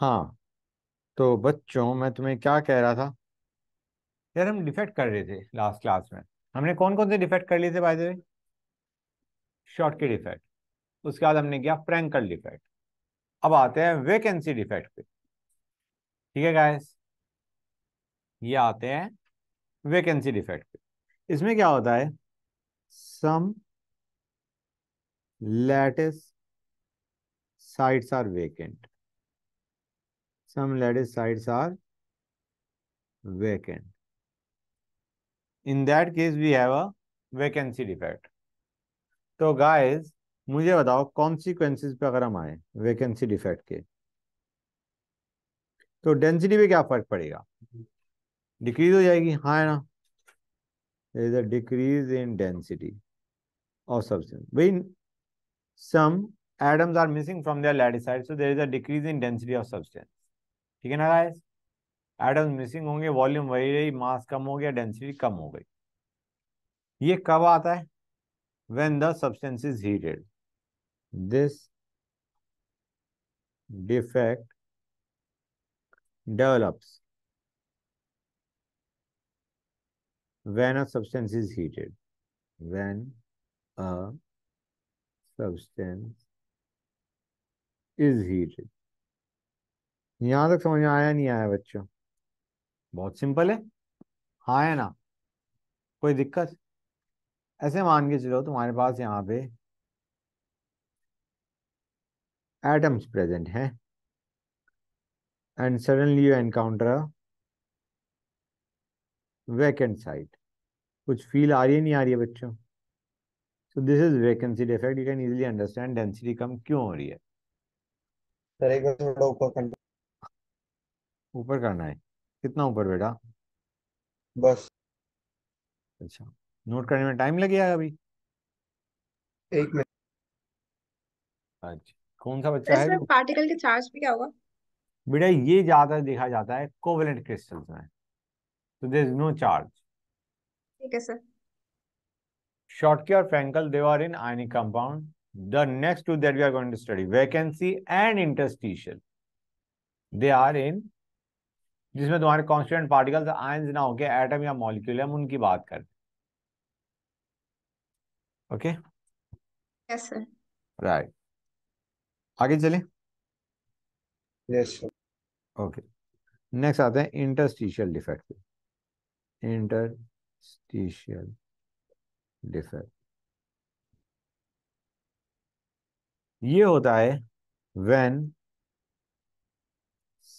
हाँ तो बच्चों मैं तुम्हें क्या कह रहा था यार हम डिफेक्ट कर रहे थे लास्ट क्लास में हमने कौन कौन से डिफेक्ट कर लिए थे by the way Schottky defect उसके बाद हमने किया फ्रेंकल डिफेक्ट अब आते हैं वैकेंसी डिफेक्ट पे ठीक है गाइस ये आते हैं वैकेंसी डिफेक्ट पे इसमें क्या होता है some lattice sites are vacant Some lattice sides are vacant. In that case, we have a vacancy defect. तो guys, मुझे बताओ कॉन्सिक्वेंसिस पे अगर हम आए वैकेंसी डिफेक्ट के तो डेंसिटी पे क्या फर्क पड़ेगा डिक्रीज हो जाएगी हाँ है ना is a decrease in density और substance when some atoms are missing from their lattice site so there is a decrease in density of substance ठीक है ना गाइस एटम्स मिसिंग होंगे वॉल्यूम वही रही मास कम हो गया डेंसिटी कम हो गई ये कब आता है when the substance is heated this defect develops when a substance is heated when a substance is heated यहां तक तो समझ में आया नहीं आया बच्चों बहुत सिंपल है हाँ है ना कोई दिक्कत ऐसे मान के चलो तुम्हारे पास यहाँ पे एटम्स प्रेजेंट हैं and suddenly you encounter vacant site कुछ फील आ रही है नहीं आ रही है बच्चों so this is vacancy defect you can easily understand density कम क्यों हो रही है ऊपर करना है कितना ऊपर बेटा बस अच्छा नोट करने में टाइम लग गया अभी एक मिनट अच्छा कौन सा बच्चा है पार्टिकल के चार्ज भी क्या होगा बेटा ये ज्यादा देखा जाता है कोवेलेंट क्रिस्टल्स में तो देयर इज नो चार्ज ठीक है सर शॉर्टके और Frenkel they are in ionic compound the next to that we are going to study vacancy and interstitial they are in जिसमें तुम्हारे कॉन्स्टेंट पार्टिकल्स आयंस ना होके atom या molecule हम उनकी बात करते ओके यस सर राइट आगे चले यस सर ओके नेक्स्ट आते हैं इंटरस्टिशियल डिफेक्ट पे इंटरस्टिशियल डिफेक्ट ये होता है व्हेन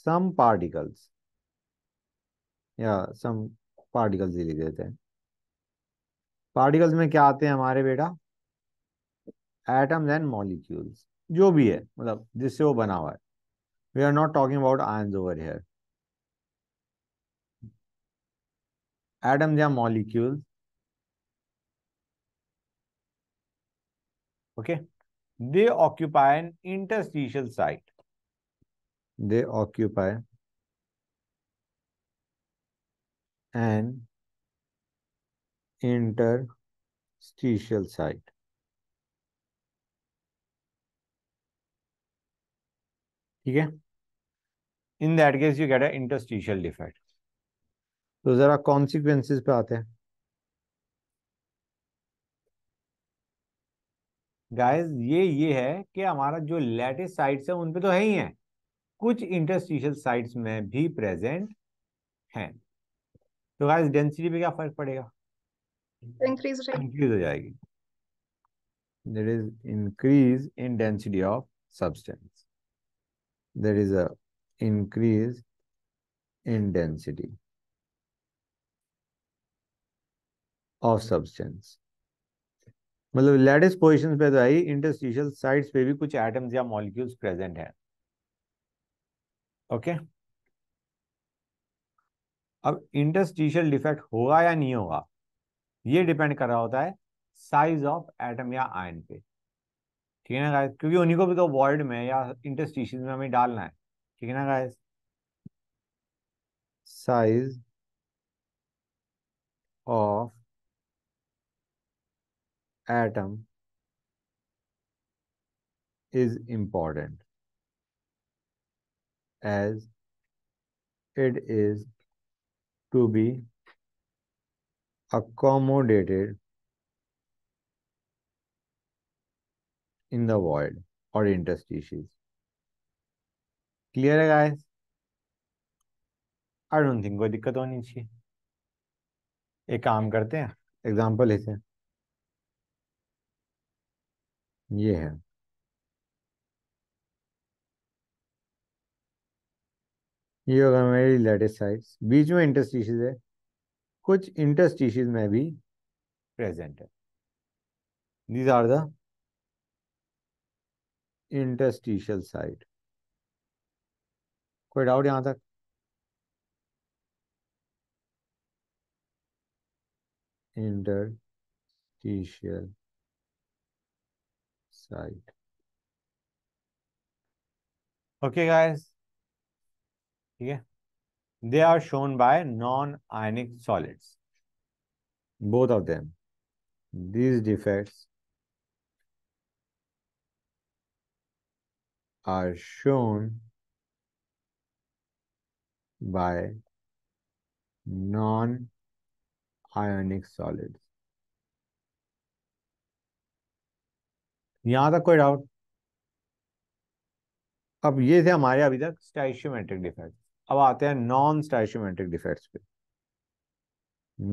सम पार्टिकल्स या सम पार्टिकल्स ही लिख देते हैं पार्टिकल्स में क्या आते हैं हमारे बेटा एटम्स एंड मॉलिक्यूल्स जो भी है मतलब जिससे वो बना हुआ है we are not talking about ions over here atoms या molecules okay they occupy an interstitial site they occupy and interstitial site. ठीक है in that case you get a interstitial defect तो जरा कॉन्सिक्वेंसिस पे आते हैं गाइस ये ये है कि हमारा जो लेटेस्ट साइट्स है उनपे तो है ही है कुछ इंटरस्टिशियल साइट्स में भी प्रेजेंट हैं तो गाइस डेंसिटी पे क्या फर्क पड़ेगा इंक्रीज इंक्रीज हो जाएगी there is increase in density of substance there is a increase in density of substance मतलब लेटेस्ट पोजीशंस पे तो आई इंटरस्टिशियल साइड्स पे भी कुछ एटम्स या मॉलिक्यूल्स प्रेजेंट हैं ओके okay? अब इंटरस्टिशियल डिफेक्ट होगा या नहीं होगा ये डिपेंड कर रहा होता है साइज ऑफ एटम या आयन पे ठीक है ना गाइस क्योंकि उन्हीं को भी तो वॉइड में या इंटरस्टिशियल में हमें डालना है ठीक है ना guys size of atom is important as it is to be accommodated in the void or interstices. Clear है गाइस आई डोंट थिंक कोई दिक्कत होनी चाहिए एक काम करते हैं एग्जांपल इसे ये है ये होगा लेटेस्ट साइज बीच में इंटरस्टिशिज है कुछ इंटरस्टिशीज में भी प्रेजेंट है these are the interstitial site कोई डाउट यहां तक इंटरस्टिशियल साइड ओके गाइस ठीक है they are shown by non ionic solids both of them these defect are shown by non ionic solid यहां तक कोई डाउट अब ये थे हमारे अभी तक स्टाइशोमेट्रिक डिफेक्ट अब आते हैं नॉन स्टाइशियोमेट्रिक डिफेक्ट्स पे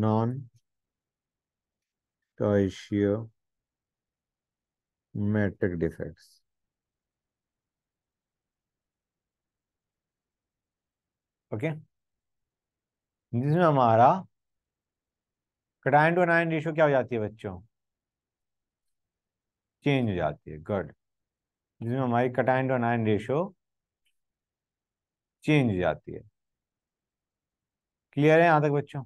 नॉन मेट्रिक डिफेक्ट्स ओके जिसमें हमारा कटाइन टू नाइन रेशियो क्या हो जाती है बच्चों चेंज हो जाती है गुड जिसमें हमारी cation to anion ratio change हो जाती है क्लियर है यहां तक बच्चों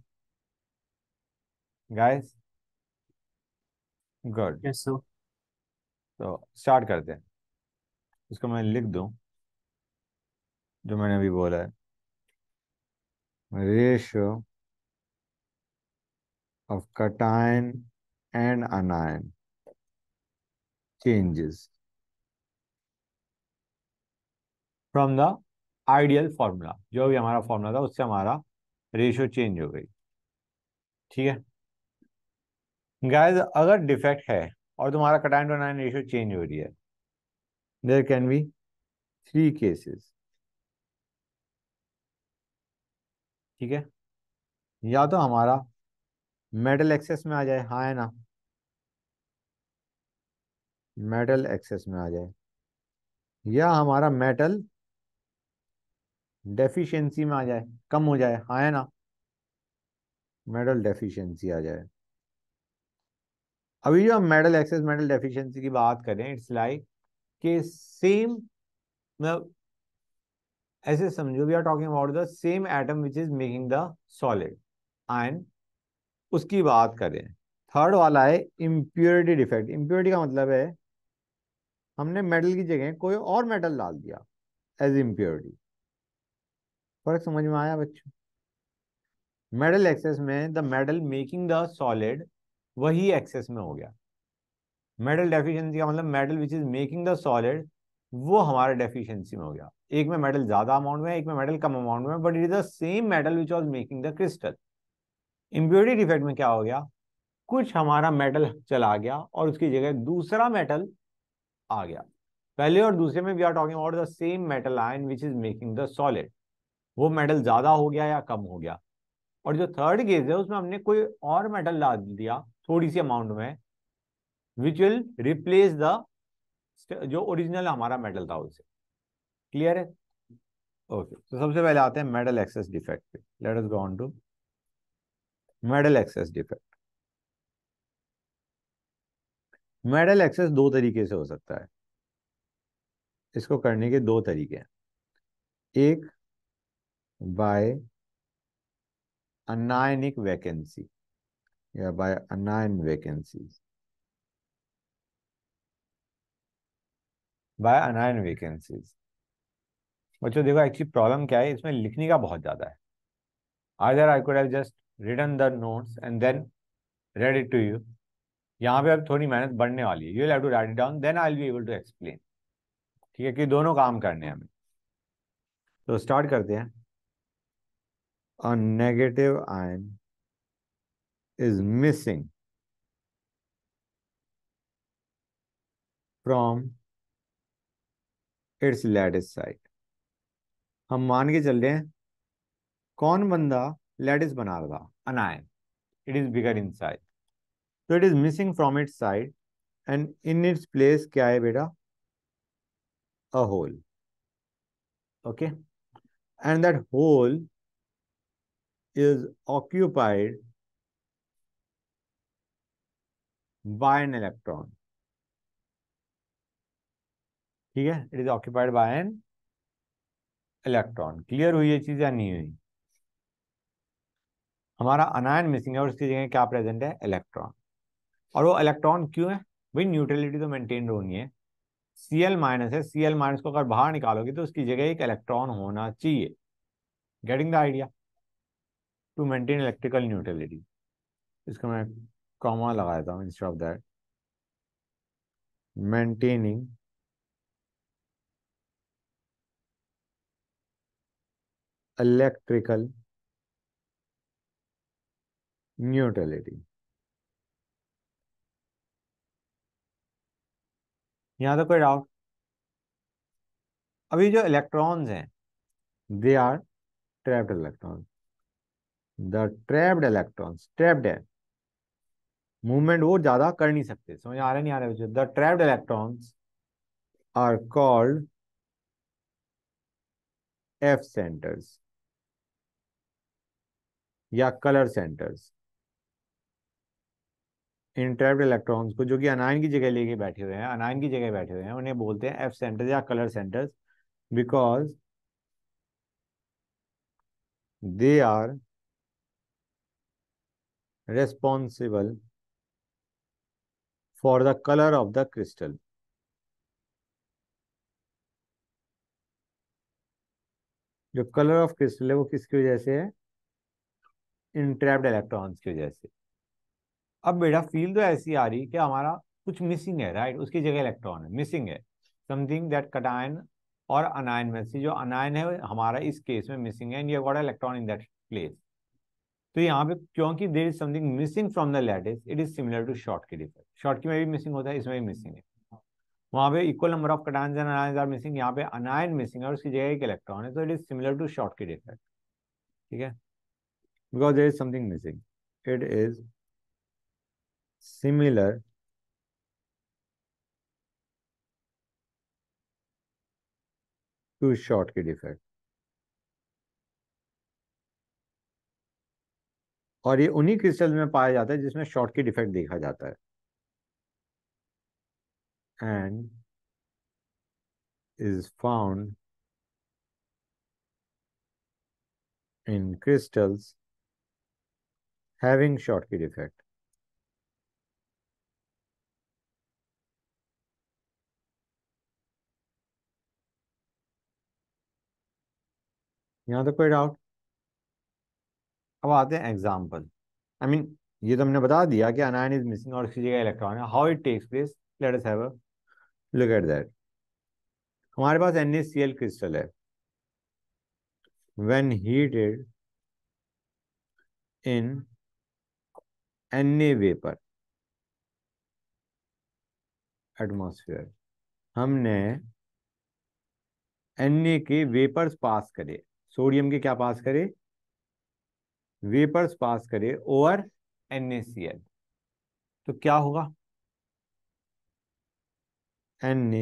गाइस गुड तो स्टार्ट करते हैं इसको मैं लिख दू जो मैंने अभी बोला है ratio of cation and anion changes from the ideal formula जो भी हमारा फॉर्मूला था उससे हमारा रेशियो चेंज हो गई ठीक है गाइस अगर डिफेक्ट है और तुम्हारा cation to anion ratio change हो रही है there can be three cases ठीक है या तो हमारा मेटल एक्सेस में आ जाए हाँ है ना मेटल एक्सेस में आ जाए या हमारा मेटल डेफिशिएंसी में आ जाए कम हो जाए हाँ है ना मेडल डेफिशिएंसी आ जाए अभी जो हम मेडल एक्सेस मेडल डेफिशिएंसी की बात करें इट्स लाइक के सेम मतलब ऐसे समझो we are talking about the same atom which is making the solid ion उसकी बात करें थर्ड वाला है इम्प्योरिटी डिफेक्ट इम्प्योरिटी का मतलब है हमने मेटल की जगह कोई और मेटल डाल दिया एज इम्प्योरिटी फर्क समझ में आया बच्चों मेडल एक्सेस में the metal making the solid वही एक्सेस में हो गया मेडल डेफिशिएंसी का मतलब metal which is making the solid वो हमारा डेफिशिएंसी में हो गया एक में मेडल ज्यादा अमाउंट में एक में मेडल कम अमाउंट में but it is the same metal which was making the crystal impurity defect में क्या हो गया कुछ हमारा मेटल चला गया और उसकी जगह दूसरा मेटल आ गया पहले और दूसरे में we are talking about the same metal ion which is making the solid वो मेडल ज्यादा हो गया या कम हो गया और जो थर्ड गेज है उसमें हमने कोई और मेडल ला दिया थोड़ी सी अमाउंट में विच विल रिप्लेस द जो ओरिजिनल हमारा मेडल था उसे क्लियर है ओके okay. तो सबसे पहले आते हैं मेडल एक्सेस डिफेक्ट पे let us go on to metal excess defect metal excess दो तरीके से हो सकता है इसको करने के दो तरीके हैं एक by anionic vacancy. Yeah, by anion vacancies. By anion vacancies बच्चों देखो एक्चुअली प्रॉब्लम क्या है इसमें लिखने का बहुत ज्यादा है either I could have just written the notes and then read it to you यहाँ पे अब थोड़ी मेहनत बढ़ने वाली है you have to write it down then I will be able to explain ठीक है कि दोनों काम करने हैं हमें तो स्टार्ट करते हैं a negative ion is missing from its lattice site हम मान के चल रहे हैं कौन बंदा लेडिस बना रहा anion it is bigger in size तो it is missing from its site and in its place क्या है बेटा a hole okay and that hole is occupied by an electron. ठीक है it is occupied by an electron clear हुई ये चीज या नहीं हुई हमारा अनायन मिसिंग है और उसकी जगह क्या प्रेजेंट है इलेक्ट्रॉन और वो इलेक्ट्रॉन क्यों है भाई न्यूट्रलिटी तो मेंटेन होनी है सी एल माइनस है सी एल माइनस को अगर बाहर निकालोगे तो उसकी जगह एक इलेक्ट्रॉन होना चाहिए getting the idea to maintain electrical neutrality इसका मैं कॉमा लगा देता हूँ instead of that maintaining electrical neutrality यहां तो कोई डाउट अभी जो इलेक्ट्रॉन्स हैं they are trapped electrons the trapped electrons trapped है मूवमेंट वो ज्यादा कर नहीं सकते समझ आ रहा नहीं आ रहा बच्चों the trapped electrons are called F centres या कलर सेंटर्स इन ट्रैप्ड इलेक्ट्रॉन्स को जो कि अनायन की जगह लेके बैठे हुए हैं अनायन की जगह बैठे हुए हैं उन्हें बोलते हैं एफ सेंटर्स या colour centres because they are responsible for the color of the crystal. जो कलर ऑफ क्रिस्टल है वो किसकी वजह से है इंट्रैप्ड इलेक्ट्रॉन्स की वजह से अब बेटा फील तो ऐसी आ रही कि हमारा कुछ मिसिंग है राइट उसकी जगह इलेक्ट्रॉन है मिसिंग है समथिंग दैट कटायन और अनायन में से जो अनायन है हमारा इस केस में मिसिंग है and you got electron in that place तो यहाँ पे क्योंकि there is something missing from the lattice it is similar to Schottky defect Schottky में भी मिसिंग होता है इसमें भी मिसिंग है वहाँ पे equal number of cation are missing यहाँ पे अनायन मिसिंग है उसकी जगह एक इलेक्ट्रॉन है तो it is similar to Schottky defect ठीक है because there is something missing it is similar to Schottky defect और ये उन्हीं क्रिस्टल में पाया जाता है जिसमें शॉर्ट की डिफेक्ट देखा जाता है and is found in crystals having Schottky defect यहाँ तो कोई डाउट अब आते हैं एग्जाम्पल आई मीन ये तो हमने बता दिया कि अनायन इज मिसिंग और किसी जगह इलेक्ट्रॉन है how it takes place let us have look at that हमारे पास एन सी एल क्रिस्टल है heated in N A vapour atmosphere हमने ए के वेपर्स पास करे सोडियम के क्या पास करे वेपर्स पास करे ओवर एन तो क्या होगा N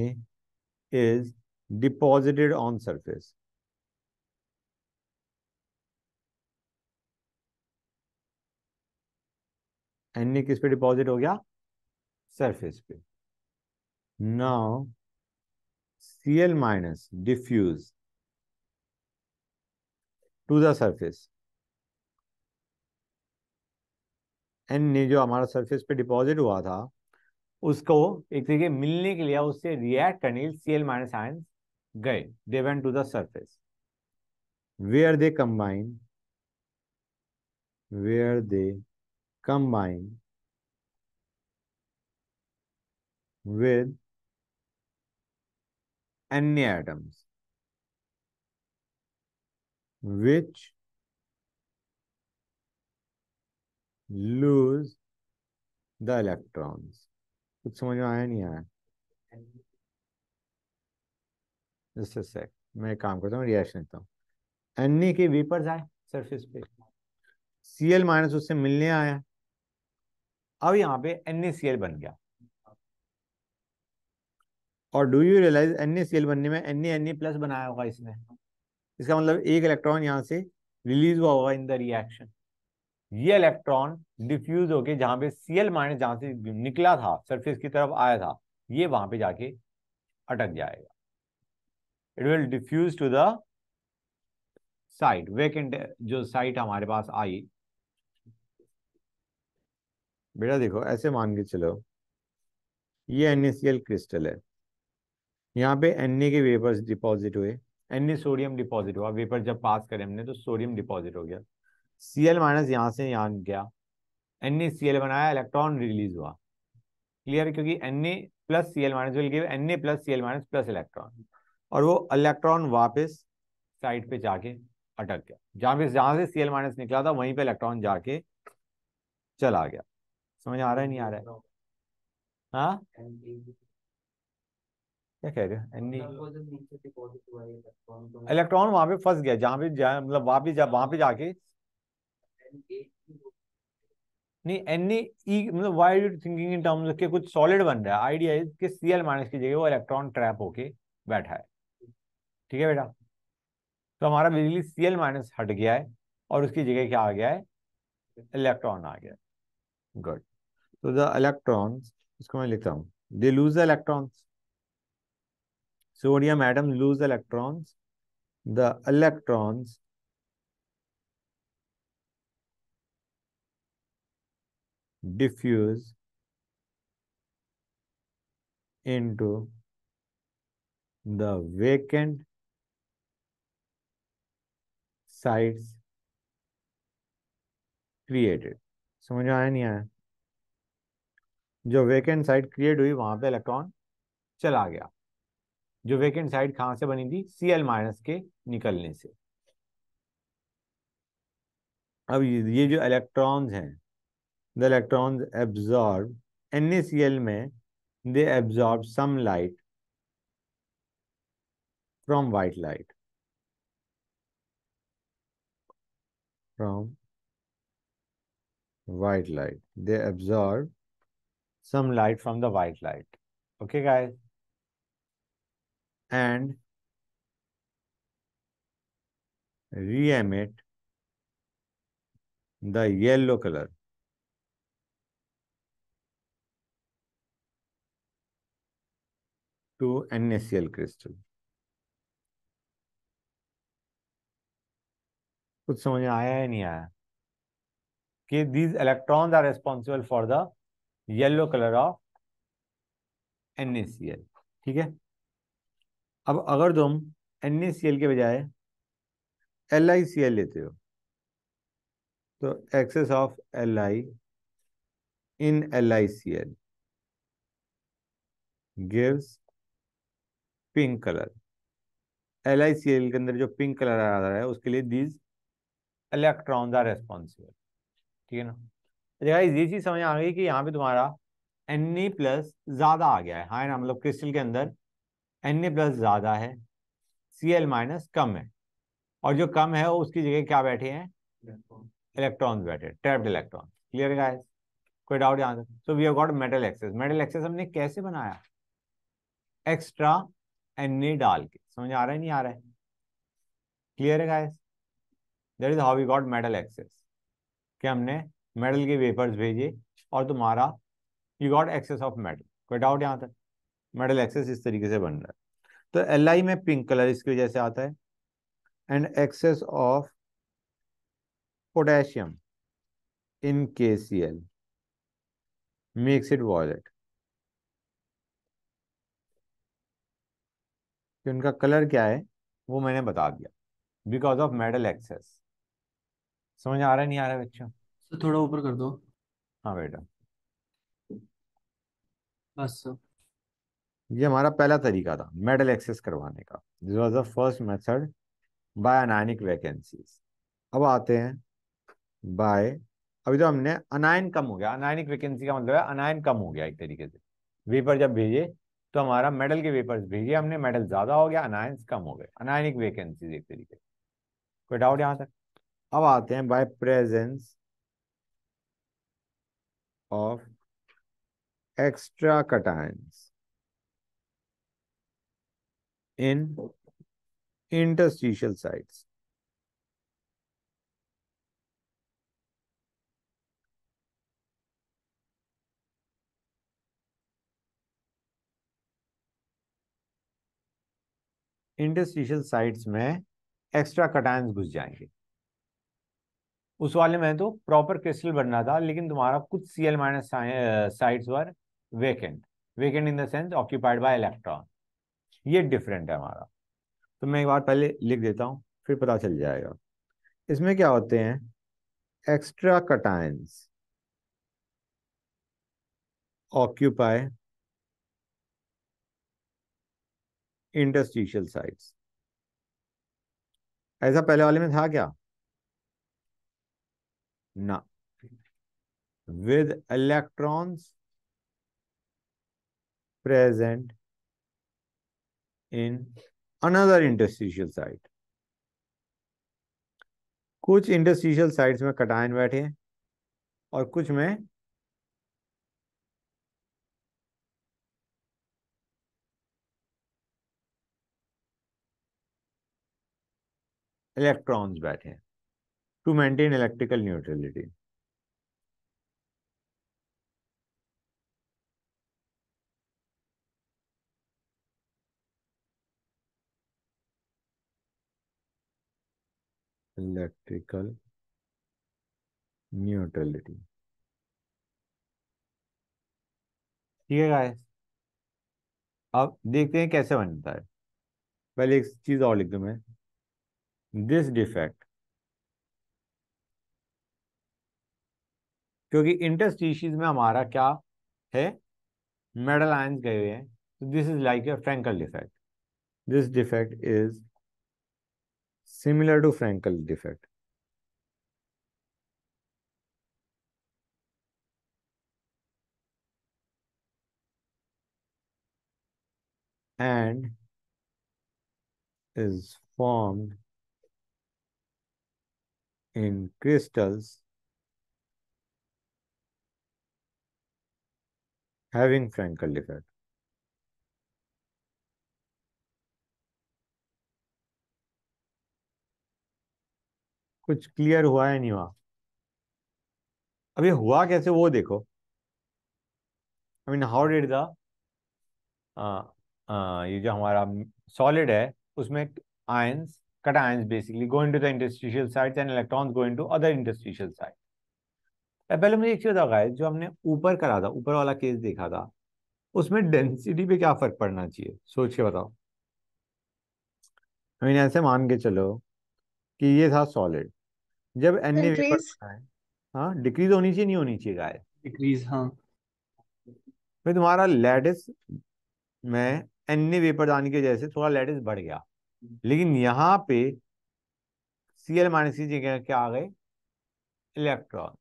is deposited on surface N किस पे डिपॉजिट हो गया सरफेस पे now CL L minus diffuse to the surface N ने जो हमारा सरफेस पे डिपॉजिट हुआ था उसको एक तरीके मिलने के लिए उससे रिएक्ट करने सी एल माइनस आयन गए they went to the surface are they combine are they combine with any atoms which lose the electrons कुछ समझ में आया नहीं आया जस्ट अ मैं काम करता हूँ रिएक्शन लेता हूँ अन्य के वेपर्स आए सरफेस पे सी एल माइनस उससे मिलने आया अब यहाँ पे एन सी एल बन गया और do you realise N C L बनने में एन एन प्लस बनाया होगा इसने इसका मतलब एक इलेक्ट्रॉन यहाँ से रिलीज हुआ होगा इन द रिएक्शन ये इलेक्ट्रॉन डिफ्यूज होके जहां पे सीएल माइनस जहां से निकला था सरफेस की तरफ आया था ये वहां पे जाके अटक जाएगा it will diffuse to the site vacant जो साइट हमारे पास आई बेटा देखो ऐसे मान के चलो ये एन क्रिस्टल है यहाँ पे एन के वेपर्स डिपॉजिट हुए एन सोडियम डिपॉजिट हुआ वेपर जब पास करें हमने तो सोडियम डिपॉजिट हो गया सी एल माइनस यहाँ से यहाँ गया एन ए सी एल बनाया इलेक्ट्रॉन रिलीज हुआ क्लियर क्योंकि N A plus C L minus will give N A plus C L minus plus electron और वो इलेक्ट्रॉन वापस साइड पे जाके अटक गया जहाँ पे जहाँ से सी एल माइनस निकला था वहीं पे इलेक्ट्रॉन जाके चला गया समझ आ रहा है नहीं आ रहा है हाँ क्या कह रहे हो एन इलेक्ट्रॉन वहां पे फंस गया जहां पे मतलब वापिस वहां पे जाके नहीं एनी ई e, मतलब why you thinking in terms के कुछ सॉलिड बन रहा है इज कि सीएल माइनस की जगह वो इलेक्ट्रॉन ट्रैप होके बैठा है ठीक है बेटा तो हमारा सीएल माइनस हट गया है और उसकी जगह क्या आ गया है इलेक्ट्रॉन आ गया गुड तो द इलेक्ट्रॉन्स इसको मैं लिखता हूँ they lose the electrons sodium atom lose electrons the electrons diffuse into the vacant sites created. समझ आया नहीं आया जो वेकेंट साइट क्रिएट हुई वहां पे इलेक्ट्रॉन चला गया जो वेकेंट साइट कहां से बनी थी सी एल माइनस के निकलने से अब ये जो इलेक्ट्रॉन्स हैं the electrons absorb NaCl में they absorb some light from white light from white light they absorb some light from the white light okay guys and re-emit the yellow color to NaCl crystal. कुछ समझ में आया है नहीं आया कि these electrons are responsible for the yellow colour of NaCl ठीक है अब अगर तुम एल के बजाय एल लेते हो तो excess of L I C L gives pink colour L I C L के अंदर जो पिंक कलर आ रहा है उसके लिए दीज इलेक्ट्रॉन्स आर रेस्पॉन्सिबल ठीक है ना अच्छा ये चीज़ समझ आ गई कि यहाँ पे तुम्हारा एन ए प्लस ज़्यादा आ गया है हाँ ना मतलब क्रिस्टल के अंदर एन ए प्लस ज़्यादा है सी एल माइनस कम है और जो कम है वो उसकी जगह क्या बैठे हैं इलेक्ट्रॉन्स बैठे ट्रैप्ड इलेक्ट्रॉन क्लियर गाइस कोई डाउट यहाँ so we have got metal excess metal excess हमने कैसे बनाया एक्स्ट्रा एन ए डाल के समझ आ रहा है नहीं आ रहा है क्लियर है guys that is how we got metal excess कि हमने मेडल के वेपर्स भेजे और तुम्हारा you got excess of metal कोई डाउट यहाँ तक मेडल एक्सेस इस तरीके से बन रहा है तो एल आई में पिंक कलर इसकी वजह से आता है and excess of potassium C L makes it violet कि उनका कलर क्या है वो मैंने बता दिया बिकॉज ऑफ मेडल एक्सेस समझ आ रहा है नहीं आ रहा है बच्चों तो थोड़ा ऊपर कर दो हाँ बेटा बस ये हमारा पहला तरीका था मेडल एक्सेस करवाने का this was the first method by anionic vacancies अब आते हैं बाय अभी तो हमने अनायन कम हो गया अनायनिक वैकेंसी का मतलब है अनायन कम हो गया एक तरीके से वेपर जब भेजे तो हमारा मेडल के पेपर्स भेजिए हमने मेडल ज़्यादा हो गया अनायंस कम हो गया अनायनिक वैकेंसीज एक तरीके से कोई डाउट यहां तक अब आते हैं by presence of extra cations in interstitial sites interstitial sites में एक्स्ट्रा कटायंस घुस जाएंगे उस वाले में तो प्रॉपर क्रिस्टल बनना था लेकिन तुम्हारा कुछ C L minus sites were vacant vacant in the sense occupied by electron ये डिफरेंट है हमारा तो मैं एक बार पहले लिख देता हूँ फिर पता चल जाएगा इसमें क्या होते हैं extra cations occupy interstitial sites ऐसा पहले वाले में था क्या ना with electrons present in another interstitial site कुछ इंडस्ट्रीशियल साइट्स में कटाइन बैठे हैं और कुछ में इलेक्ट्रॉन्स बैठे हैं to maintain electrical neutrality electrical neutrality ठीक है गाइस अब देखते हैं कैसे बनता है पहले एक चीज और लिख दूं मैं दिस डिफेक्ट क्योंकि इंटर स्पीशीज में हमारा क्या है मेडल आयंस गए हुए हैं तो this is like a Frenkel defect this defect is similar to Frenkel defect and is formed in crystals having Frankel effect. कुछ क्लियर हुआ है नहीं हुआ अब ये हुआ कैसे वो देखो I mean how did the ये जो हमारा सॉलिड है उसमें ions cations basically go into the interstitial sites and electrons go into other interstitial sites. पहले मुझे एक चीज बताओ गाइस जो हमने ऊपर करा था ऊपर वाला केस देखा था उसमें डेंसिटी पे क्या फर्क पड़ना चाहिए सोच के बताओ आई मीन ऐसे मान के चलो कि ये था सॉलिड जब एन ए हाँ डिक्रीज होनी चाहिए नहीं होनी चाहिए गाय डिक्रीज हाँ फिर तुम्हारा लैटिस में एन ए वेपर जाने के जैसे थोड़ा लैटिस बढ़ गया लेकिन यहाँ पे सी एल माइनस की जगह क्या आ गए इलेक्ट्रॉन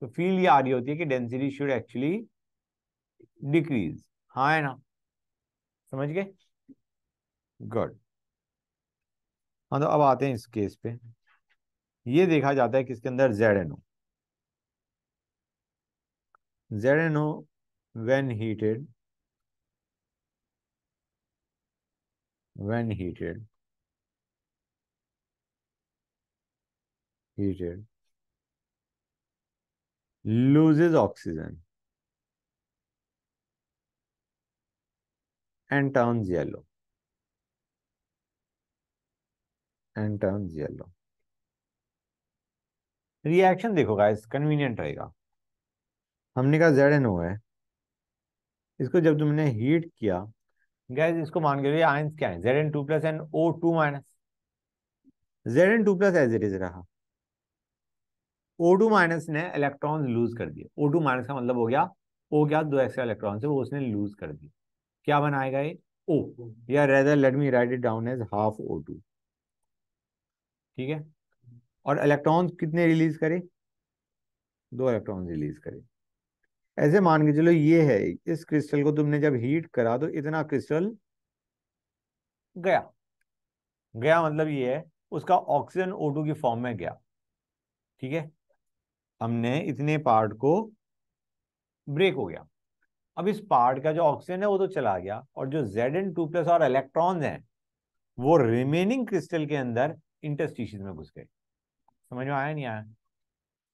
तो फील ये आ रही होती है कि डेंसिटी शुड एक्चुअली डिक्रीज हाँ है ना समझ गए गुड हाँ तो अब आते हैं इस केस पे ये देखा जाता है कि इसके अंदर Z N O Z N O when heated when heated heated loses oxygen and turns yellow and turns yellow reaction देखो गाइस कन्वीनियंट रहेगा हमने कहा जेड एन ओ है इसको जब तुमने हीट किया गैस इसको मान के लिए आयंस क्या है Z N two plus and O two minus Z N two plus as it is रहा ओ टू माइनस ने इलेक्ट्रॉन लूज कर दिए ओ टू माइनस का मतलब हो गया ओ क्या दो एक्स्ट्रा इलेक्ट्रॉन से वो उसने लूज कर दिए क्या बनाएगा ये ओ या rather let me write it down as half O two ठीक है और इलेक्ट्रॉन कितने रिलीज करे दो इलेक्ट्रॉन रिलीज करे ऐसे मान के चलो ये है इस क्रिस्टल को तुमने जब हीट करा तो इतना क्रिस्टल गया गया मतलब ये है उसका ऑक्सीजन O2 की फॉर्म में गया ठीक है हमने इतने पार्ट को ब्रेक हो गया अब इस पार्ट का जो ऑक्सीजन है वो तो चला गया और जो जेड एन टू प्लस और इलेक्ट्रॉन्स हैं वो रिमेनिंग क्रिस्टल के अंदर इंटरस्टिशिस में घुस गए समझ में आया नहीं आया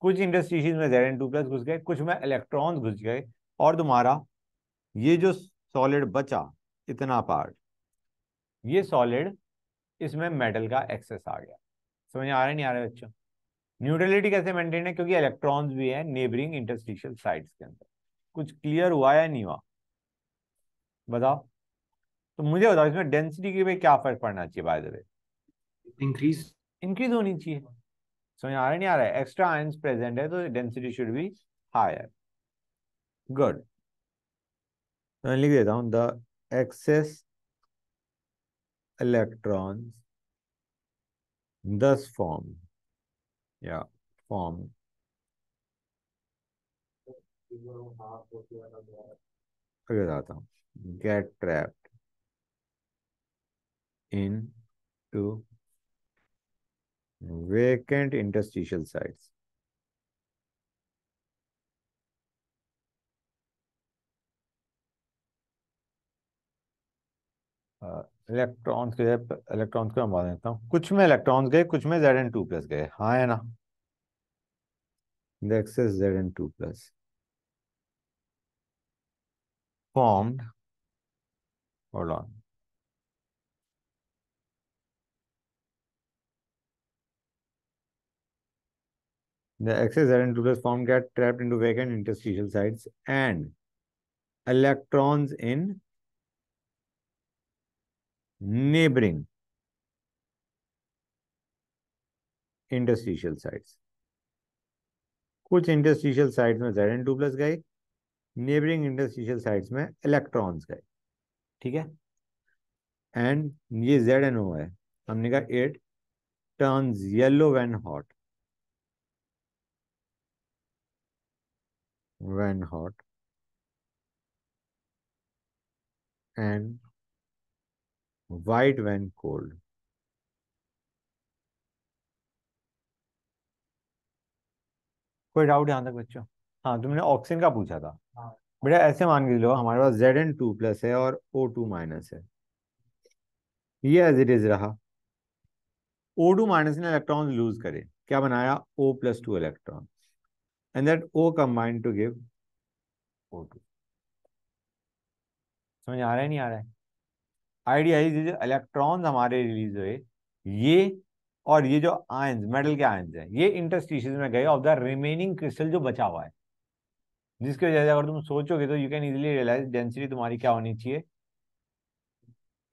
कुछ इंडस्ट्रीज में जेड एन टू प्लस घुस गए कुछ में इलेक्ट्रॉन घुस गए और तुम्हारा ये जो सॉलिड बचा इतना पार्ट ये सॉलिड इसमें मेटल का एक्सेस आ गया समझ आ रहा है नहीं आ रहा है बच्चों न्यूट्रलिटी कैसे मेंटेन है क्योंकि इलेक्ट्रॉन्स भी है नेबरिंग इंटरस्टिशियल साइट्स के अंदर कुछ क्लियर हुआ या नहीं हुआ बताओ तो मुझे बताओ इसमें डेंसिटी के क्या फर्क पड़ना चाहिए by the way increase increase होनी चाहिए समझ आ रहा नहीं आ रहा है एक्स्ट्रा आयंस प्रेजेंट है तो density should be higher good मैं लिख देता हूं द एक्सेस electrons दस फॉर्म या फॉर्म बताता हूं get get into vacant interstitial sites. Electrons uh, के इलेक्ट्रॉन्स को मैं मान लेता हूँ कुछ में इलेक्ट्रॉन्स गए कुछ में जेड एन टू प्लस गए हाँ है ना the Z Zn2 two plus hold on The excess iron tubulars form get trapped into vacant interstitial sites and electrons in neighboring interstitial sites. कुछ इंडस्ट्रीशियल साइट्स में Z N two plus गए neighbouring interstitial sites में electrons गए ठीक है and ये Z N ओ है हमने कहा it turn yellow when hot when hot and white when cold. कोई डाउट यहाँ तक बच्चों हाँ तुमने ऑक्सीजन का पूछा था हाँ। बेटा ऐसे मान के लो हमारे पास जेड एन टू प्लस है और ओ टू माइनस है ये एज इट इज रहा ओ टू माइनस ने इलेक्ट्रॉन लूज करे क्या बनाया O plus two electron and that O combined to give O2. समझ आ रहा है नहीं आ रहा है आइडिया जो इलेक्ट्रॉन्स हमारे रिलीज हुए ये और ये जो आयंस मेटल के आयंस हैं ये इंटरस्टिशियस में गए ऑफ द रिमेनिंग क्रिस्टल जो बचा हुआ है जिसकी वजह से अगर तुम सोचोगे तो you can easily realise density तुम्हारी क्या होनी चाहिए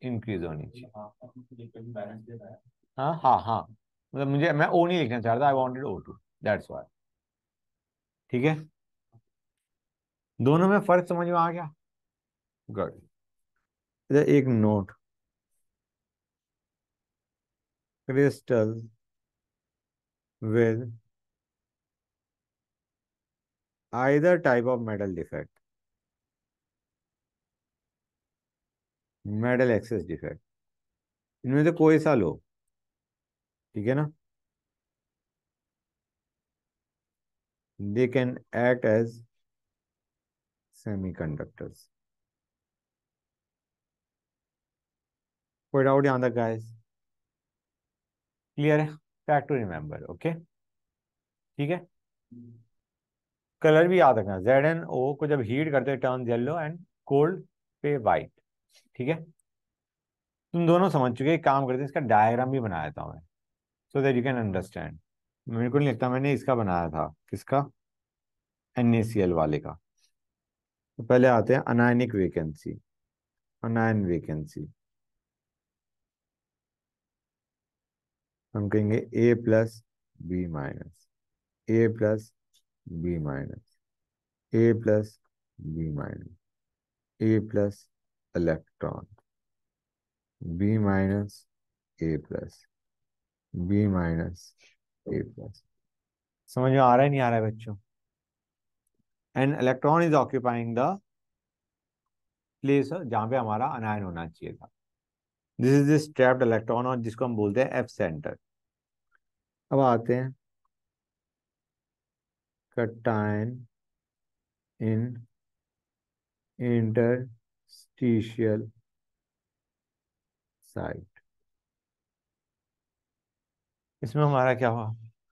इंक्रीज होनी चाहिए हाँ हाँ, हाँ हाँ हाँ मतलब मुझे मैं ओ नहीं लिखना चाह रहा था I wanted O two that's why ठीक है दोनों में फर्क समझ में आ गया गुड एक note crystal with either type of metal defect metal excess defect इनमें से कोई सा लो ठीक है ना they can act as semiconductors. Put out the guys. Clear Back to remember, okay? Okay ठीक है कलर भी याद रखना जेड एन ओ को जब हीट करते टर्न येलो एंड कोल्ड पे वाइट ठीक है तुम दोनों समझ चुके काम करते हैं इसका डायग्राम भी बना देता हूँ मैं so that you can understand मेरे को नहीं लगता मैंने इसका बनाया था किसका एन वाले का तो पहले आते हैं अनायनिक वेकेंसी अनायन वेकेंसी हम कहेंगे A plus B minus A plus B minus A plus B minus A plus electron B minus A plus B minus समझ में आ रहा है नहीं आ रहा है बच्चों and electron is occupying the place जहां पे हमारा अनायन होना चाहिए था this is this trapped electron और जिसको हम बोलते हैं एफ सेंटर अब आते हैं कटाइन इन इंटरस्टिशियल साइड इसमें हमारा क्या हुआ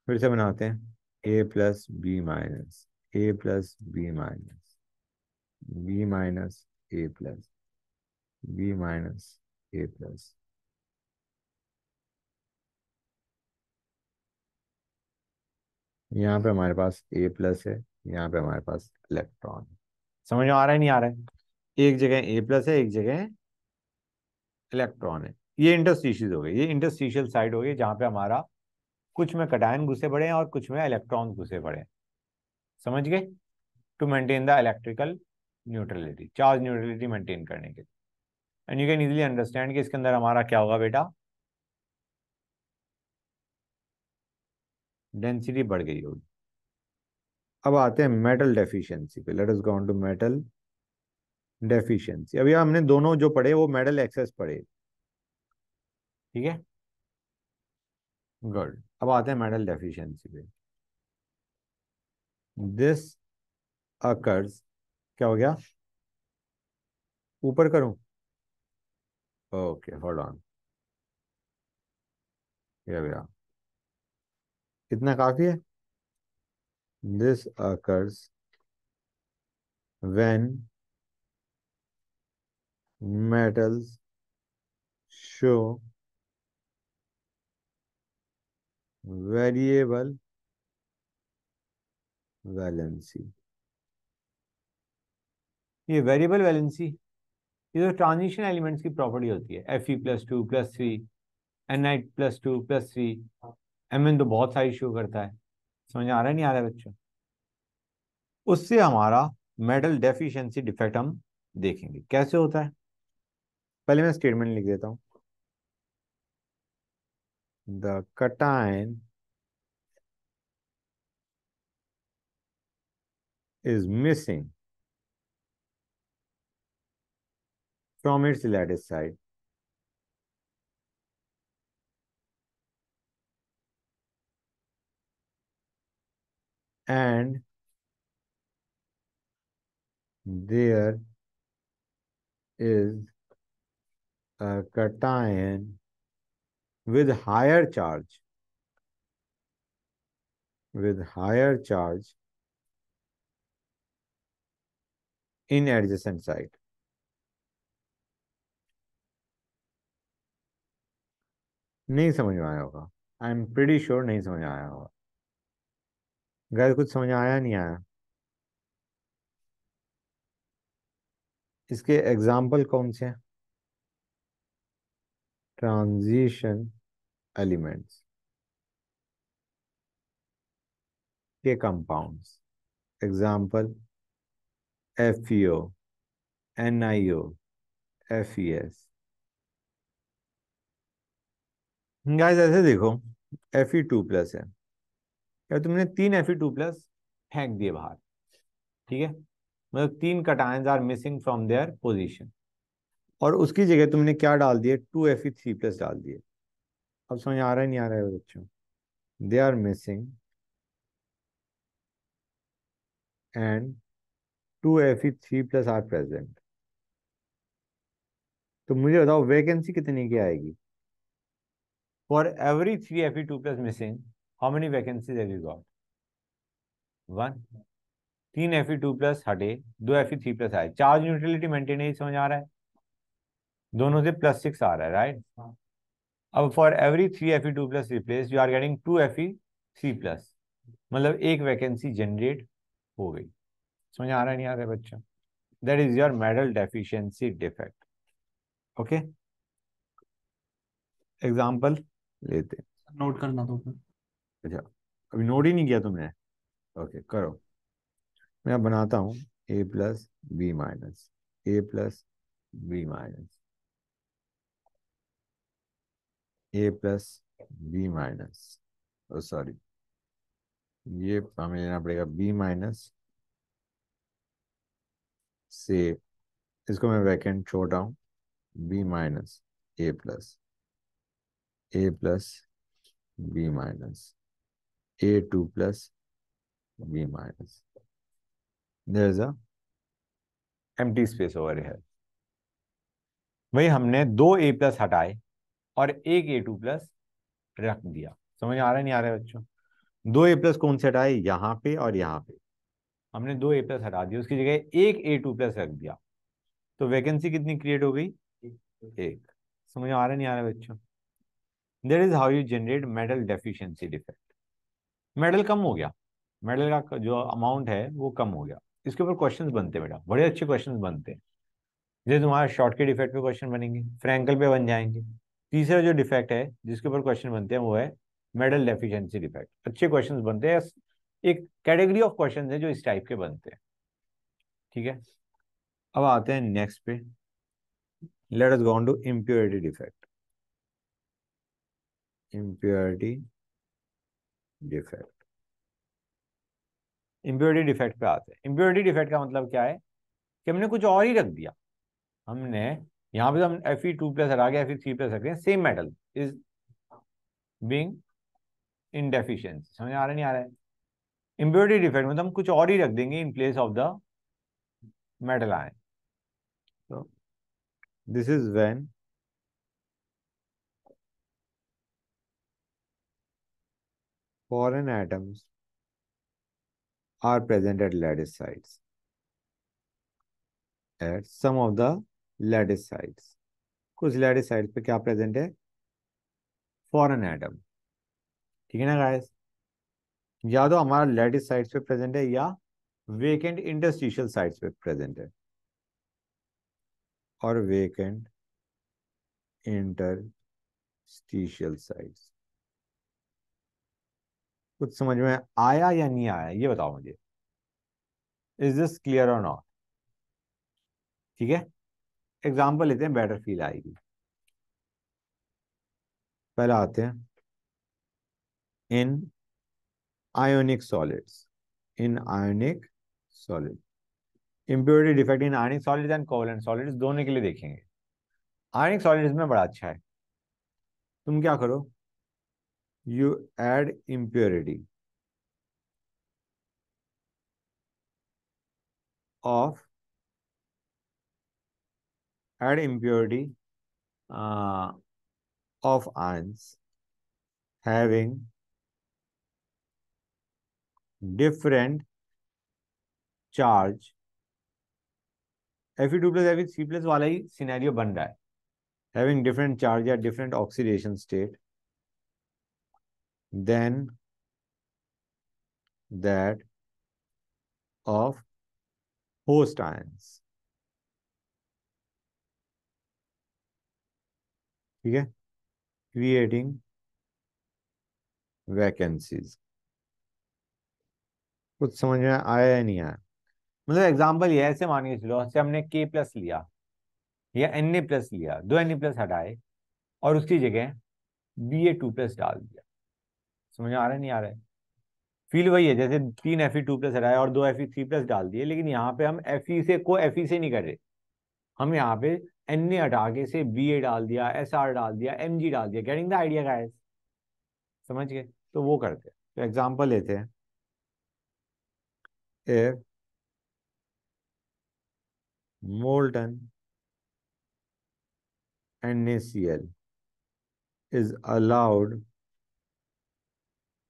फिर से बनाते हैं A plus B minus A plus B minus B minus A plus B minus A plus यहाँ पे हमारे पास ए प्लस है यहाँ पे हमारे पास इलेक्ट्रॉन है समझ में आ रहा है नहीं आ रहा है एक जगह ए प्लस है एक जगह इलेक्ट्रॉन है ये इंटरस्टिशियल हो गए ये इंटरस्टिशियल साइड हो गई जहाँ पे हमारा कुछ में कटायन घुसे पड़े हैं और कुछ में इलेक्ट्रॉन घुसे पड़े हैं समझ गए to maintain the electrical neutrality charge neutrality maintain करने के लिए and you can easily understand कि इसके अंदर हमारा क्या होगा बेटा डेंसिटी बढ़ गई होगी अब आते हैं मेटल डेफिशिएंसी पे let us go on to metal deficiency अभी हमने दोनों जो पढ़े वो मेटल एक्सेस पढ़े ठीक है गुड अब आते हैं मेटल डेफिशिएंसी पे दिस अकर्स क्या हो गया ऊपर करूं ओके होल्ड ऑन ये गया इतना काफी है this occurs when metals show variable valency ये वेरिएबल वैलेंसी ये तो ट्रांजिशन एलिमेंट्स की प्रॉपर्टी होती है F E plus two plus three N I plus two plus three M N तो बहुत सारी शो करता है समझ आ रहा है नहीं आ रहा है बच्चों उससे हमारा मेटल डेफिशिएंसी डिफेक्ट हम देखेंगे कैसे होता है पहले मैं स्टेटमेंट लिख देता हूँ the cation is missing from its lattice side. And there is a cation with higher charge with higher charge in adjacent site नहीं समझ में आया होगा आई एम प्रीटी श्योर नहीं समझ आया होगा गैर कुछ समझ आया नहीं आया इसके एग्जाम्पल कौन से हैं ट्रांजिशन elements के compounds example FeO NiO FeS guys ऐसे देखो Fe2 टू प्लस है क्या तुमने तीन Fe2 टू प्लस फेंक दिए बाहर ठीक है मतलब तीन cation are missing from their position और उसकी जगह तुमने क्या डाल दिए two F E three plus डाल दिए अब समझ आ रहा है नहीं आ रहा है बच्चों they are missing and two F E three plus are present तो मुझे बताओ वैकेंसी कितनी की आएगी for every three F E two plus missing how many vacancy have you got one तीन एफ ई टू प्लस हटे दो F E three plus आए चार्ज यूटिलिटी मेंटेन समझ आ रहा है दोनों से प्लस सिक्स आ रहा है राइट अब for every three F E two plus replace you are getting two F E three plus मतलब एक वैकेंसी जनरेट हो गई समझ आ रहा नहीं आ रहा बच्चा that is your metal deficiency defect okay example लेते नोट करना तो अच्छा अभी नोट ही नहीं किया तुमने ओके okay, करो मैं बनाता हूँ A plus B minus A plus B minus A plus B minus sorry ये हमें लेना पड़ेगा बी माइनस से इसको मैं वैकेंट छोड़ रहा हूँ B minus A plus A plus B minus A two plus B minus there is a empty space over here वही हमने दो ए प्लस हटाए और एक ए टू प्लस रख दिया समझ आ रहा है नहीं आ रहा है बच्चों दो ए प्लस कौन से हटाए यहाँ पे और यहाँ पे हमने दो ए प्लस हटा दिया उसकी जगह एक ए टू प्लस रख दिया तो वैकेंसी कितनी क्रिएट हो गई एक समझ आ रहा नहीं आ रहा बच्चों that is how you generate metal deficiency defect metal कम हो गया मेडल का जो अमाउंट है वो कम हो गया इसके ऊपर क्वेश्चन बनते हैं बेटा बड़े अच्छे क्वेश्चन बनते हैं जैसे तुम्हारा शॉर्ट के डिफेक्ट पे क्वेश्चन बनेंगे फ्रैंकल पे बन जाएंगे तीसरा जो डिफेक्ट है जिसके ऊपर क्वेश्चन बनते हैं वो है मेडल डेफिशिएंसी डिफेक्ट अच्छे क्वेश्चन बनते हैं एक कैटेगरी ऑफ क्वेश्चन है जो इस टाइप के बनते हैं ठीक है अब आते हैं नेक्स्ट पे let us go on to impurity defect impurity defect impurity defect पे आते हैं इम्प्योरिटी डिफेक्ट का मतलब क्या है कि हमने कुछ और ही रख दिया हमने यहां पे तो हम एफ ई टू प्लस हटा के एफ ई थ्री प्लस रखें same metal is being deficient समझ आ रहा नहीं आ रहा है इम्प्योरिटी डिफेक्ट मतलब हम कुछ और ही रख देंगे in place of the metal आए तो this is when foreign atoms are present at lattice at some of the lattice sites कुछ लेडिसाइड्स पे क्या प्रेजेंट है फॉरन एडम ठीक है ना गाइस या तो हमारा लेडिसाइड्स पे प्रेजेंट है या वेकेंट इंडस्ट्रिशियल साइड्स पे प्रेजेंट है और वेकेंट इंटरस्टिशियल साइड्स कुछ समझ में आया या नहीं आया ये बताओ मुझे इज दिस क्लियर और नॉट ठीक है एग्जाम्पल लेते हैं बेटर फील आएगी पहला आते हैं in ionic solids in ionic solid impurity defect in ionic solids and covalent solids दोनों के लिए देखेंगे आयोनिक सॉलिड्स में बड़ा अच्छा है तुम क्या करो you add impurity of had impurity uh, of ions having different charge F 2 plus Fe3 plus wala scenario ban hai. having different charge at different oxidation state than that of host ions ठीक है creating vacancies कुछ समझ में आया या नहीं आया मतलब एग्जांपल ये ऐसे मानिए चलो से हमने के प्लस लिया या एन ए प्लस लिया दो एन ए प्लस हटाए और उसकी जगह बी ए टू प्लस डाल दिया समझ में आ रहा है नहीं आ रहा है फील वही है जैसे तीन एफ ई टू प्लस हटाए और दो एफ ई थ्री प्लस डाल दिए लेकिन यहाँ पे हम एफ ई e से को एफ ई e से नहीं कर रहे हम यहाँ पे एन ए हटा के से बी ए डाल दिया एस आर डाल दिया एम जी डाल दिया गेटिंग द आइडिया गाइस समझ गए तो वो करते हैं तो एग्जाम्पल लेते हैं if molten N A C L is allowed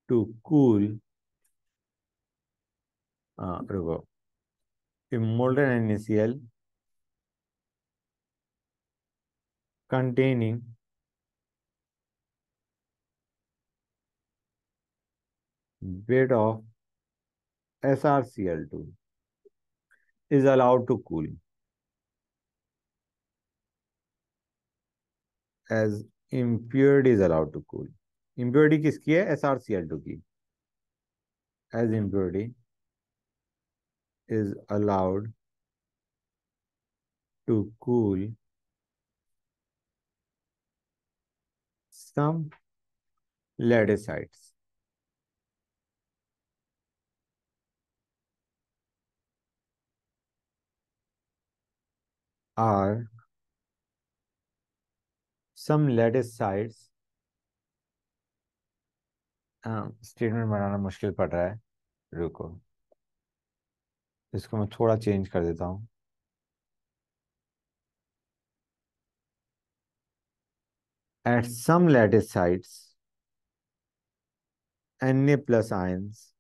to cool रुको cool N A C L containing bed of SRCl2 is allowed to cool as impurity is allowed to cool. Impurity is है SRCl2 as impurity is allowed to cool some ladicides. Are some ladicides statement uh, बनाना मुश्किल पड़ रहा है रुको इसको मैं थोड़ा चेंज कर देता हूँ at hmm. some lattice sites, Na plus ions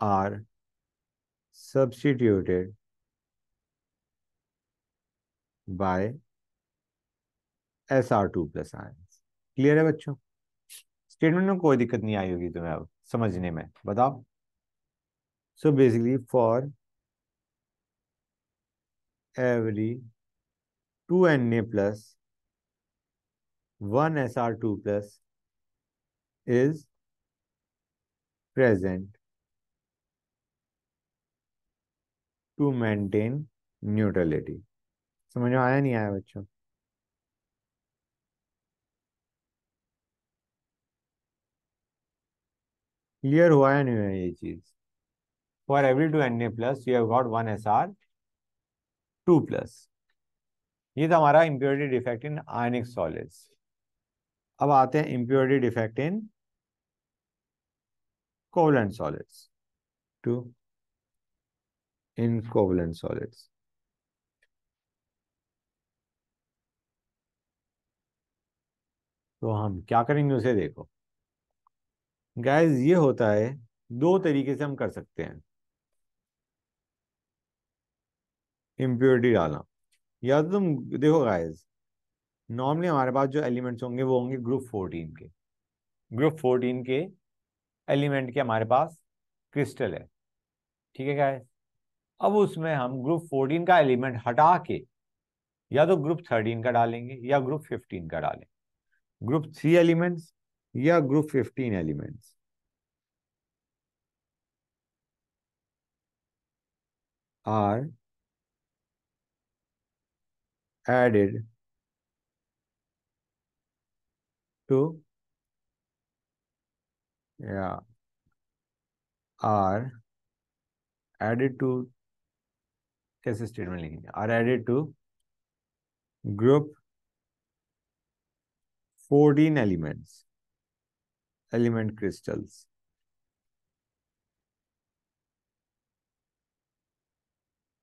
are substituted by SR2 plus ions. Clear है बच्चों स्टेटमेंट में कोई दिक्कत नहीं आई होगी तुम्हें अब समझने में बताओ so basically for every two N A plus one S R two plus is present to maintain neutrality समझ में आया नहीं आया बच्चों क्लियर हुआ है नहीं हुआ ये चीज for every two N A plus you have got one S R two plus ये था हमारा impurity defect in ionic solids अब आते हैं impurity defect in covalent solids to in covalent solids तो हम क्या करेंगे उसे देखो गैस ये होता है दो तरीके से हम कर सकते हैं इम्प्योरिटी डालना या तो तुम देखो गाइस नॉर्मली हमारे पास जो एलिमेंट्स होंगे वो होंगे ग्रुप फोर्टीन के ग्रुप फोर्टीन के एलिमेंट के हमारे पास क्रिस्टल है ठीक है क्या है अब उसमें हम ग्रुप फोर्टीन का एलिमेंट हटा के या तो ग्रुप थर्टीन का डालेंगे या ग्रुप फिफ्टीन का डालेंगे ग्रुप थ्री एलिमेंट्स या group fifteen elements are added to yeah are added to कैसे स्टेटमेंट लिखेंगे are added to group fourteen elements element crystals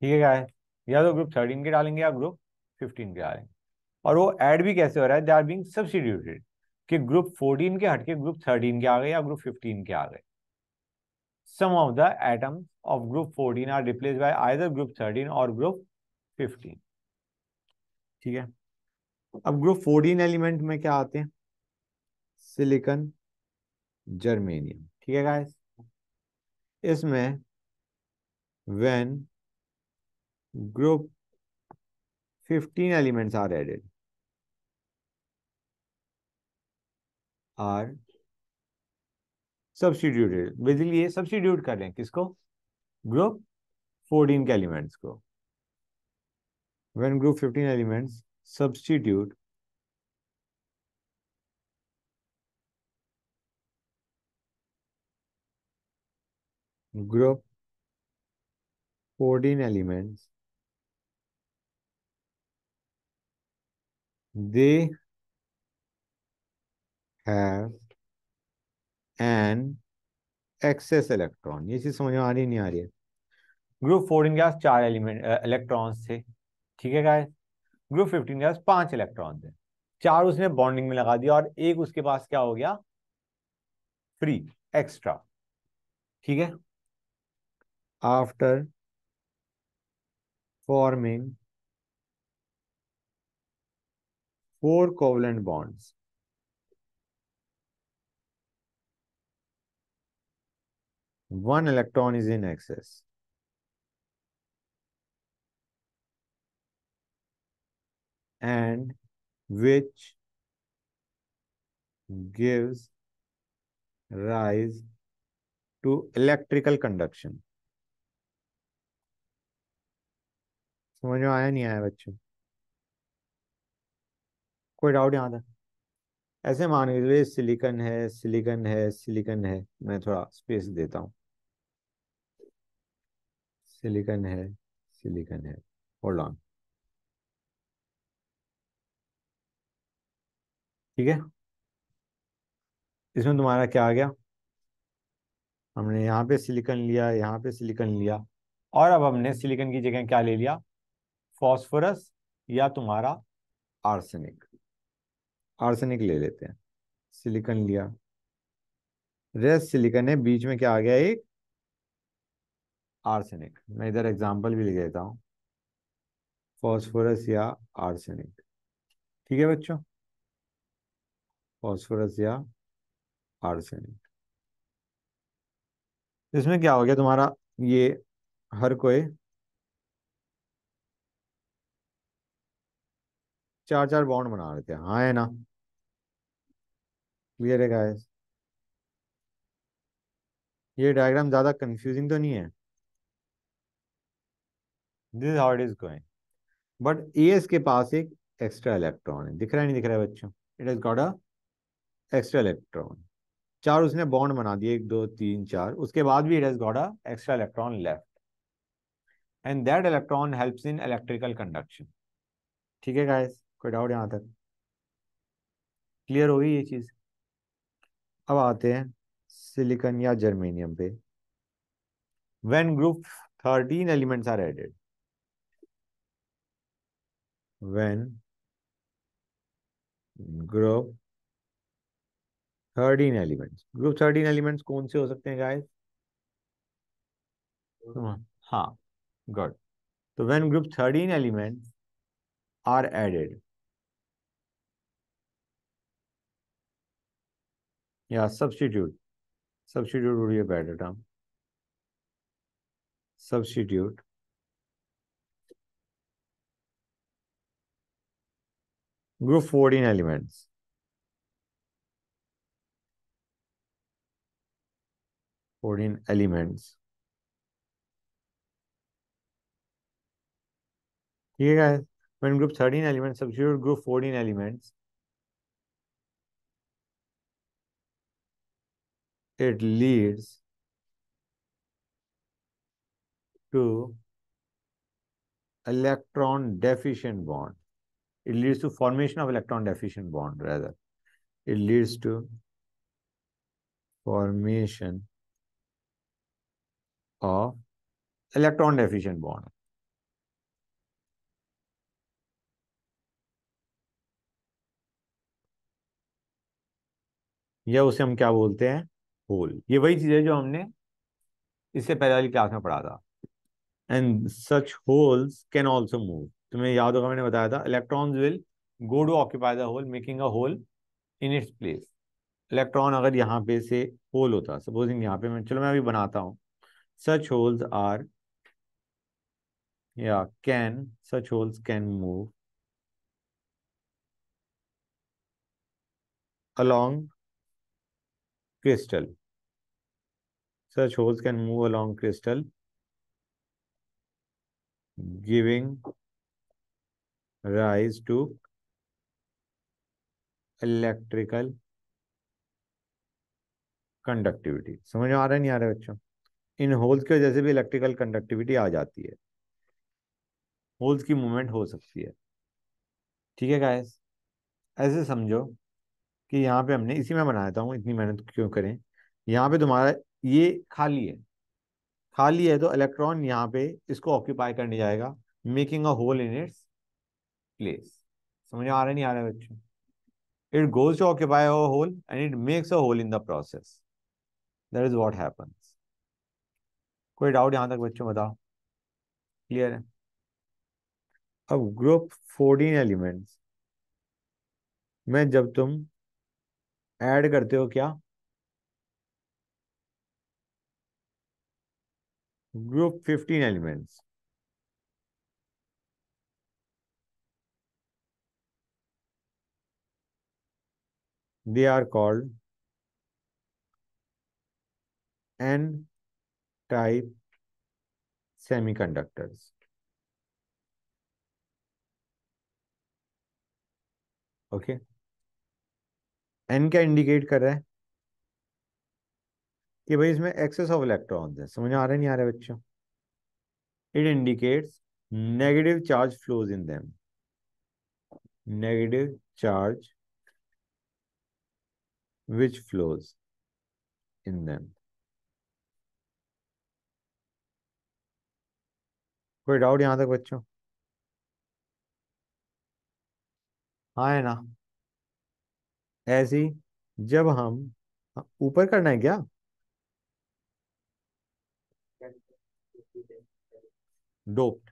ठीक है क्या है या तो ग्रुप थर्टीन के डालेंगे या ग्रुप फिफ्टीन के डालेंगे और वो ऐड भी कैसे हो रहा है दे आर बीइंग सब्सिट्यूटेड कि ग्रुप 14 के हटके ग्रुप 13 के आ गए या ग्रुप 15 के आ गए some of the atom of group 14 are replace by either group 13 और ग्रुप 15 ठीक है अब ग्रुप 14 एलिमेंट में क्या आते हैं सिलिकन जर्मेनियम ठीक है गाइस इसमें when group 15 elements are added are substituted basically ये सब्सटीट्यूट कर रहे हैं किसको ग्रुप फोर्टीन के एलिमेंट्स को when group fifteen elements substitute group fourteen elements they have an excess electron ये चीज समझ में आ रही नहीं आ रही है ग्रुप फोर्टीन के पास चार एलिमेंट इलेक्ट्रॉन्स थे ठीक है गाय ग्रुप फिफ्टीन के पास पांच इलेक्ट्रॉन थे चार उसने बॉन्डिंग में लगा दिया और एक उसके पास क्या हो गया फ्री एक्स्ट्रा ठीक है after forming four covalent bonds one electron is in excess. And which gives rise to electrical conduction. समझ में आया नहीं आया बच्चों कोई डाउट यहाँ था ऐसे मान लीजिए सिलिकन है सिलिकन है सिलिकन है मैं थोड़ा स्पेस देता हूँ सिलिकन है सिलिकन है होल्ड ऑन ठीक है इसमें तुम्हारा क्या आ गया हमने यहां पे सिलिकन लिया यहां पे सिलिकन लिया और अब हमने सिलिकन की जगह क्या ले लिया फॉस्फोरस या तुम्हारा आर्सेनिक आर्सेनिक ले लेते हैं सिलिकन लिया रेस्ट सिलिकन है बीच में क्या आ गया एक आर्सेनिक मैं इधर एग्जाम्पल भी लिख देता हूँ फॉस्फोरस या आर्सेनिक ठीक है बच्चों फॉस्फोरस या आर्सेनिक इसमें क्या हो गया तुम्हारा ये हर कोई चार चार बॉन्ड बना रहे थे हाँ है ना क्लियर है गाइस ये डायग्राम ज़्यादा कंफ्यूजिंग तो नहीं है this how it is going but A के पास एक एक्स्ट्रा इलेक्ट्रॉन है दिख रहा है नहीं दिख रहा है बच्चों it is got a extra electron चार उसने बॉन्ड बना दिए एक दो तीन चार उसके बाद भी it is got a extra electron left and that electron helps in electrical conduction ठीक है गाइस कोई डाउट यहां तक क्लियर हो गई ये चीज अब आते हैं सिलिकन या जर्मेनियम पे when group thirteen elements are added when group 13 elements group 13 elements kaun se ho sakte hain guys ha good so when group 13 elements are added yeah substitute substitute would be a better term substitute group 14 elements. Fourteen elements. Okay, guys. when group 13 elements substitute group 14 elements it leads to electron deficient bond It leads to formation of electron deficient bond rather. It leads to formation of electron deficient bond. या उसे हम क्या बोलते हैं whole ये वही चीज है जो हमने इससे पहले वाली क्लास में पढ़ा था and such holes can also move तुम्हें याद होगा मैंने बताया था electrons will go to occupy the hole making a hole in its place electron अगर यहाँ पे से होल होता सपोजिंग यहाँ पे मैं चलो मैं अभी बनाता हूँ सच होल्स आर या can such holes can move along crystal such holes can move along crystal giving rise to electrical conductivity समझ आ रहा है नहीं आ रहा है बच्चों इन होल्स की वजह से भी इलेक्ट्रिकल कंडक्टिविटी आ जाती है होल्स की मूवमेंट हो सकती है ठीक है गाइस ऐसे समझो कि यहाँ पे हमने इसी में बनाया हूँ इतनी मेहनत क्यों करें यहाँ पे तुम्हारा ये खाली है खाली है तो इलेक्ट्रॉन यहाँ पे इसको ऑक्यूपाई करने जाएगा making a hole in its place समझ आ रहा नहीं आ रहा बच्चों it goes to occupy a hole and it makes a hole in the process that is what happens कोई डाउट यहां तक बच्चों बताओ क्लियर है अब ग्रुप फोर्टीन एलिमेंट्स में जब तुम ऐड करते हो क्या group fifteen elements they are called N type semiconductors. Okay okay. N क्या इंडिकेट कर रहा है कि भाई इसमें एक्सेस ऑफ इलेक्ट्रॉन्स है समझ आ रहे नहीं आ रहे बच्चों it indicates negative charge flows in them negative charge which flows in them. कोई डाउट यहां तक बच्चों हाँ है ना ऐसी जब हम ऊपर करना है क्या डोप्ट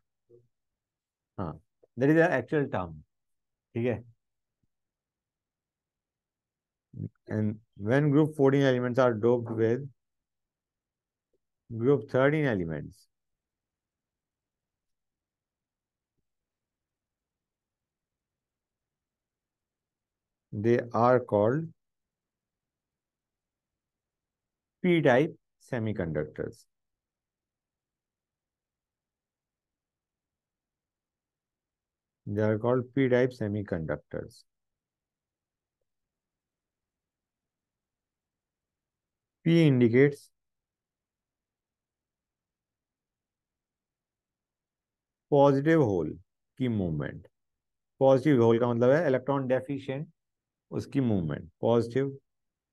हाँ दैट इज एक्चुअल टर्म ठीक है And when group 14 elements are doped uh-huh. with group 13 elements, they are called p-type semiconductors. They are called p-type semiconductors. P indicates positive hole की मूवमेंट पॉजिटिव होल का मतलब है electron deficient उसकी movement positive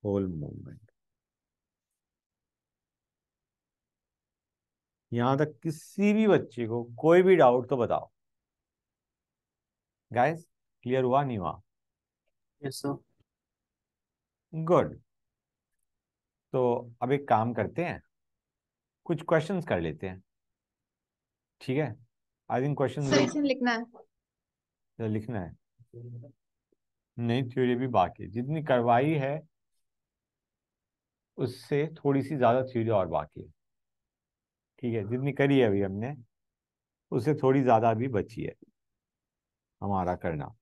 hole movement यहां तक किसी भी बच्चे को कोई भी डाउट तो बताओ गाइस क्लियर हुआ नहीं हुआ यस सर गुड तो अब एक काम करते हैं कुछ क्वेश्चंस कर लेते हैं ठीक है आई थिंक क्वेश्चन लिखना है तो लिखना है नहीं थ्योरी भी बाकी है जितनी करवाई है उससे थोड़ी सी ज्यादा थ्योरी और बाकी है ठीक है जितनी करी है अभी हमने उससे थोड़ी ज्यादा भी बची है हमारा करना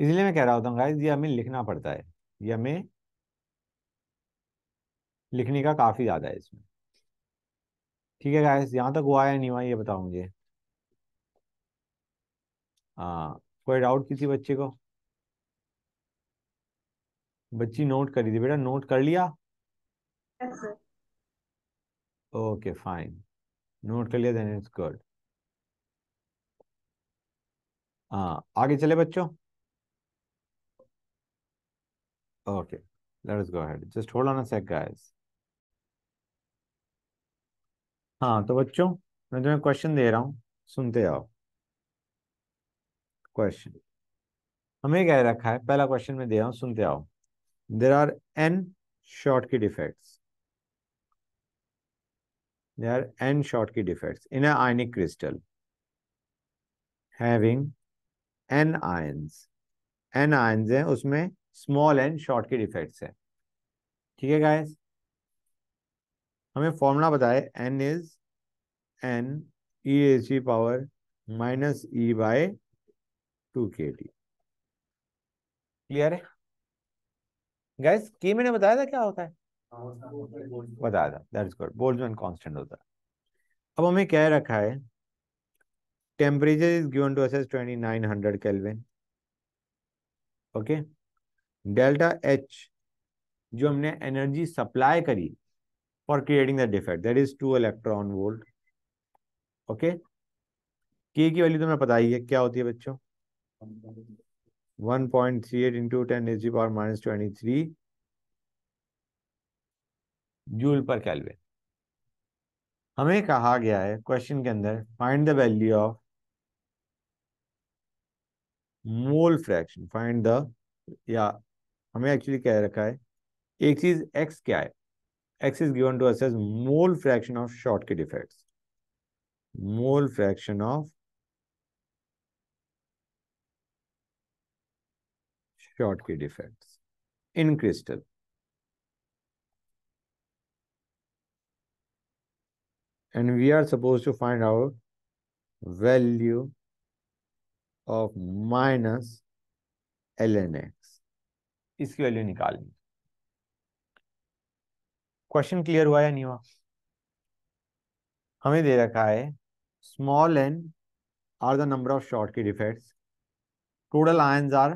इसलिए मैं कह रहा होता हूँ गाइस ये हमें लिखना पड़ता है ये हमें लिखने का काफ़ी ज़्यादा है इसमें ठीक है गाइस यहाँ तक हुआ है नहीं हुआ ये बताओ मुझे हाँ कोई डाउट किसी बच्चे को बच्ची नोट करी थी बेटा नोट कर लिया ओके फाइन नोट कर लिया देन इट्स गुड हाँ आगे चले बच्चों okay let's go go just hold on a sec guys हाँ तो बच्चों मैं तुम्हें क्वेश्चन दे रहा हूँ सुनते जाओ क्वेश्चन हमें कह रखा है पहला क्वेश्चन मैं दे रहा हूँ सुनते आओ there are N Schottky defects there are N Schottky defects in ionic crystal having N ions N ions हैं उसमें small N Schottky defects है ठीक है गाइस हमें फॉर्मूला बताए एन इज एन ई एज जी power minus E by two K T clear है गैस के मैंने बताया था क्या होता है बताया था that is good Boltzmann constant होता है अब हमें क्या रखा है टेम्परेचर इज गिवन टू असेस hundred kelvin okay delta H जो हमने एनर्जी सप्लाई करी for creating the defect that is 2 electron volt okay k की वैल्यू तो मैं पता ही है क्या होती है बच्चों 1.38 point three eight into ten एच 23 minus twenty three hame kaha gaya हमें कहा गया है क्वेश्चन के अंदर find the value of mole fraction find the या हमें एक्चुअली कह रखा है एक चीज एक्स क्या है X is given to us as mole fraction of Schottky defects. Mole fraction of Schottky defects in crystal. And we are supposed to find out value of minus ln x. इसकी वैल्यू निकालनी question clear हुआ या नहीं हुआ हमें दे रखा है small N are the number of Schottky defects total ions are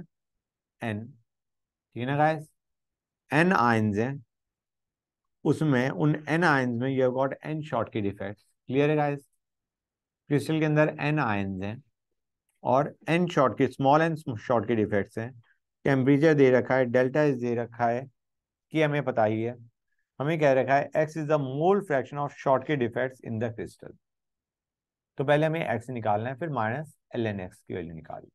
N ठीक है ना गाइस एन आयन्स हैं उसमें उन एन आय में you have got N Schottky defects clear है गाइस क्रिस्टल के अंदर एन आयन्स हैं और N Schottky small N Schottky defects हैं टेम्परेचर दे रखा है डेल्टा इज दे रखा है कि हमें पता ही है हमें कह रखा है X is the mole fraction of Schottky defect in the crystal तो पहले हमें एक्स निकालना है फिर माइनस एल एन एक्स की वैल्यू निकालनी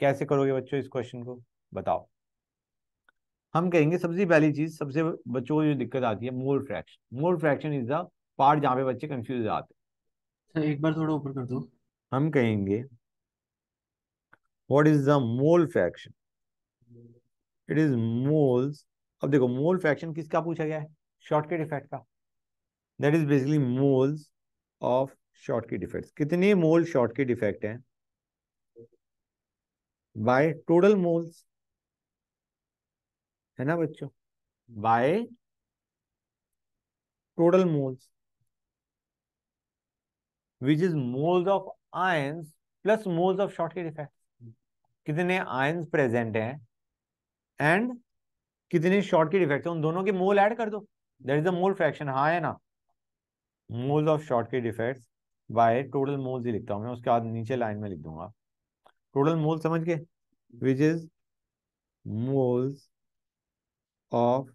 कैसे करोगे बच्चों इस क्वेश्चन को बताओ हम कहेंगे सबसे पहली चीज सबसे बच्चों को जो दिक्कत आती है mole fraction mole fraction is the part जहां पे बच्चे कंफ्यूज आते हैं एक बार थोड़ा ऊपर कर दो हम कहेंगे what is the mole fraction it is moles अब देखो मोल फ्रैक्शन किसका पूछा गया है शॉर्टकट इफेक्ट का that is basically moles of Schottky defect कितने मोल शॉर्टकट इफेक्ट हैं बाय टोटल मोल्स है ना बच्चों by total moles which is moles of ions plus moles of shortcut defect कितने आयंस प्रेजेंट हैं एंड कितने Schottky defect हैं उन दोनों के मोल ऐड कर दो that is the mole fraction हाँ है ना moles of Schottky defects by total moles ही लिखता हूँ मैं उसके बाद नीचे लाइन में लिख दूंगा टोटल मोल समझ के which is moles of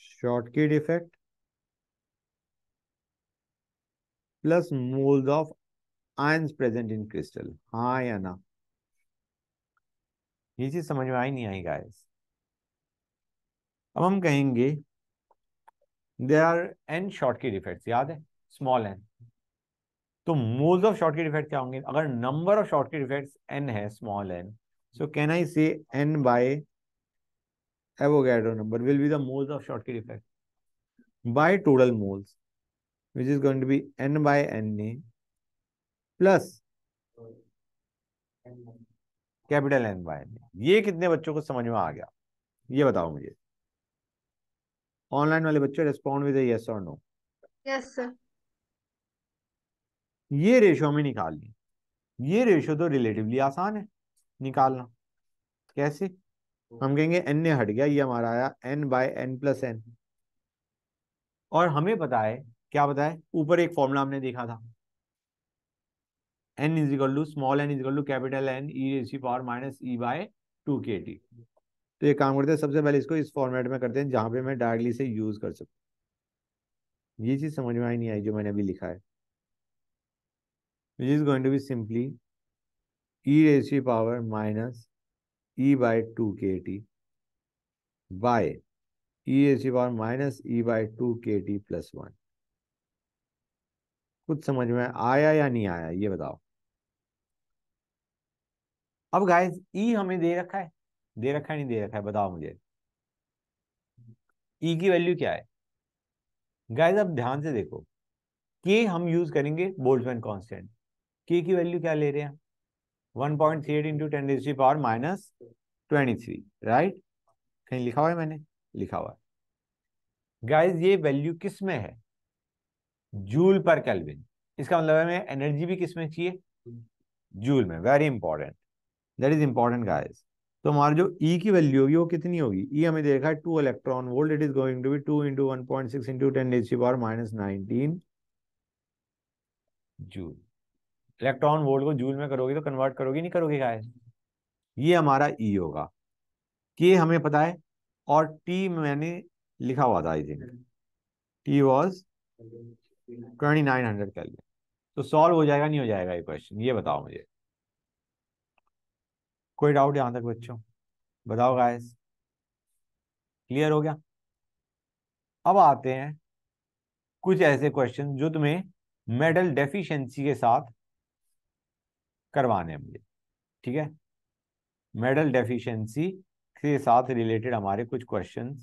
Schottky defect plus moles of ions present in crystal हाँ या ना ये चीज समझ में आई नहीं आई गाइस अब हम कहेंगे they are N Schottky defects याद है स्मॉल एन तो moles of Schottky defect क्या होंगे अगर number of Schottky defects N है small N so can I say N by Avogadro number will be the moles of Schottky defect by total moles which is going to be N by N A plus capital N by ये कितने बच्चों को समझ में आ गया ये बताओ मुझे ऑनलाइन वाले बच्चे रेस्पॉन्ड विद यस और नो यस सर ये रेशो हमें निकालनी ये रेशो तो रिलेटिवली आसान है निकालना कैसे हम कहेंगे एन ने हट गया ये हमारा आया N by N plus N और हमें पता है क्या पता है ऊपर एक फॉर्मूला हमने देखा था N equal to small N equal to capital N e raise power minus E by two K T तो ये काम करते हैं सबसे पहले इसको इस फॉर्मेट में करते हैं जहां पे मैं डायरेक्टली से यूज कर सकूँ ये चीज़ समझ में आई नहीं आई जो मैंने अभी लिखा है which is going to be simply e raise की power minus E by two K T by e raise की power minus E by two K T plus one कुछ समझ में आया या नहीं आया ये बताओ अब गाइस ई e हमें दे रखा है दे रखा है नहीं दे रखा है बताओ मुझे ई e की वैल्यू क्या है गाइस अब ध्यान से देखो के हम यूज करेंगे बोल्टमैन कांस्टेंट के की वैल्यू क्या ले रहे हैं one point three eight into ten raise power minus twenty three right कहीं लिखा हुआ है मैंने लिखा हुआ है गाइज ये वैल्यू किस में है जूल पर कैलविन इसका मतलब है हमें एनर्जी भी किस में चाहिए जूल में very important that is important guys तो हमारी जो ई e की वैल्यू होगी वो कितनी होगी ई e हमें देखा है two electron volt it is going to be two into one point six into ten एच सी power minus nineteen joule electron volt को जूल में करोगे तो कन्वर्ट करोगे नहीं करोगे क्या ये हमारा ई e होगा के हमें पता है और टी मैंने लिखा हुआ था I think T was twenty nine hundred kelvin तो सॉल्व हो जाएगा नहीं हो जाएगा ये क्वेश्चन ये बताओ मुझे कोई डाउट यहां तक बच्चों बताओ गाइस क्लियर हो गया अब आते हैं कुछ ऐसे क्वेश्चन जो तुम्हें मेडल डेफिशिएंसी के साथ करवाने मुझे ठीक है मेडल डेफिशिएंसी के साथ रिलेटेड हमारे कुछ क्वेश्चन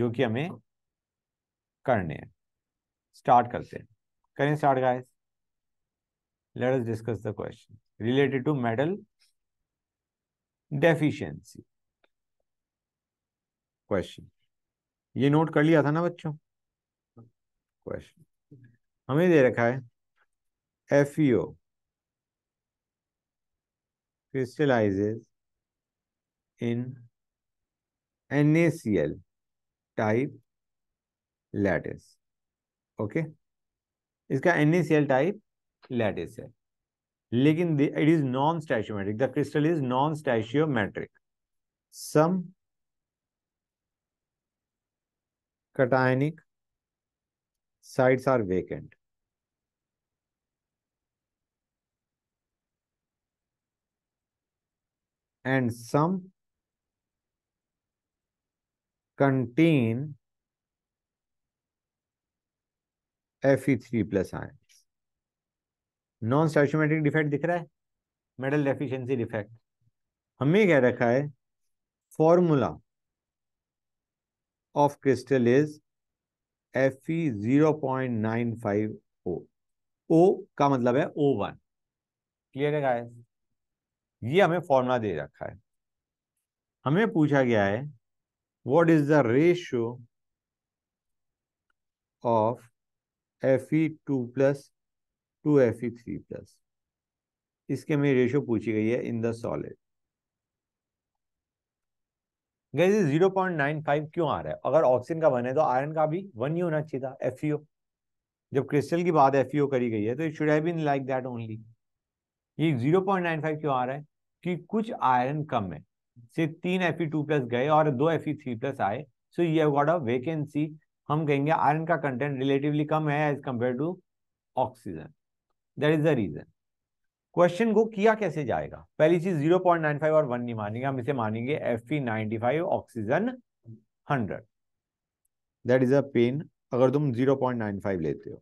जो कि हमें करने हैं स्टार्ट करते हैं करें start guys let us discuss the question related to metal deficiency question ये नोट कर लिया था ना बच्चों क्वेश्चन हमें दे रखा है FeO A C L type lattice okay okay? इसका एल टाइप लैटिस है लेकिन it is non stoichiometric the crystal is non stoichiometric some cationic sites are vacant. And some contain Fe3 plus ion. Non stoichiometric defect दिख रहा है metal deficiency defect हमें क्या रखा है formula of crystal is F E zero point nine five O O का मतलब है ओ वन क्लियर है गाइस ये हमें फॉर्मूला दे रखा है हमें पूछा गया है what is the ratio of F E two plus to F E three plus इसके में रेशो पूछी गई है in the solid guys zero point nine five क्यों आ रहा है अगर ऑक्सीजन का वन है तो आयरन का भी वन ही होना चाहिए था एफ जब क्रिस्टल की बात एफ करी गई है तो it should have been like that only ये जीरो पॉइंट नाइन फाइव क्यों आ रहा है कि कुछ आयरन कम है से तीन एफ टू प्लस गए और दो एफ थ्री प्लस आए सो ये गॉट अ वेकेंसी हम कहेंगे आयरन का कंटेंट रिलेटिवली कम है as compare to oxygen that is the reason question को किया कैसे जाएगा पहली चीज 0.95 और 1 नहीं मानेंगे हम इसे मानेंगे F ninety five oxygen 100 that is a pen अगर तुम 0.95 लेते हो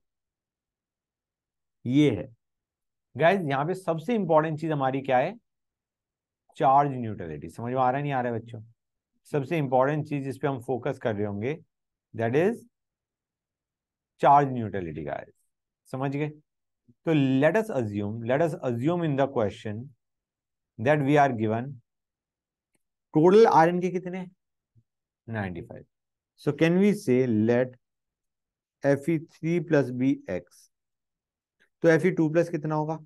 ये है गाइज यहाँ पे सबसे इंपॉर्टेंट चीज हमारी क्या है चार्ज न्यूट्रलिटी समझ में आ रहा नहीं आ रहा है बच्चों सबसे इंपॉर्टेंट चीज जिस पे हम फोकस कर रहे होंगे that is charge neutrality guys समझ गए तो let us assume let us assume in the question that we are given total rn के कितने 95 so can we say let fe3 plus bx तो fe2 plus कितना होगा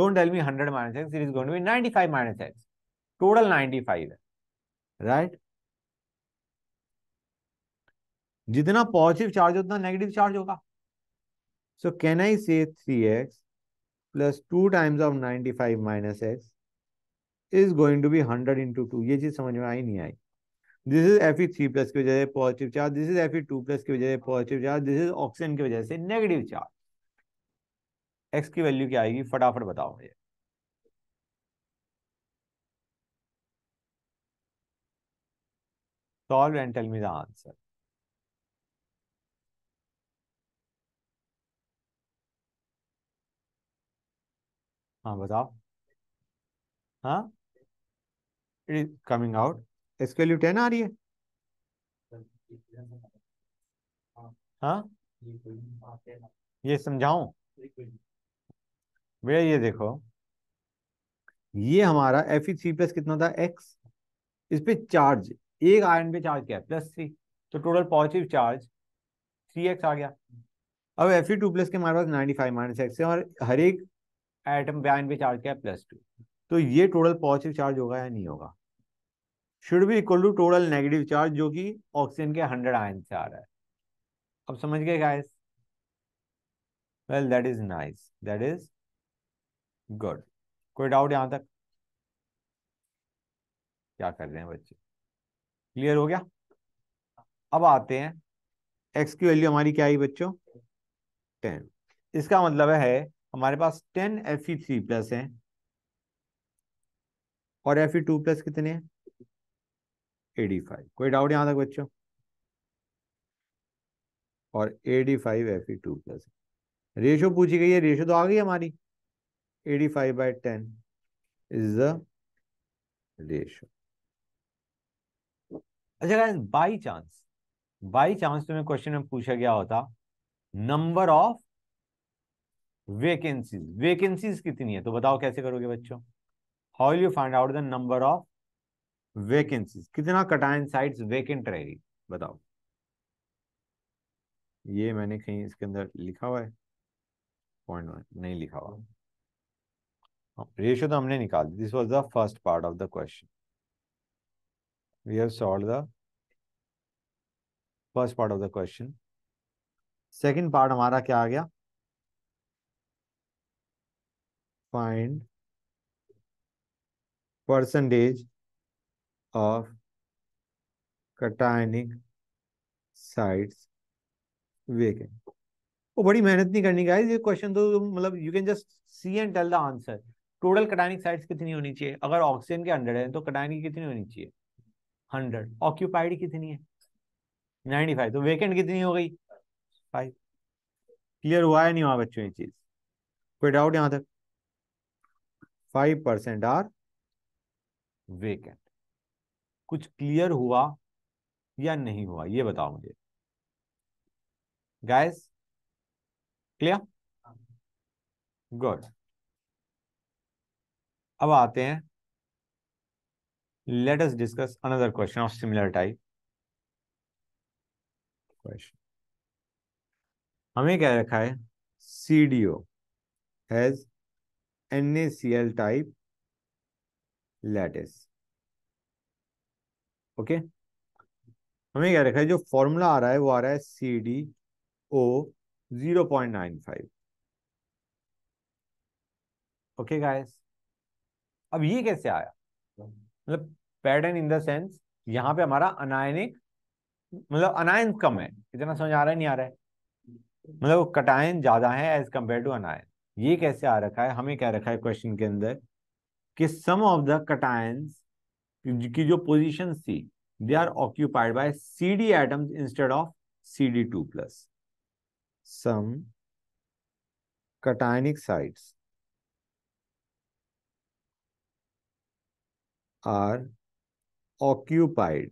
don't tell me 100 minus x it is going to be 95 minus x total 95 है right जितना positive charge उतना negative charge होगा So can I say 3x plus 2 times of 95 minus x is going to be 100 into 2. ये चीज़ समझ में आई नहीं आई this is F E three plus की वजह से positive charge this is F E two plus की वजह से positive charge this is oxygen की वजह से नेगेटिव चार्ज एक्स की वैल्यू क्या आएगी फटाफट बताओ मुझे solve and tell me the answer हाँ बताओ हाँ इट इज कमिंग आउट इसके वैल्यू टेन आ रही है हाँ ये समझाऊं भैया ये देखो ये हमारा एफ ई थ्री प्लस कितना था एक्स इस पे चार्ज एक आयन पे चार्ज क्या है प्लस थ्री तो total positive charge three X आ गया अब एफ ई टू प्लस के हमारे पास नाइन्टी फाइव माइनस एक्स है और हर एक एटम बयान भी चार्ज क्या प्लस टू तो ये टोटल पॉजिटिव चार्ज होगा या नहीं होगा शुड भी equal to total negative charge जो कि ऑक्सीजन के हंड्रेड आयन से आ रहा है अब समझ गए guys well that is nice that is good कोई डाउट यहां तक क्या कर रहे हैं बच्चे क्लियर हो गया अब आते हैं एक्स की वैल्यू हमारी क्या आई बच्चों टेन इसका मतलब है हमारे पास ten F E three plus है और एफ ई टू प्लस कितने हैं एडी फाइव कोई डाउट यहां तक बच्चों और eighty five F E two plus ratio पूछी गई है रेशो तो आ गई हमारी eighty five by ten is the ratio अच्छा बाई चांस बाई चांस तुम्हें क्वेश्चन में पूछा गया होता नंबर ऑफ वेकेंसीज वेकेंसीज कितनी है तो बताओ कैसे करोगे बच्चों how you find out the number of vacancies कितना कटाइन साइट्स वेकेंट रहेगी बताओ ये मैंने कहीं इसके अंदर लिखा हुआ है पॉइंट वन नहीं लिखा हुआ रेशियो हाँ, तो हमने निकाल दी this was the first part of the question we have solve the first part of the question second part हमारा क्या आ गया find percentage of cationic sites vacant वो बड़ी मेहनत नहीं करनी गाइस ये क्वेश्चन तो मतलब you can just see and tell the answer total cationic sites कितनी होनी चाहिए अगर ऑक्सीजन के अंडर है तो कटाइनिक कितनी होनी चाहिए हंड्रेड ऑक्यूपाइड कितनी है नाइनटी फाइव तो वेकेंट कितनी हो गई फाइव क्लियर हुआ है नहीं हुआ बच्चों ये चीज कोई डाउट यहाँ तक फाइव परसेंट आर वेकेंट कुछ क्लियर हुआ या नहीं हुआ ये बताओ मुझे गाइस क्लियर गुड अब आते हैं let us discuss another question of similar type question हमें क्या रखा है CdO has NaCl type lattice. Okay okay? हमें क्या रखा है जो फॉर्मूला आ रहा है वो आ रहा है C D O zero point nine five okay guys अब ये कैसे आया मतलब पैटर्न इन द सेंस यहाँ पे हमारा अनायनिक मतलब अनायन कम है इतना समझ आ रहा है नहीं आ रहा है मतलब कटायन ज्यादा है एज कम्पेयर टू अनायन ये कैसे आ रखा है हमें क्या रखा है क्वेश्चन के अंदर कि सम ऑफ द कटायंस की जो पोजीशन थी they are occupied by C D atoms instead of C D two plus some cationic sites are occupied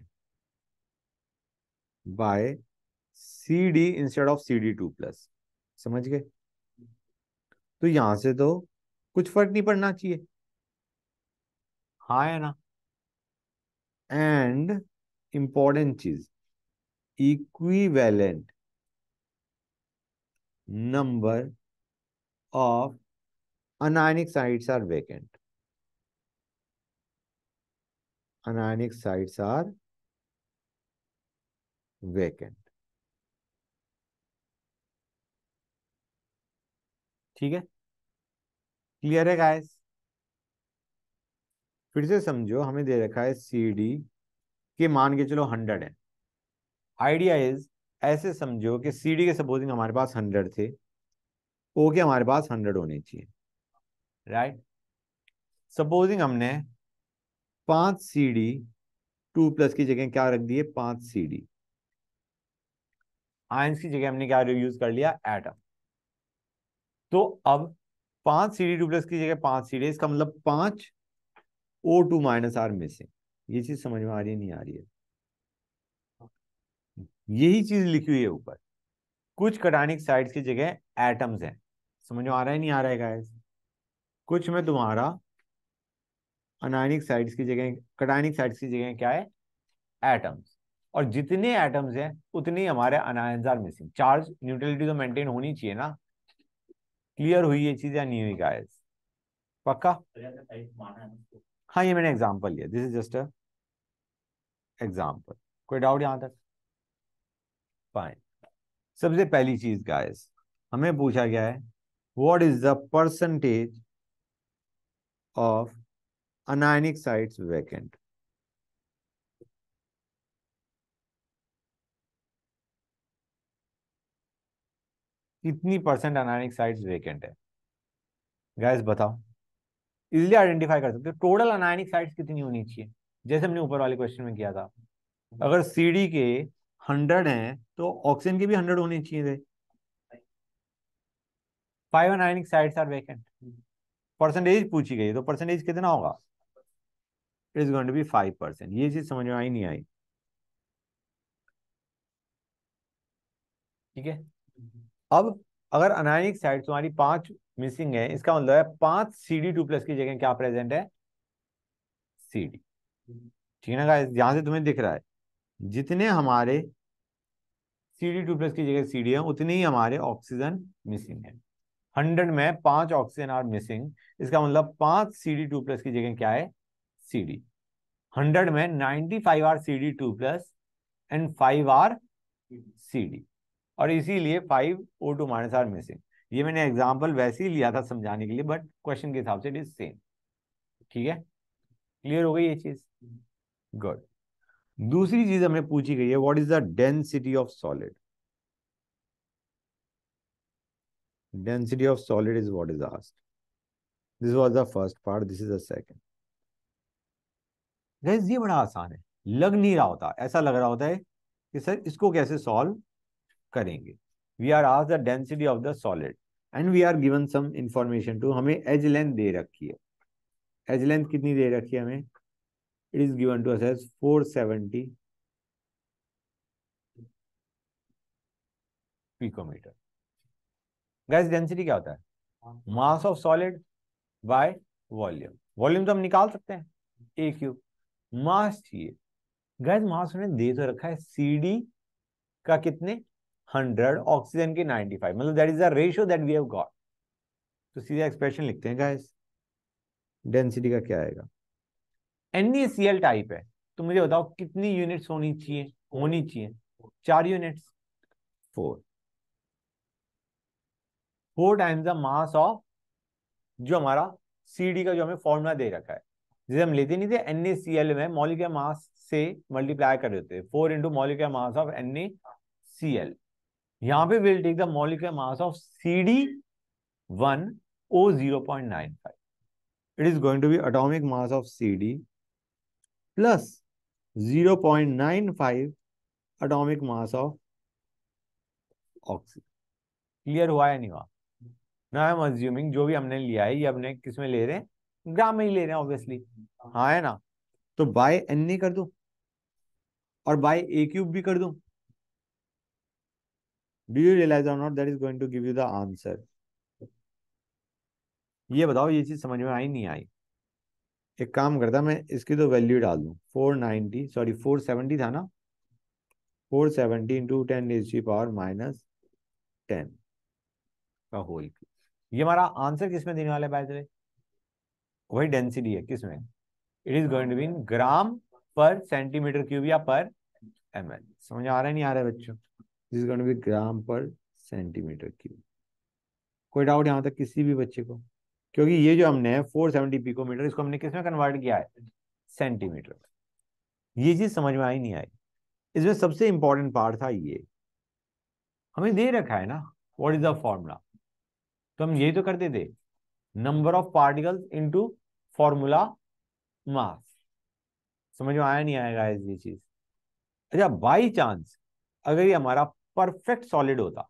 by C D instead of C D two plus समझ गए तो यहां से तो कुछ फर्क नहीं पड़ना चाहिए हा है ना एंड इंपॉर्टेंट चीज equivalent number of anionic sites are vacant anionic sites are vacant ठीक है क्लियर है गाइस फिर से समझो हमें दे रखा है सी डी के मान के चलो हंड्रेड है आइडिया इज ऐसे समझो कि सी डी के सपोजिंग हमारे पास हंड्रेड थे ओ के हमारे पास हंड्रेड होने चाहिए राइट right? सपोजिंग हमने पांच सी डी टू प्लस की जगह क्या रख दिए पांच सी डी आयंस की जगह हमने क्या यूज कर लिया एटम तो अब पांच सी डी डुप्लेक्स की जगह पांच सी डी इसका मतलब पांच O two minus are missing ये चीज समझ में आ रही है नहीं आ रही है यही चीज लिखी हुई है ऊपर कुछ कटानिक साइड्स की जगह एटम्स हैं समझ में आ रहा है नहीं आ रहा है गाइस कुछ में तुम्हारा अनायनिक साइड्स की जगह कटायनिक साइड्स की जगह क्या है एटम्स और जितने एटम्स हैं उतने हमारे anions are missing charge neutrality तो मेंटेन होनी चाहिए ना क्लियर हुई ये चीज या नहीं हुई गाइस पक्का हाँ ये मैंने एग्जांपल लिया this is just a example कोई डाउट यहां तक फाइन सबसे पहली चीज गाइस हमें पूछा गया है what is the percentage of anionic sites vacant कितनी परसेंट अनायनिक साइट्स वेकेंट है गैस बताओ इजिली आइडेंटिफाई कर सकते हो टोटल अनायनिक साइट्स कितनी होनी चाहिए जैसे हमने ऊपर वाले क्वेश्चन में किया था अगर सीडी के हंड्रेड हैं तो ऑक्सीजन के भी हंड्रेड होने चाहिए थे five anionic sites are vacant percentage पूछी गई तो परसेंटेज कितना होगा it is going to be five percent ये चीज समझ में आई नहीं आई ठीक है अब अगर अनायनिक साइड तुम्हारी पांच मिसिंग है इसका मतलब है पांच सी डी टू प्लस की जगह क्या प्रेजेंट है सी डी ठीक है ना यहां से तुम्हें दिख रहा है जितने हमारे सी डी टू प्लस की जगह सी डी है उतने ही हमारे ऑक्सीजन मिसिंग है हंड्रेड में पांच ऑक्सीजन आर मिसिंग इसका मतलब पांच सी डी टू प्लस की जगह क्या है सी डी हंड्रेड में ninety five are C D two plus and five are C D और इसीलिए five O two minus are missing ये मैंने एग्जाम्पल वैसे ही लिया था समझाने के लिए बट क्वेश्चन के हिसाब से इट इज सेम ठीक है क्लियर हो गई ये चीज गुड दूसरी चीज हमें पूछी गई है what is the density of solid density of solid is what is asked this was the first part this is the second guys ये बड़ा आसान है लग नहीं रहा होता ऐसा लग रहा होता है कि सर इसको कैसे सॉल्व करेंगे वी आर आज the density of the solid and we are given some information to हमें एज लेंथ दे रखी है एज लेंथ कितनी दे रखी है हमें it is given to us four seventy picometer guys density क्या होता है mass of solid by volume volume तो हम निकाल सकते हैं ए क्यूब मास चाहिए गैस मास उन्हें दे तो रखा है सी डी का कितने हंड्रेड ऑक्सीजन की नाइनटी फाइव मतलब that is the ratio that we have got तो सीधा एक्सप्रेशन लिखते हैं गाइस डेंसिटी का क्या आएगा एन टाइप e है तो मुझे बताओ कितनी यूनिट्स होनी चाहिए होनी चाहिए चार units four four times the mass of जो हमारा सी का जो हमें फॉर्मूला दे रखा है जिसे हम लेते नहीं थे एन ए सी एल में मॉलिकुलर मास से मल्टीप्लाई कर देते four into molecular mass of N A C L यहां पे will take the molecular mass of C D one O zero point nine five it is going to be atomic mass of C D plus zero point nine five atomic mass of oxygen clear हुआ या नहीं हुआ ना I am assuming जो भी हमने लिया है ये हमने किसमें ले रहे हैं ग्राम में ही ले रहे हैं ऑब्वियसली हाँ है ना तो बाय एन ए कर दो और बाय ए क्यूब भी कर दो Do you realize or not that is going to give you the answer? ये बताओ ये चीज समझ में आई नहीं आई एक काम करता मैं इसकी तो वैल्यू डाल दू four ninety sorry four seventy था ना four seventy into ten is to power minus ten का होल ये हमारा आंसर किसमें देने वाला है बाय वही डेंसिटी है किसमें it is going to be gram per centimeter cube या पर एम समझ आ रहा है नहीं आ रहा है बच्चों this is going to be gram per centimeter cube कोई डाउट यहां तक किसी भी बच्चे को क्योंकि ये जो हमने 470 पिकोमीटर इसको हमने किस में कन्वर्ट किया है सेंटीमीटर में ये चीज समझ में आई नहीं आई इसमें सबसे इंपॉर्टेंट पार्ट था ये हमें दे रखा है ना व्हाट इज द फॉर्मूला तो हम ये तो करते थे number of particles into formula mass समझ में आया नहीं आएगा ये चीज अच्छा बाई चांस अगर ये हमारा परफेक्ट सॉलिड होता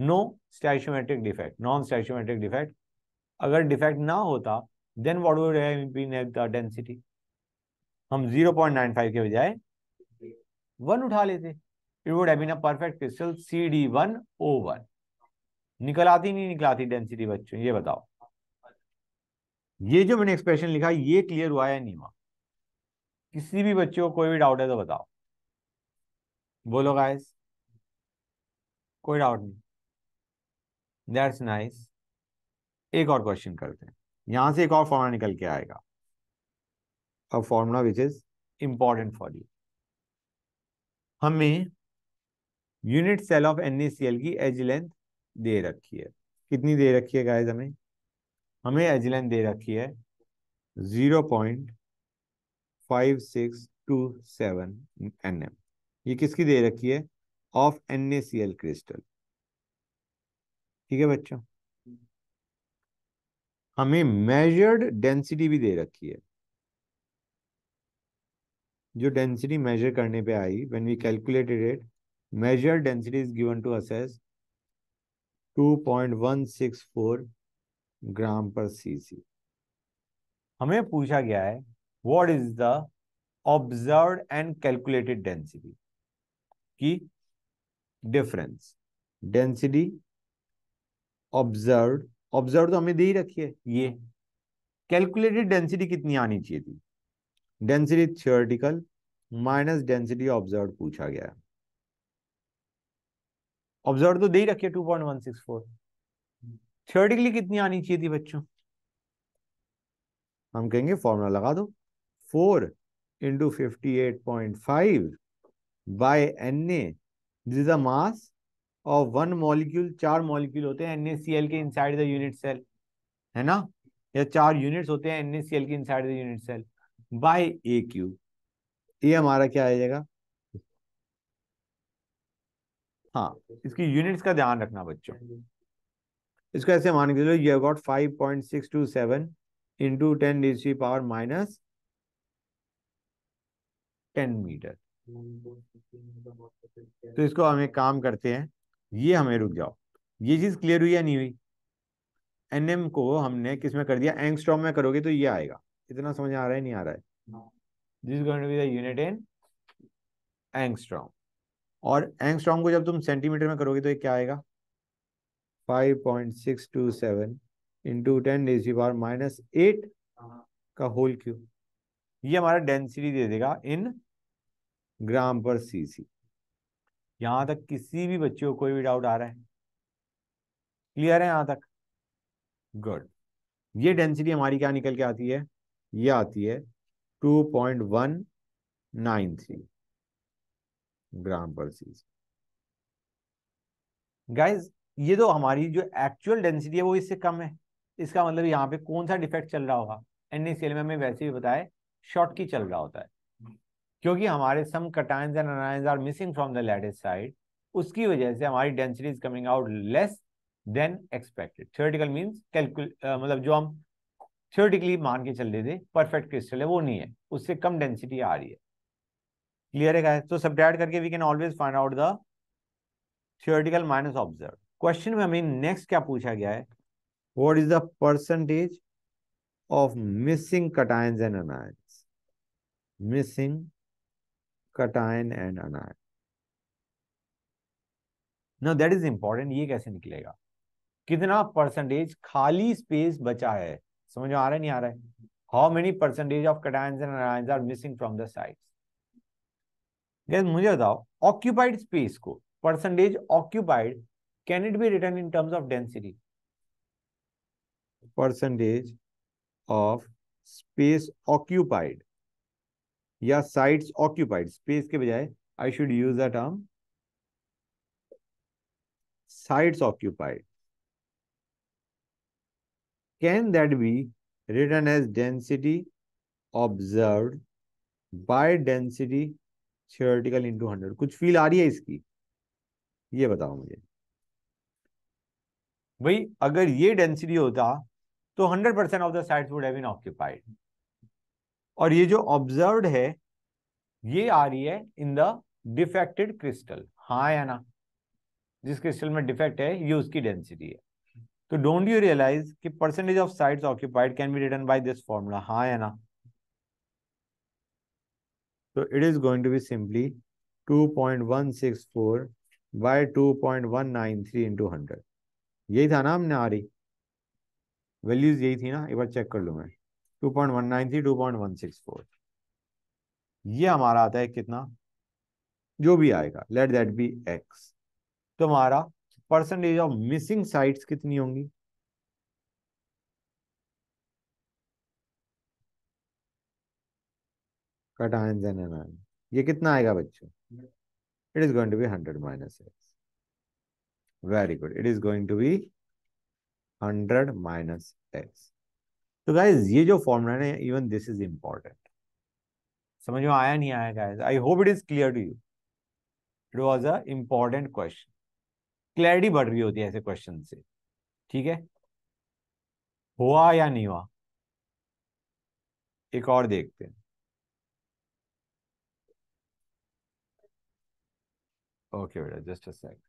no stoichiometric defect non stoichiometric defect अगर डिफेक्ट ना होता then what would been the density हम 0.95 के बजाय वन उठा लेते it would have been a perfect crystal C D one O one निकल आती नहीं निकल आती डेंसिटी बच्चों ये बताओ ये जो मैंने एक्सप्रेशन लिखा ये क्लियर हुआ या नहीं हुआ किसी भी बच्चे को कोई भी डाउट है तो बताओ बोलो गाइस कोई डाउट नहीं दैट्स नाइस एक और क्वेश्चन करते हैं यहां से एक और फॉर्मूला निकल के आएगा a formula which is important for you हमें यूनिट सेल ऑफ एन की एज लेंथ दे रखी है कितनी दे रखी है गाइस हमें हमें एज लेंथ दे रखी है zero point five six two seven N M ये किसकी दे रखी है ऑफ एनएसीएल क्रिस्टल ठीक है बच्चों हमें मेजर्ड डेंसिटी भी दे रखी है जो डेंसिटी मेजर करने पे I when we calculated it measure density is given to us as 2.164 gram per CC हमें पूछा गया है what is the observe and calculated density कि डिफरेंस डेंसिटी ऑब्जर्व ऑब्जर्व तो हमें दे ही रखी है ये कैलकुलेटेड डेंसिटी कितनी आनी चाहिए थी density theoretical minus density observe पूछा गया ऑब्जर्व तो दे ही रखिए two point one six four theoretically कितनी आनी चाहिए थी बच्चों हम कहेंगे फॉर्मूला लगा दो four into fifty eight point five by N A this is a mass of one molecule चार मॉलिक्यूल होते हैं एनएसीएल के इनसाइड द यूनिट सेल है ना या चार यूनिट्स होते हैं एनएसीएल के inside the unit cell by A cube ये हमारा क्या आ जाएगा हाँ इसकी यूनिट्स का ध्यान रखना बच्चों इसको ऐसे मान के चलो you got five point six two seven into ten the power minus ten meter तो इसको हम एक काम करते हैं ये हमें रुक जाओ ये चीज क्लियर हुई या नहीं हुई एन एम को हमने किस में कर दिया एंगस्ट्रॉम में करोगे तो ये आएगा इतना समझ आ रहा है नहीं आ रहा है this going to be the unit in angstrom और एंगस्ट्रॉम को जब तुम सेंटीमीटर में करोगे तो ये क्या आएगा 5.627 into ten raise power minus eight का होल क्यूब ये हमारा डेंसिटी दे देगा इन ग्राम पर सीसी यहां तक किसी भी बच्चे को कोई भी डाउट आ रहा है क्लियर है यहां तक गुड ये डेंसिटी हमारी क्या निकल के आती है ये आती है 2.193 ग्राम पर सीसी गाइस ये तो हमारी जो एक्चुअल डेंसिटी है वो इससे कम है इसका मतलब यहाँ पे कौन सा डिफेक्ट चल रहा होगा एनएसीएल में हमें वैसे भी बताए शॉर्ट की चल रहा होता है क्योंकि हमारे some cations and anions are missing from the lattice site उसकी वजह से हमारी density is coming out less than expected theoretical means calculated मतलब जो हम थियोरेटिकली मान के चल रहे थे परफेक्ट क्रिस्टल है वो नहीं है उससे कम डेंसिटी आ रही है क्लियर है क्या तो सब्ट्रैक्ट करके we can always find out the theoretical minus observe question में हमें नेक्स्ट क्या पूछा गया है what is the percentage of missing cations and anions missing cation and anion no that is important ये कैसे निकलेगा कितना परसेंटेज खाली स्पेस बचा है समझ में आ रहा है नहीं आ रहा है how many percentage of cation and anion are missing from the site मुझे बताओ ऑक्यूपाइड स्पेस को percentage occupied can it be written in terms of density percentage of space occupied या साइट्स ऑक्यूपाइड स्पेस के बजाय I should use the term sites occupied can that be written as density observe by density theoretical into hundred कुछ feel आ रही है इसकी ये बताओ मुझे भाई अगर ये डेंसिटी होता तो hundred percent of the sites would have been occupied और ये जो ऑब्जर्व है ये आ रही है इन द डिफेक्टेड क्रिस्टल हाँ या ना जिस क्रिस्टल में डिफेक्ट है ये उसकी डेंसिटी है तो डोंट यू रियलाइज कि percentage of sites occupied can be written by this formula हाँ या ना तो it is going to be simply 2.164 by 2.193 into 100 यही था ना हमने आ रही वैल्यूज यही थी ना एक बार चेक कर लू मैं two point one nine three two point one six four ये हमारा आता है कितना जो भी आएगा लेट दैट बी एक्स तो हमारा परसेंटेज ऑफ मिसिंग साइट्स कितनी होंगी कटाइन एन एनायन ये कितना आएगा बच्चों it is going to be hundred minus X very good it is going to be hundred minus X तो गाइज ये जो फॉर्मूला है इवन दिस इज इम्पॉर्टेंट समझ में आया नहीं आया guys I hope it is clear to you it was a important question clarity बढ़ रही होती है ऐसे क्वेश्चन से ठीक है हुआ या नहीं हुआ एक और देखते हैं ओके बेटा जस्ट अ सेकंड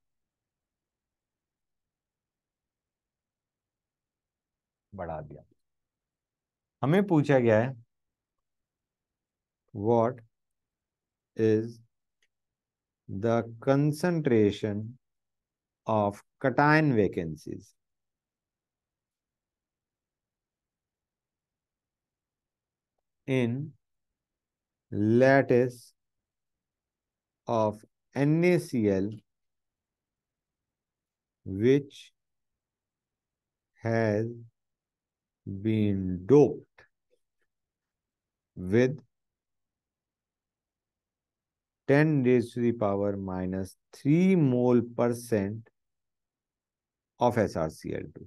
बढ़ा दिया हमें पूछा गया है what is the concentration of cation vacancies in of N A C L which has been doped. With ten raise to the power minus three mole percent of S R C L two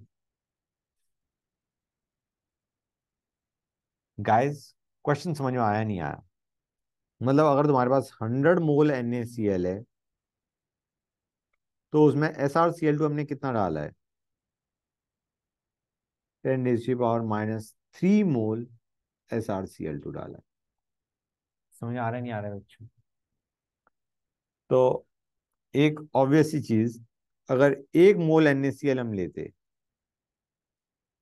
guys question समझ में आया नहीं आया मतलब अगर तुम्हारे पास hundred mole N A C L है तो उसमें S R C L two हमने कितना डाला है ten raise to power minus three mole S R C L two डाला समझ आ रहा नहीं आ रहा है बच्चों तो एक ऑब्वियस चीज अगर एक मोल एन हम लेते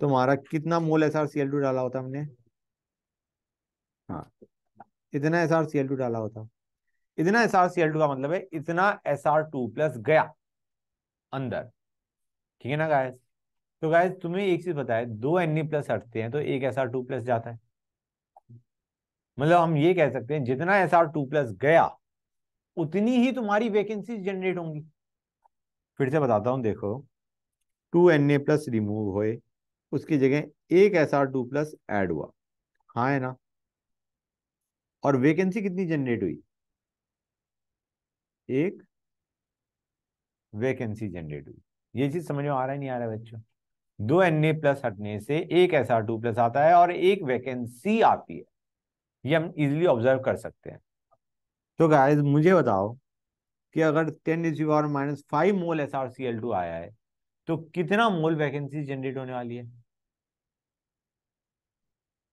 तो हमारा कितना mole S R C L two डाला होता हमने हाँ इतना S R C L two डाला होता इतना S R C L two का मतलब है इतना एस आर टू प्लस गया अंदर ठीक है ना गायस तो गायस तुम्हें एक चीज बताए दो एन ए प्लस हटते हैं तो एक एस आर टू प्लस जाता है मतलब हम ये कह सकते हैं जितना एस आर टू प्लस गया उतनी ही तुम्हारी वैकेंसीज जनरेट होंगी फिर से बताता हूँ देखो two N A plus remove हो उसकी जगह एक S R two plus add हुआ हाँ है ना और वैकेंसी कितनी जनरेट हुई एक वैकेंसी जनरेट हुई ये चीज समझ में आ रहा है नहीं आ रहा है बच्चों दो एन ए प्लस हटने से एक एस आर टू प्लस आता है और एक वैकेंसी आती है ये हम इजिली ऑब्जर्व कर सकते हैं तो गाइस मुझे बताओ कि अगर ten is you are minus five mole S R C L two आया है तो कितना मोल वैकेंसी जनरेट होने वाली है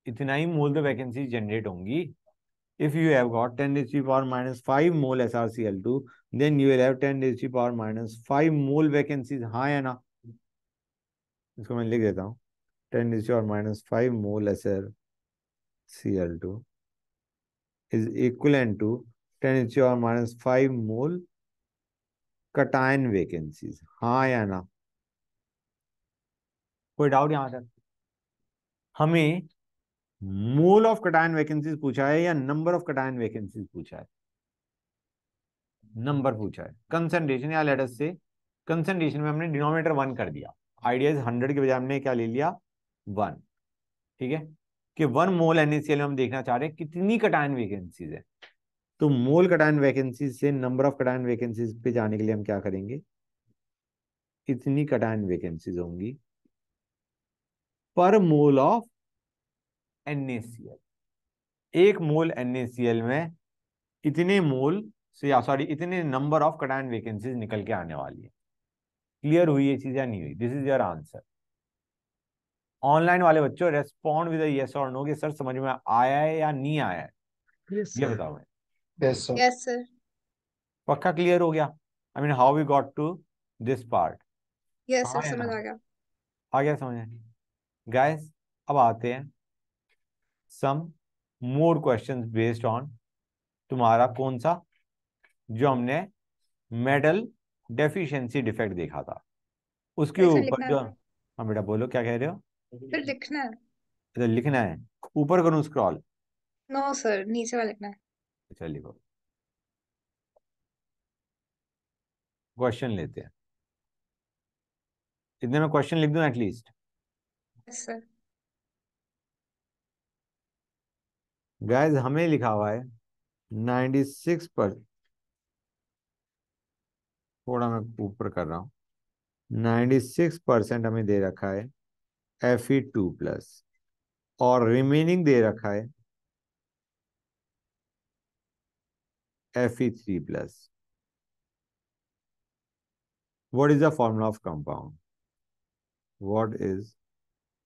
इतना ही मोल तो वैकेंसी जनरेट होंगी if you have got ten is power minus five mole S R C L two then you have ten is power minus five mole vacancy हाँ या ना इसको मैं लिख देता हूँ ten is power minus five mole S R C L two is equivalent to 10 to power minus 5 mole cation vacancies हाँ या ना कोई डाउट यहाँ सर हमें मोल ऑफ कटायन वैकेंसीज पूछा है या नंबर ऑफ कटायन वैकेंसीज पूछा है नंबर पूछा है कंसनट्रेशन या लेटर से कंसनट्रेशन में हमने डिनोमिनेटर वन कर दिया आइडिया हंड्रेड के बजाय हमने क्या ले लिया वन ठीक है कि वन मोल एनएसीएल में हम देखना चाह रहे हैं कितनी कटायन वैकेंसीज है तो मोल कटायन वैकेंसीज से नंबर ऑफ कटायन वैकेंसीज पे जाने के लिए हम क्या करेंगे कितनी कटायन वैकेंसीज होंगी पर मोल ऑफ एनएसीएल एक मोल एनएसीएल में इतने मोल से या सॉरी इतने नंबर ऑफ कटायन वैकेंसीज निकल के आने वाली है क्लियर हुई ये चीज या नहीं हुई this is your answer online वाले बच्चों रेस्पॉन्ड विद यस और नो कि सर समझ में आया है या नहीं आया है yes, ये बताओ यस yes, सर पक्का क्लियर हो गया I mean how we got to this part yes sir समझ आ गया आ गया समझ गाइस अब आते हैं some more question based on तुम्हारा कौन सा जो हमने मेडल डेफिशिएंसी डिफेक्ट देखा था उसके ऊपर जो हाँ बेटा बोलो क्या कह रहे हो फिर हम्म। लिखना है अच्छा लिखना है ऊपर करूं स्क्रॉल नो सर नीचे वाला लिखना है अच्छा लिखो क्वेश्चन लेते हैं इतने में क्वेश्चन लिख दूं एटलीस्ट सर गाइस हमें लिखा हुआ है नाइन्टी सिक्स पर थोड़ा मैं ऊपर कर रहा हूँ नाइन्टी सिक्स परसेंट हमें दे रखा है एफ ई टू प्लस और रिमेनिंग दे रखा है F E three plus what is the formula of compound what is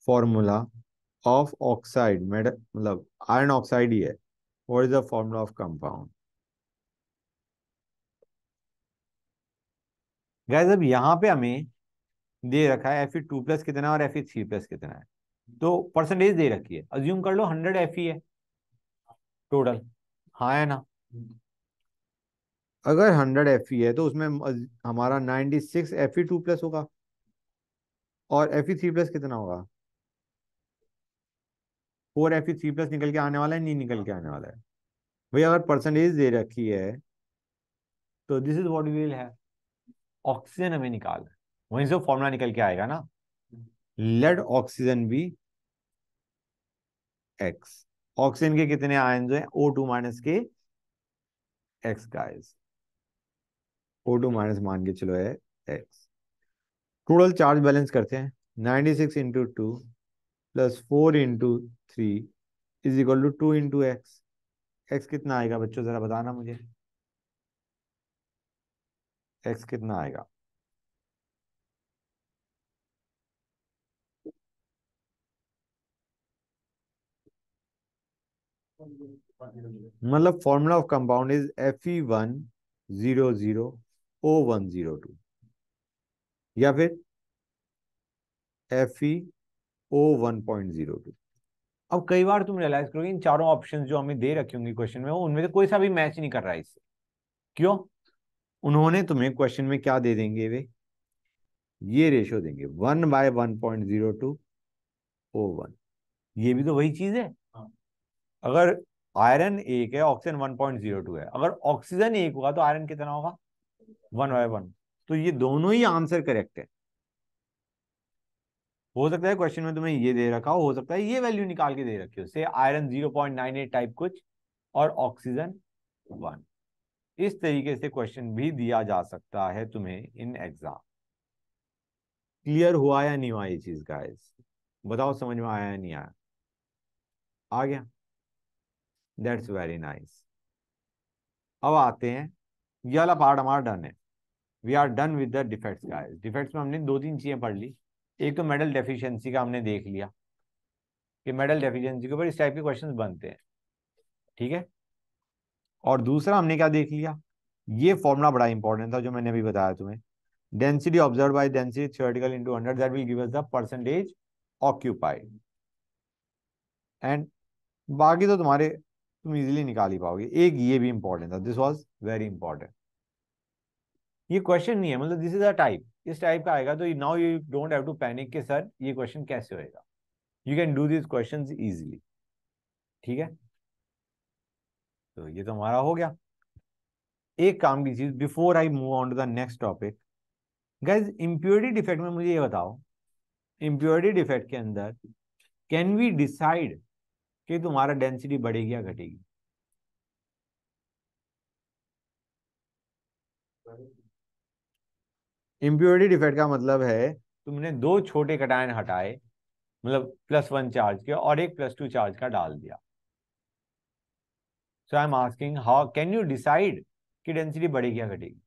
formula of oxide made मतलब आयरन ऑक्साइड ही है what is the formula of compound guys अब यहां पे हमें दे रखा है एफ ई टू प्लस कितना और एफ ई थ्री प्लस कितना है तो परसेंटेज दे रखी है अज्यूम कर लो हंड्रेड एफ ई है टोटल हाँ है ना अगर हंड्रेड एफ ई है तो उसमें हमारा ninety six F E two plus होगा और एफ ई थ्री प्लस कितना होगा four F E three plus निकल के आने वाला है नहीं निकल के आने वाला है भैया अगर परसेंटेज दे रखी है तो दिस इज वॉट विल है ऑक्सीजन हमें निकालना है वहीं से फॉर्मूला निकल के आएगा ना let oxygen be X oxygen के कितने आयन जो है ओ टू माइनस के X guys O two minus मान के चलो है एक्स टोटल चार्ज बैलेंस करते हैं ninety six into two plus four into three is equal to two into x x कितना आएगा बच्चों जरा बताना मुझे एक्स कितना आएगा मतलब formula of compound is F E one zero zero O one zero two या फिर F E O one point zero two अब कई बार तुम रियलाइज करोगे इन चारों ऑप्शन जो हमें दे रखी होंगे क्वेश्चन में वो उनमें से कोई सा भी मैच नहीं कर रहा है इससे क्यों उन्होंने तुम्हें क्वेश्चन में क्या दे देंगे वे ये रेशो देंगे one by one point zero two O one ये भी तो वही चीज है अगर आयरन एक है oxygen one point zero two है अगर ऑक्सीजन एक होगा तो आयरन कितना होगा वन बाय वन तो ये दोनों ही आंसर करेक्ट है हो सकता है क्वेश्चन में तुम्हें ये दे रखा हो हो सकता है ये वैल्यू निकाल के दे रखी हो से iron zero point nine eight type कुछ और ऑक्सीजन वन इस तरीके से क्वेश्चन भी दिया जा सकता है तुम्हें इन एग्जाम क्लियर हुआ या नहीं हुआ ये चीज गाइस बताओ समझ में आया या नहीं आया आ गया दैट्स वेरी नाइस अब आते हैं ये वाला पार्ट हमारा डन है we are done with the defects guys defects में हमने दो तीन चीज़ें पढ़ ली एक तो मेडल डेफिशिएंसी का हमने देख लिया कि मेडल डेफिशिएंसी के ऊपर इस टाइप के क्वेश्चंस बनते हैं ठीक है और दूसरा हमने क्या देख लिया ये फॉर्मूला बड़ा इंपॉर्टेंट था जो मैंने अभी बताया तुम्हें density observe by density theoretical into 100 that will give us the percentage occupied and बाकी तो तुम्हारे तुम इजीली निकाल ही पाओगे एक ये भी इंपॉर्टेंट था दिस वाज वेरी इंपॉर्टेंट ये क्वेश्चन नहीं है मतलब दिस इज अ टाइप इस टाइप का आएगा तो now you don't have to panic के सर ये क्वेश्चन कैसे होएगा you can do this question easily ठीक है तो ये तो हमारा हो गया एक काम की चीज before I move on to the next topic guys impurity defect में मुझे ये बताओ इम्प्योरिटी डिफेक्ट के अंदर कैन वी डिसाइड कि तुम्हारा डेंसिटी बढ़ेगी या घटेगी इम्प्योरिटी डिफेक्ट का मतलब है तुमने दो छोटे कटायन हटाए मतलब प्लस वन चार्ज के और एक प्लस टू चार्ज का डाल दिया so I am asking how can you decide कि डेंसिटी बढ़ेगी या घटेगी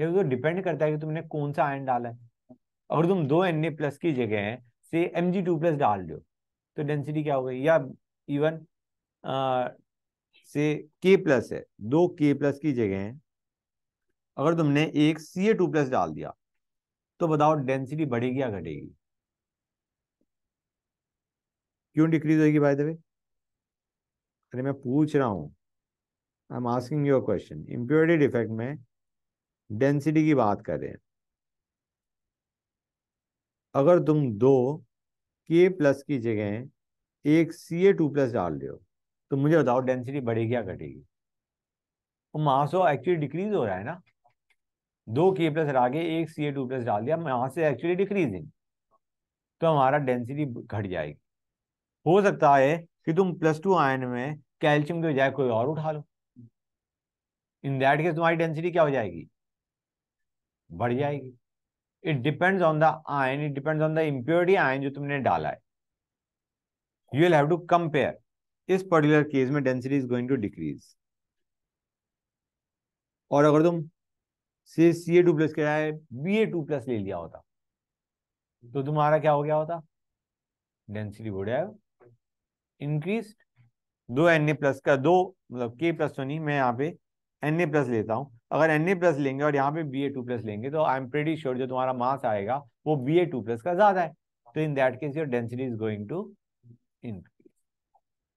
ये तो डिपेंड करता है कि तुमने कौन सा आयन डाला है अगर तुम दो एन ए प्लस की जगह से एम जी टू प्लस डाल दो तो डेंसिटी क्या हो गई या इवन से के प्लस है दो के प्लस की जगह है अगर तुमने एक सी ए टू प्लस डाल दिया तो बताओ डेंसिटी बढ़ेगी या घटेगी क्यों डिक्रीज होगी भाई द अरे मैं पूछ रहा हूं I am asking your question impurity defect में डेंसिटी की बात करें अगर तुम दो के प्लस की जगह एक सी ए टू प्लस डाल दो तो मुझे बताओ डेंसिटी बढ़ेगी या घटेगी तो महासो एक्चुअली डिक्रीज हो रहा है ना दो के प्लस आगे एक सी ए टू प्लस डाल दिया मास से एक्चुअली डिक्रीजिंग तो हमारा डेंसिटी घट जाएगी हो सकता है कि तुम प्लस टू आयन में कैल्शियम के बजाय कोई और उठा लो इन दैट केस तुम्हारी डेंसिटी क्या हो जाएगी बढ़ जाएगी it depends on the ion it depends on the impurity ion जो तुमने डाला है you will have to compare इस पर्टिकुलर केस में density is going to decrease और अगर तुम से सी ए टू प्लस के जाए बी ए टू प्लस ले लिया होता तो तुम्हारा क्या हो गया होता डेंसिटी वुड हैव इंक्रीज दो एन ए प्लस का दो मतलब के प्लस तो नहीं मैं यहाँ पे एन ए प्लस लेता हूँ अगर एन ए प्लस लेंगे और यहाँ पे बी ए टू प्लस लेंगे तो आई एम प्रेटी श्योर जो तुम्हारा मास आएगा वो बी ए टू प्लस का ज्यादा है तो in that case your density is going to increase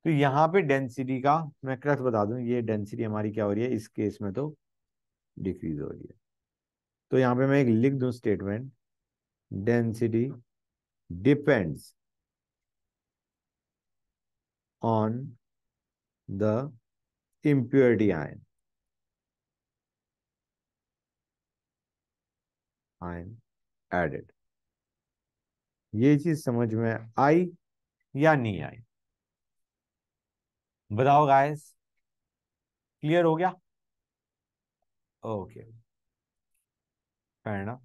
तो यहाँ पे डेंसिटी का मैं क्रथ बता दू ये डेंसिटी हमारी क्या हो रही है इस केस में तो डिक्रीज हो रही है तो यहाँ पे मैं एक लिख दू statement density depends on the impurity आय ion एडेड ये चीज समझ में आई या नहीं आई बताओ गाइस क्लियर हो गया ओके ना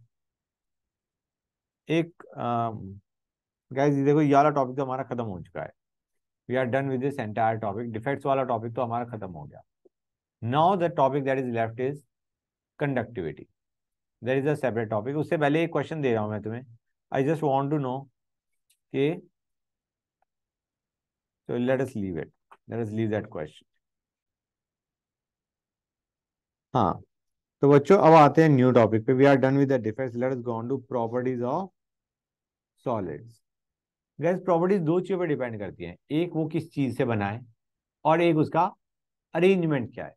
एक गाइस ये देखो ये वाला टॉपिक तो हमारा खत्म हो चुका है we are done with this entire topic defects वाला टॉपिक तो हमारा खत्म हो गया now the topic that is left is conductivity that is a separate topic उससे पहले एक क्वेश्चन दे रहा हूँ मैं तुम्हें I just want to know कि So let us leave it. Let us leave that question. huh. हाँ, तो बच्चों अब आते हैं न्यू टॉपिक पे we are done with the defects let us go on to properties of solids guys properties दो चीज़ों पे डिपेंड करती हैं एक वो किस चीज़ से बना है और एक उसका अरेंजमेंट क्या है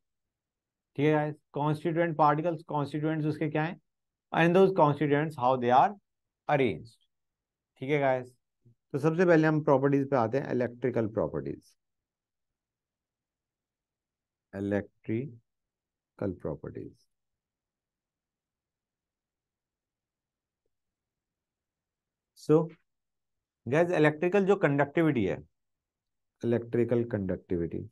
ठीक है गाइस कॉन्स्टिट्यूएंट पार्टिकल्स कॉन्स्टिट्यूएंट्स उसके क्या हैं and those constituents how they are arranged ठीक है गाइस तो सबसे पहले हम प्रॉपर्टीज पे आते हैं electrical properties electrical properties so guys electrical जो कंडक्टिविटी है electrical conductivity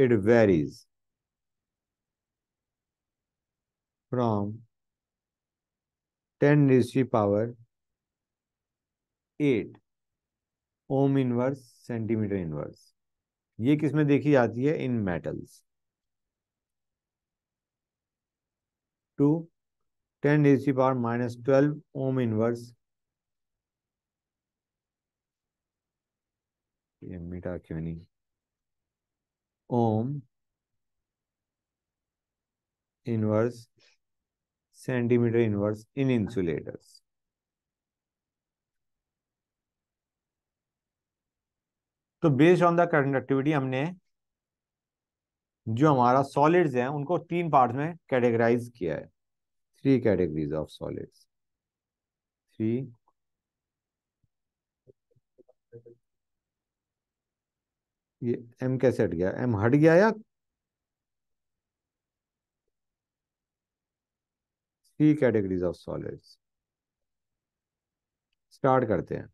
it varies from 10 raised to power 8 ohm inverse centimetre inverse ये किसमें देखी जाती है in metals to ten raise power minus twelve ohm inverse metre क्यों नहीं ohm inverse centimetre inverse in insulators तो बेस्ड ऑन द कंडक्टिविटी हमने जो हमारा सॉलिड्स हैं उनको तीन पार्ट में कैटेगराइज किया है three categories of solids three ये एम कैसे हट गया एम हट गया या three categories of solids start करते हैं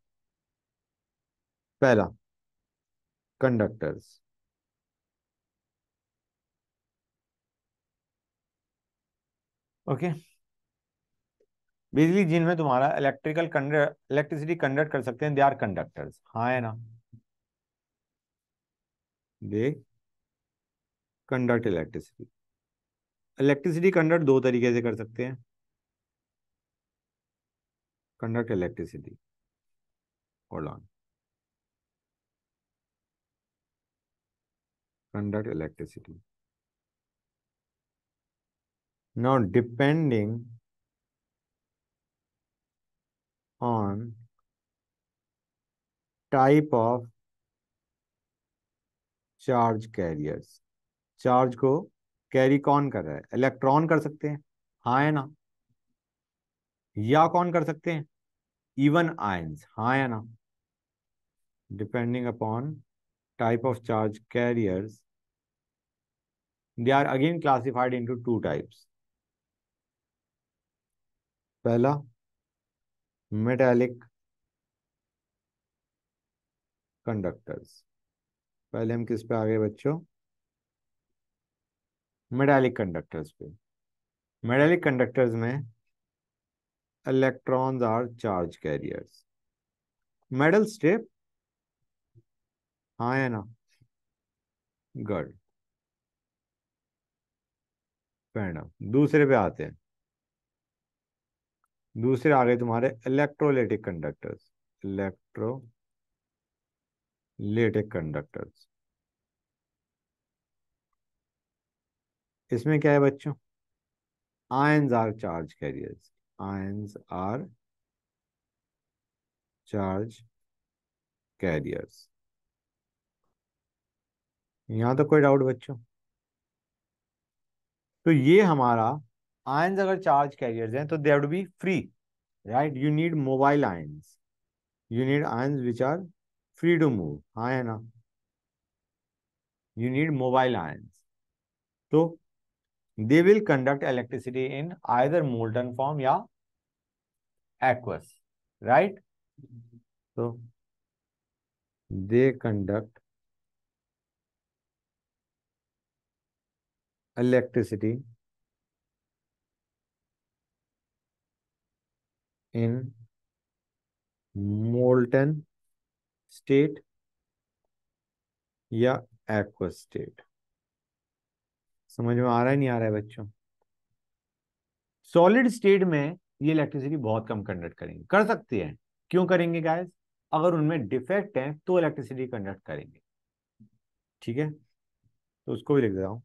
पहला कंडक्टर्स ओके बिजली जिनमें तुम्हारा इलेक्ट्रिकल इलेक्ट्रिसिटी कंडक्ट कर सकते हैं दे आर कंडक्टर्स हाँ है ना they conduct electricity electricity conduct दो तरीके से कर सकते हैं conduct electricity. Hold on. Conduct electricity. Now, depending on type of charge carriers, charge को carry कौन कर रहा है Electron कर सकते हैं हाँ है ना या कौन कर सकते हैं इवन आयंस हा या ना depending upon type of charge carriers they are again classified into two types पहला मेटेलिक कंडक्टर्स पहले हम किस पे आ गए बच्चों मेटेलिक कंडक्टर्स पे मेटेलिक कंडक्टर्स में electrons are charge carriers. मेडल step. हाँ है ना गुड पैडम दूसरे पे आते हैं दूसरे आ गए तुम्हारे इलेक्ट्रोलेटिक कंडक्टर्स इलेक्ट्रोलेटिक कंडक्टर्स इसमें क्या है बच्चों ions are charge carriers ions are charge carriers. यहां तक तो कोई डाउट बच्चों तो ये हमारा आयंस अगर चार्ज कैरियर्स हैं तो they be free right you need mobile ions you need ions which are free to move हाँ है ना यू नीड मोबाइल आयंस तो They will conduct electricity in either molten form or aqueous, right? So, they conduct electricity in molten state yeah, aqueous state समझ में आ रहा है नहीं आ रहा है बच्चों सॉलिड स्टेट में ये इलेक्ट्रिसिटी बहुत कम कंडक्ट करेंगे कर सकती है क्यों करेंगे गाइस अगर उनमें डिफेक्ट है तो इलेक्ट्रिसिटी कंडक्ट करेंगे ठीक है तो उसको भी लिख देता हूं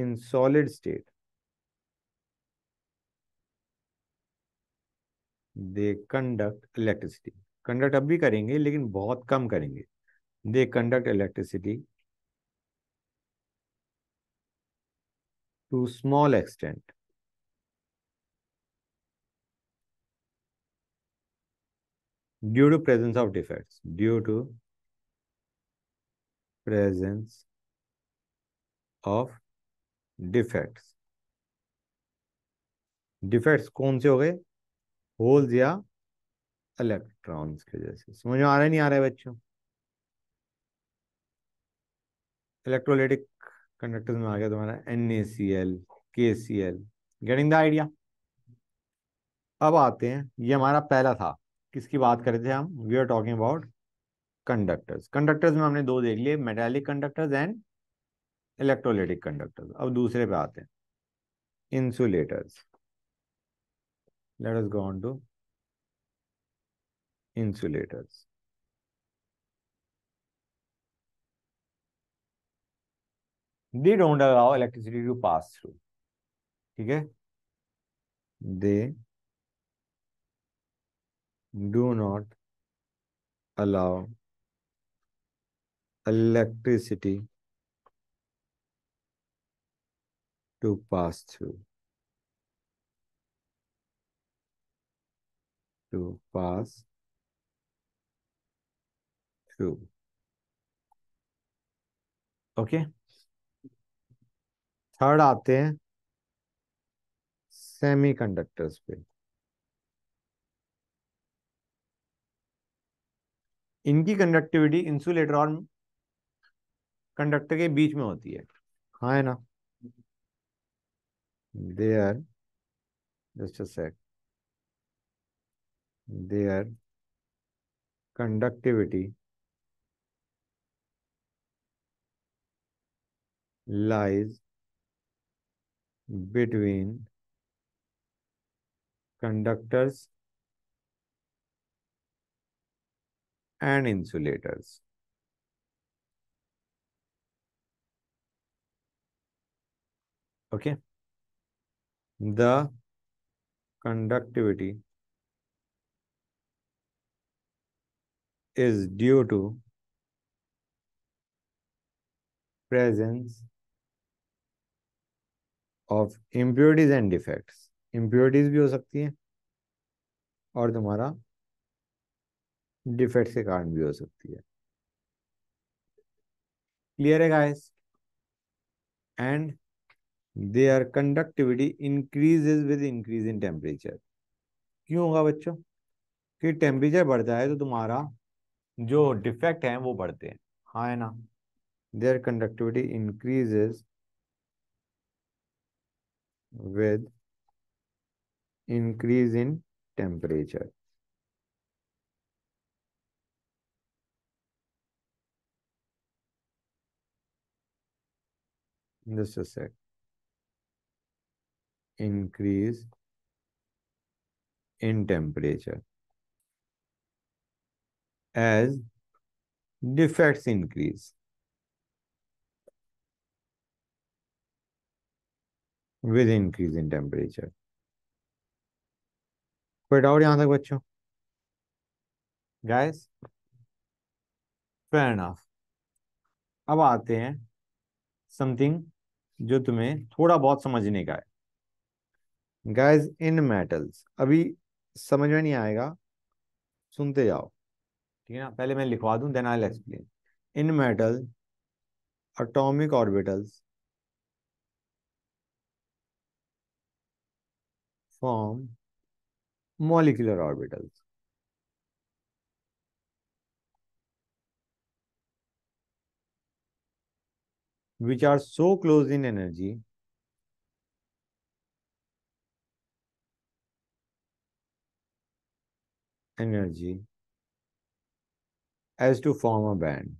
in solid state they conduct electricity conduct अब भी करेंगे लेकिन बहुत कम करेंगे they conduct electricity to small extent. Due to presence of defects, due to presence of defects. Defects कौन से हो गए होल्स या इलेक्ट्रॉन्स के जैसे समझ में आ रहा नहीं आ रहा है बच्चों इलेक्ट्रोलाइटिक कंडक्टर में आ गया तुम्हारा N A C L K C L getting the idea अब आते हैं ये हमारा पहला था किसकी बात कर रहे थे हम we are talking about conductors conductors में हमने दो देख लिए metallic conductors and electrolytic conductors अब दूसरे पे आते हैं insulators let us go on to insulators They don't allow electricity to pass through. Okay. They do not allow electricity to pass through. To pass through. Okay. Third आते हैं semiconductors पे इनकी conductivity insulator और conductor के बीच में होती है हाँ है ना are just a they their conductivity lies between conductors and insulators. Okay. The conductivity is due to presence of impurities and defects impurities भी हो सकती हैं और तुम्हारा डिफेक्ट के कारण भी हो सकती है क्लियर है guys and they are conductivity increases with increase in temperature क्यों होगा बच्चों कि टेम्परेचर बढ़ता है तो तुम्हारा जो डिफेक्ट है वो बढ़ते हैं हाँ है ना their conductivity increases with increase in temperature. Just a sec. Increase in temperature as defects increase. With increase in temperature कोई डाउट यहां तक बच्चों गाइस फेयर ऑफ अब आते हैं समथिंग जो तुम्हें थोड़ा बहुत समझने का है गाइस इन मेटल्स अभी समझ में नहीं आएगा सुनते जाओ ठीक है ना पहले मैं लिखवा दूं then I explain in metal atomic orbitals form molecular orbitals. which are so close in energy energy as to form a band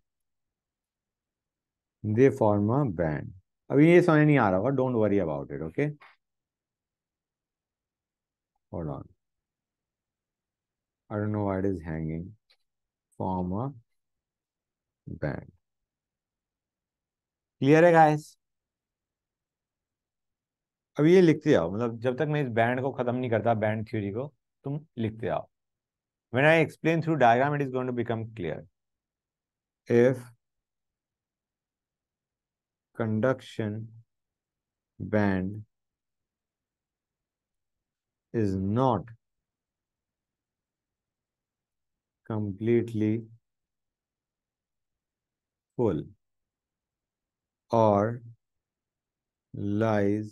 they form a band अभी ये समझ नहीं आ रहा होगा don't worry about it okay hold on i don't know why it is hanging form a band clear है guys अब ये लिखते जाओ मतलब जब तक मैं इस बैंड को खत्म नहीं करता बैंड थ्योरी को तुम लिखते आओ when I explain through diagram it is going to become clear if conduction band is not completely full or lies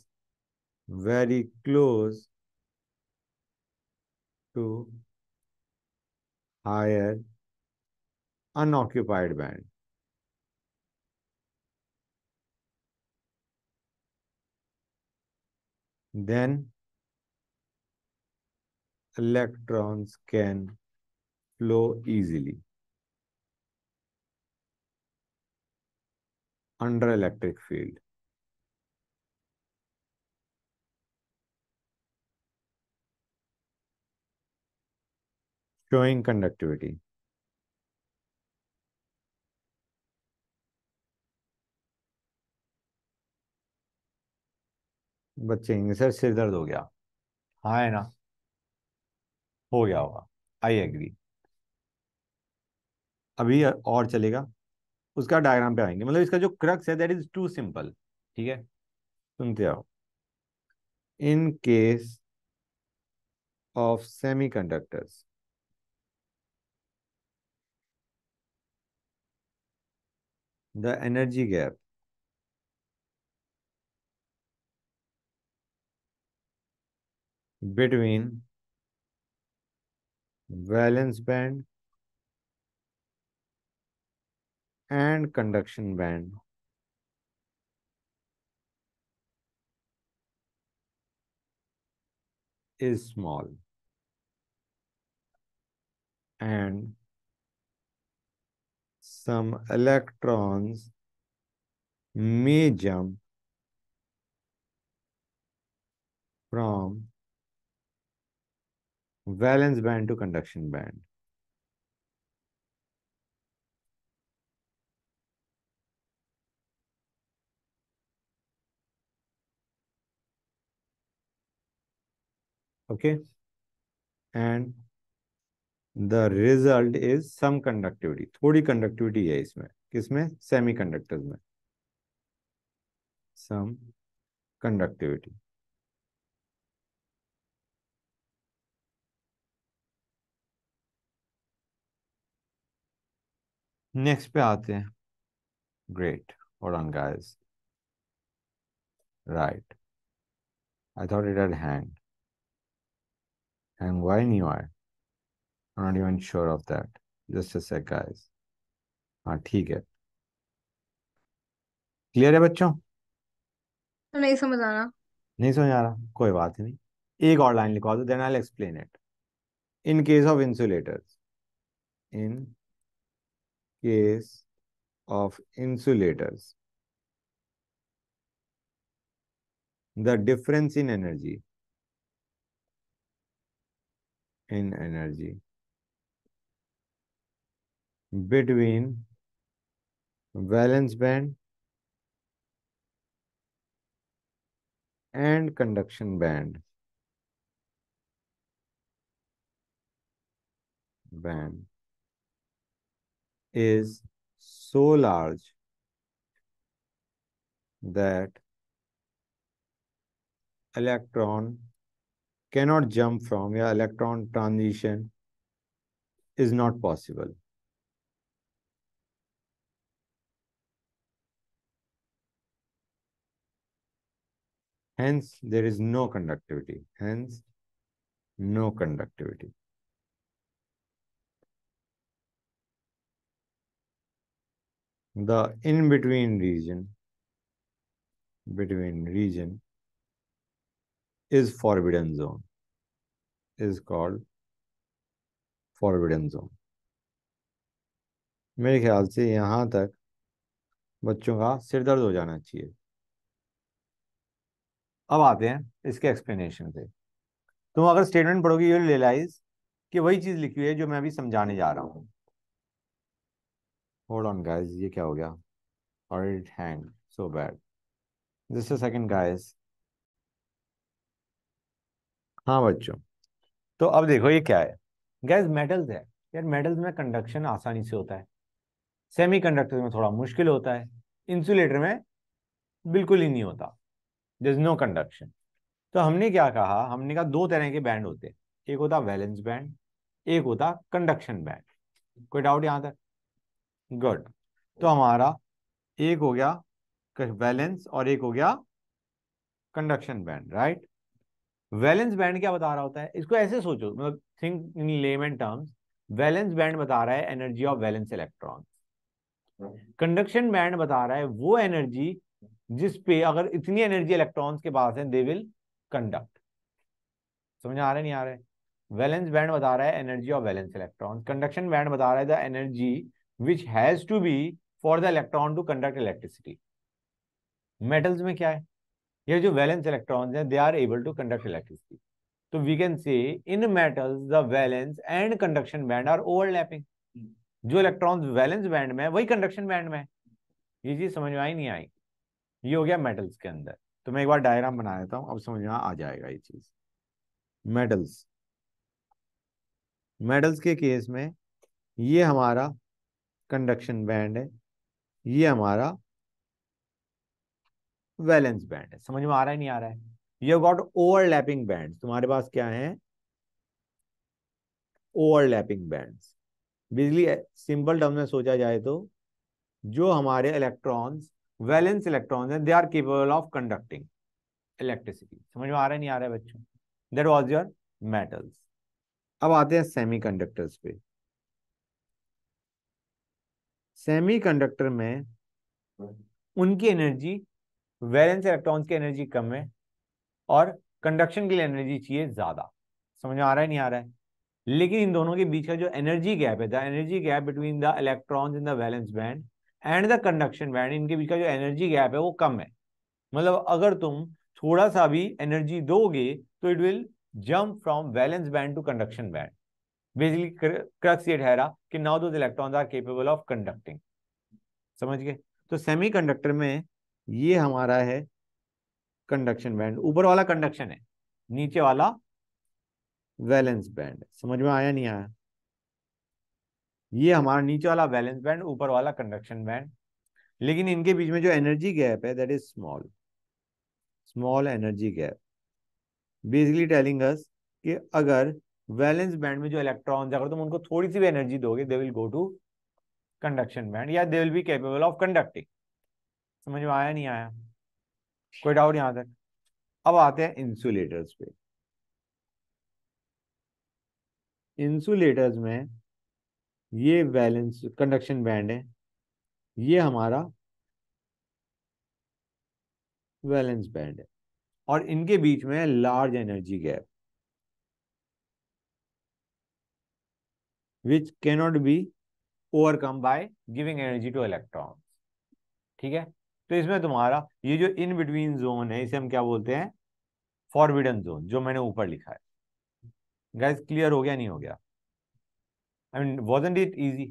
very close to higher unoccupied band. Then electrons can flow easily under electric field. Showing conductivity. बच्चे sir सिर दर्द हो गया हाँ है ना हो गया होगा आई एग्री अभी और चलेगा उसका डायग्राम पे आएंगे मतलब इसका जो क्रक्स है दैट इज टू सिंपल ठीक है सुनते आओ in case of semiconductors the energy gap between valence band and conduction band. is small and some electrons may jump from valence band to conduction band. Okay. And the result is some conductivity. थोड़ी conductivity है इसमें किसमें semi conductors में सम conductivity next पे आते हैं great और on guys right I thought it had hang hang why नहीं eye i'm not even sure of that just a sec guys हाँ ठीक है क्लियर है बच्चों तो नहीं समझ आ रहा नहीं समझ आ रहा कोई बात नहीं एक और लाइन लिखवा दो then I explain it in case of insulators इन case of insulators. The difference in energy. In energy. Between valence band and conduction band. Band is so large that electron cannot jump from your electron transition is not possible. Hence, there is no conductivity. Hence, no conductivity. the in between region between region is forbidden zone is called forbidden zone मेरे ख्याल से यहाँ तक बच्चों का सिर दर्द हो जाना चाहिए अब आते हैं इसके एक्सप्लेनेशन पे तुम अगर स्टेटमेंट पढ़ोगे यू रियलाइज कि वही चीज़ लिखी हुई है जो मैं अभी समझाने जा रहा हूँ होल्ड ऑन गाइस ये क्या हो गया audit hand so bad just a second guys हाँ बच्चों तो अब देखो ये क्या है गैस मेटल्स है यार मेटल्स में कंडक्शन आसानी से होता है सेमीकंडक्टर में थोड़ा मुश्किल होता है इंसुलेटर में बिल्कुल ही नहीं होता इज नो कंडक्शन तो हमने क्या कहा हमने कहा दो तरह के बैंड होते हैं एक होता वैलेंस बैंड एक होता कंडक्शन बैंड कोई डाउट यहाँ तक गुड तो हमारा एक हो गया वैलेंस और एक हो गया conduction band right valence band क्या बता रहा होता है इसको ऐसे सोचो मतलब think in layman terms valence band बता रहा है energy of valence electron conduction band बता रहा है वो एनर्जी जिस पे अगर इतनी एनर्जी इलेक्ट्रॉन्स के पास है दे विल कंडक्ट समझ आ रहा है नहीं आ रहा है वैलेंस बैंड बता रहा है energy of valence electron conduction band बता रहा है the energy which has to be for the electron to conduct electricity metals में क्या है ये जो वैलेंस इलेक्ट्रॉन्स हैं they are able to conduct electricity तो we can say in metals the valence and conduction band are overlapping जो electrons valence band में है वही कंडक्शन बैंड में है ये चीज समझ में आई नहीं आई ये हो गया मेटल्स के अंदर तो मैं एक बार डायग्राम बना देता हूं अब समझ में आ जाएगा ये चीज मेटल्स मेटल्स के केस में ये हमारा कंडक्शन बैंड है ये हमारा वैलेंस बैंड है समझ में आ रहा है नहीं आ रहा है यू गॉट ओवरलैपिंग बैंड तुम्हारे पास क्या है ओवरलैपिंग बैंड बिजली सिंपल टर्म में सोचा जाए तो जो हमारे इलेक्ट्रॉन्स वैलेंस इलेक्ट्रॉन्स हैं they are capable of conducting electricity समझ में आ रहा है नहीं आ रहा है बच्चों दैट वाज योर मेटल्स अब आते हैं सेमीकंडक्टर्स पे सेमीकंडक्टर में उनकी एनर्जी वैलेंस इलेक्ट्रॉन्स की एनर्जी कम है और कंडक्शन के लिए एनर्जी चाहिए ज़्यादा समझ में आ रहा है नहीं आ रहा है लेकिन इन दोनों के बीच का जो एनर्जी गैप है the energy gap between the electrons in the valence band and the conduction band इनके बीच का जो एनर्जी गैप है वो कम है मतलब अगर तुम थोड़ा सा भी एनर्जी दोगे तो it will jump from valence band to conduction band basically crux ये ठहरा कि नाउ दो electrons are capable of conducting समझ गए तो सेमीकंडक्टर में ये हमारा है कंडक्शन बैंड ऊपर वाला कंडक्शन है नीचे वाला वैलेंस बैंड समझ में आया नहीं आया ये हमारा नीचे वाला वैलेंस बैंड ऊपर वाला कंडक्शन बैंड लेकिन इनके बीच में जो एनर्जी गैप है that is small small energy gap basically telling us कि अगर वैलेंस बैंड में जो इलेक्ट्रॉन अगर तुम उनको थोड़ी सी भी एनर्जी दोगे they will go to conduction band या they will be capable of conducting समझ में आया नहीं आया कोई डाउट यहां तक अब आते हैं इंसुलेटर्स पे इंसुलेटर्स में ये वैलेंस कंडक्शन बैंड है ये हमारा वैलेंस बैंड है और इनके बीच में large energy gap which cannot be overcome by giving energy to electron ठीक है तो इसमें तुम्हारा ये जो इन बिटवीन जोन है इसे हम क्या बोलते हैं फॉरविडन जोन जो मैंने ऊपर लिखा है गैस क्लियर हो गया नहीं हो गया I mean wasn't it easy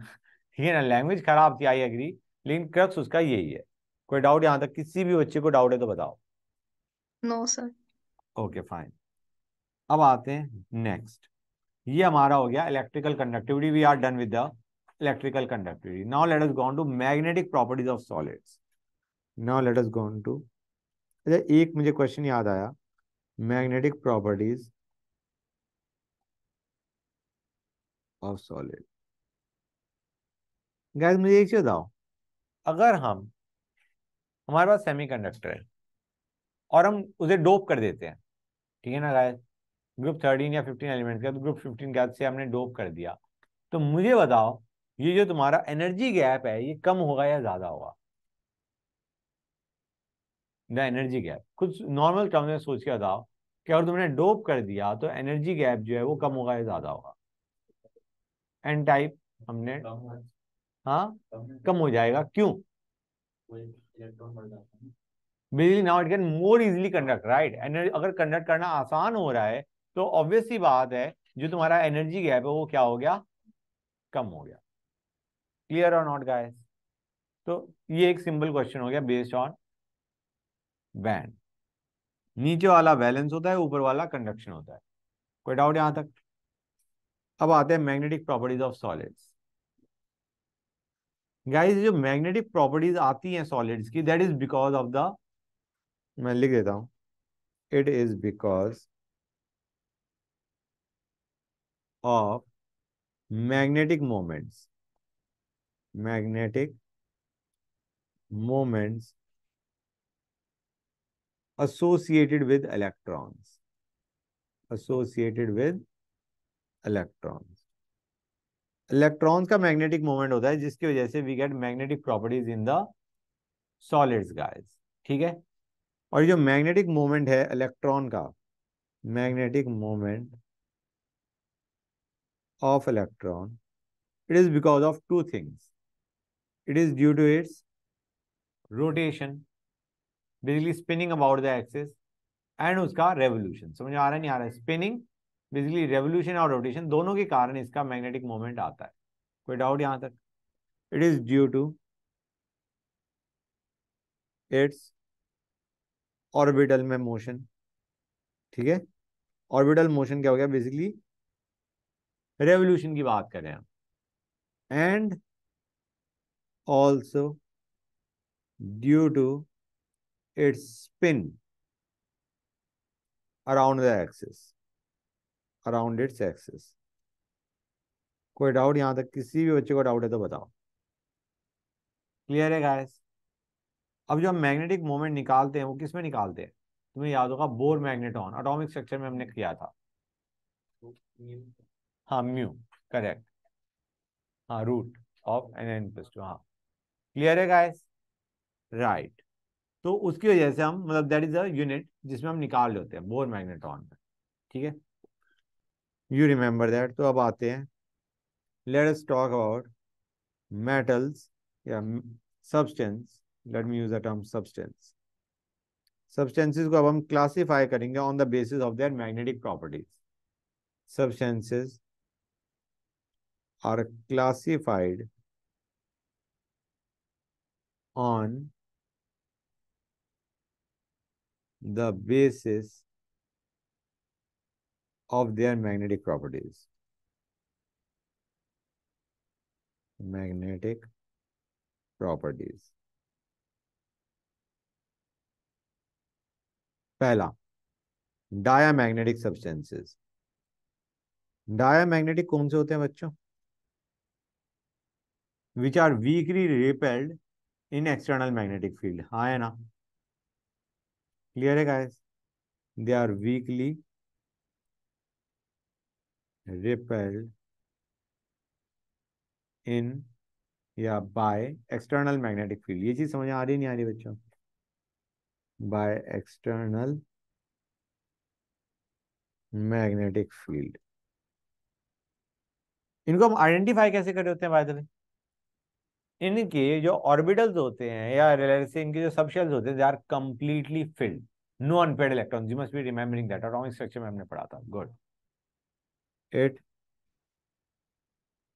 ठीक है ना लैंग्वेज खराब थी आई एग्री लेकिन क्रक्स उसका यही है कोई डाउट यहाँ तक किसी भी बच्चे को डाउट है तो बताओ नो सर ओके फाइन अब आते हैं नेक्स्ट ये हमारा हो गया electrical conductivity we are done with the electrical conductivity now let us go on to magnetic properties of solids now let us go on to अच्छा एक मुझे क्वेश्चन याद आया magnetic properties of solid guys मुझे एक चीज बताओ अगर हम हमारे पास सेमीकंडक्टर है और हम उसे डोप कर देते हैं ठीक है ना गैस ग्रुप थर्टीन या फिफ्टीन एलिमेंट का तो ग्रुप फिफ्टीन गैस से हमने डोप कर दिया तो मुझे बताओ ये जो तुम्हारा एनर्जी गैप है ये कम होगा या ज्यादा होगा द एनर्जी गैप कुछ नॉर्मल टर्म में सोच के बताओ कि अगर तुमने डोप कर दिया तो एनर्जी गैप जो है वो कम होगा या ज्यादा होगा एन टाइप हमने हाँ कम हो जाएगा क्यों बिजली now it can more easily conduct right energy अगर कंडक्ट करना आसान हो रहा है तो ऑब्वियस ही बात है जो तुम्हारा एनर्जी गैप है वो क्या हो गया कम हो गया क्लियर और नॉट गाइस तो ये एक सिंपल क्वेश्चन हो गया बेस्ड ऑन बैंड नीचे वाला बैलेंस होता है ऊपर वाला कंडक्शन होता है कोई डाउट यहां तक अब आते हैं magnetic properties of solids guys जो मैग्नेटिक प्रॉपर्टीज आती हैं सॉलिड्स की that is because of the मैं लिख देता हूं it is because of magnetic moments magnetic moments associated with electrons associated with electrons electrons का magnetic moment होता है जिसकी वजह से we get magnetic properties in the solids guys ठीक है और जो magnetic moment है electron का magnetic moment of electron, it is because of two things. It is due to its rotation, basically spinning about the axis, and उसका revolution समझ आ रहा है नहीं आ रहा है स्पिनिंग बेसिकली रेवोल्यूशन और रोटेशन दोनों के कारण इसका मैग्नेटिक मोमेंट आता है कोई डाउट यहां तक it is due to its orbital में मोशन ठीक है ऑर्बिटल मोशन क्या हो गया बेसिकली रेवोल्यूशन की बात करें हैं and also due to its spin around the axis around its axis कोई डाउट यहां तक किसी भी बच्चे को डाउट है तो बताओ क्लियर है गाइस अब जो हम मैग्नेटिक मोमेंट निकालते हैं वो किस में निकालते हैं तुम्हें याद होगा बोर मैग्नेटॉन एटॉमिक स्ट्रक्चर में हमने किया था हाँ म्यू करेक्ट हाँ root of n n plus two हाँ क्लियर है गाइस राइट right. तो उसकी वजह से हम मतलब दैट इज अ यूनिट जिसमें हम निकाल लेते हैं बोर मैग्नेट्रॉन में ठीक है यू रिमेम्बर दैट तो अब आते हैं let us talk about metals या substance let me use the term substance substances को अब हम क्लासिफाई करेंगे on the basis of their magnetic properties substances are classified on the basis of their magnetic properties. Magnetic properties. pehla diamagnetic substances diamagnetic कौन से होते हैं बच्चों which are weakly repelled in external magnetic field हाँ है ना clear है guys they are weakly repelled in या बाय एक्सटर्नल मैग्नेटिक फील्ड ये चीज समझ आ रही नहीं आ रही बच्चों बाय एक्सटर्नल मैग्नेटिक फील्ड इनको हम आइडेंटिफाई कैसे कर रहे होते हैं बाय द वे इनके जो ऑर्बिटल्स होते हैं या इनके जो सबशेल्स होते हैं they are completely filled no unpaired electron you must be remembering that atomic structure में हमने पढ़ा था good it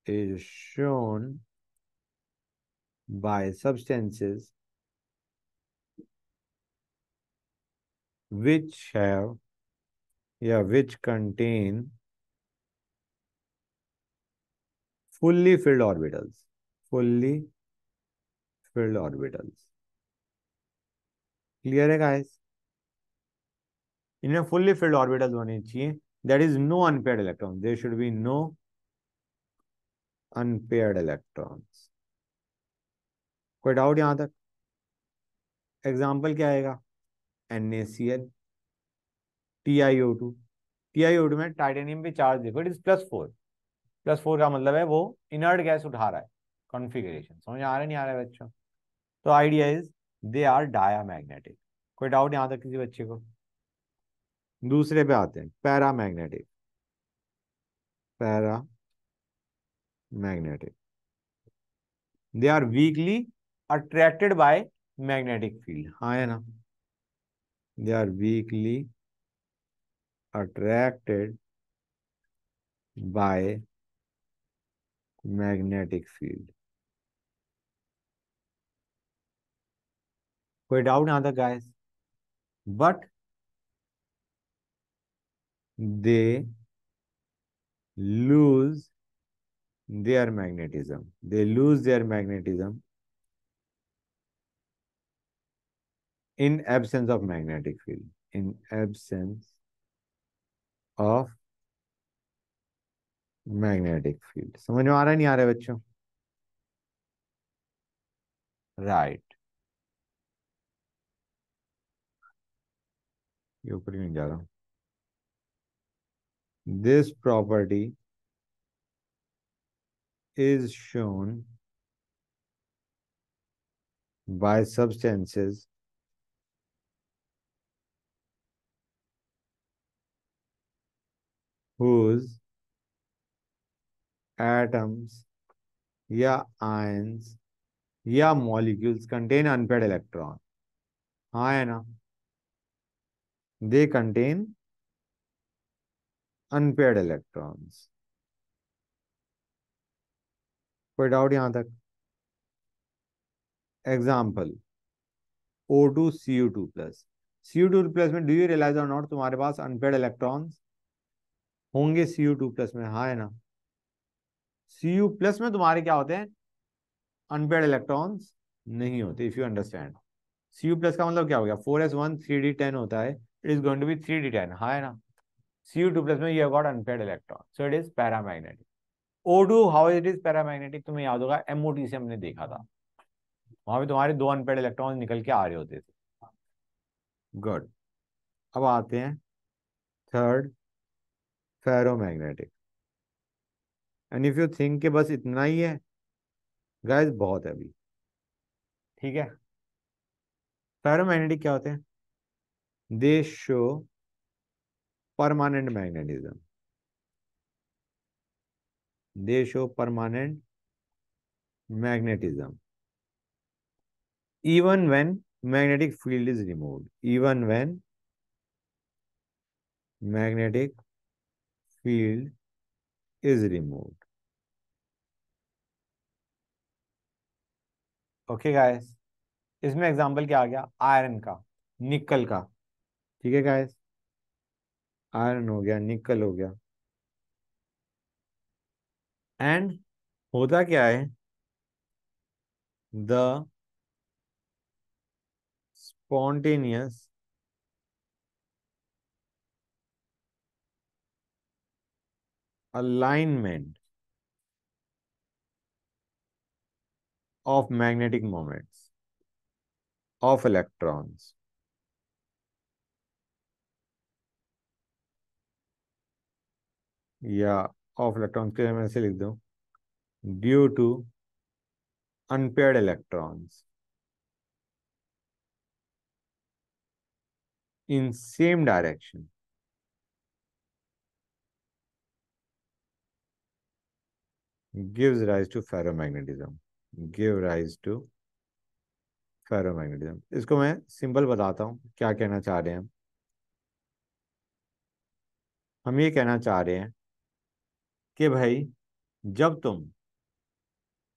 is shown by substances which have या which contain fully filled orbitals fully filled orbitals clear है guys इनमें fully filled orbitals होने चाहिए that is no unpaired electron there should be no unpaired electrons कोई doubt यहां तक example क्या आएगा N A C L T I O two T I O two में टाइटेनियम पे चार्ज देखो it is plus four plus four का मतलब है वो इनर्ट गैस उठा रहा है कॉन्फिगरेशन समझ आ रहे नहीं आ रहे बच्चों तो idea is they are diamagnetic कोई डाउट यहाँ तक किसी बच्चे को दूसरे पे आते हैं magnetic paramagnetic they are weakly attracted by magnetic field हाँ है ना they are weakly attracted by magnetic field Without down other guys but they lose their magnetism they lose their magnetism in absence of magnetic field in absence of magnetic field So, में आ रहा रहा है बच्चों ये ऊपर ही नहीं जा रहा this property is shown by substances whose atoms या ions या molecules contain unpaired electron हाँ है ना They contain अनपेड इलेक्ट्रॉन्स कोई डाउट यहां तक example O two C U two plus C U two plus में डू यू रियलाइज और नॉट तुम्हारे पास अनपेड इलेक्ट्रॉन्स होंगे सी यू टू प्लस में हाँ है ना सी यू प्लस में तुम्हारे क्या होते हैं अनपेड इलेक्ट्रॉन्स नहीं होते if you understand C U plus का मतलब क्या हो गया four S one three D ten होता है it is going to it is going to be 3d10 hai na two plus में you have got unpaired electron so it is paramagnetic O2 how it is paramagnetic तुम्हें याद होगा M O T से हमने देखा था वहां पे तुम्हारे दो अनपेड इलेक्ट्रॉन निकल के आ रहे होते थे गुड अब आते हैं third ferromagnetic and if you think के बस इतना ही है गाइस बहुत है अभी ठीक है फेरोमैग्नेटिक क्या होते हैं they show permanent magnetism. They show permanent magnetism. Even when magnetic field is removed, even when magnetic field is removed. Okay guys इसमें एग्जांपल क्या आ गया आयरन का निकल का ठीक है गाइस आयरन हो गया निकल हो गया एंड होता क्या है the spontaneous alignment of magnetic moments of electrons या ऑफ इलेक्ट्रॉन्स के मैं ऐसे लिख दू due to unpaired electrons in same direction gives rise to ferromagnetism give rise to ferromagnetism इसको मैं सिंपल बताता हूं क्या कहना चाह रहे हैं हम ये कहना चाह रहे हैं कि भाई जब तुम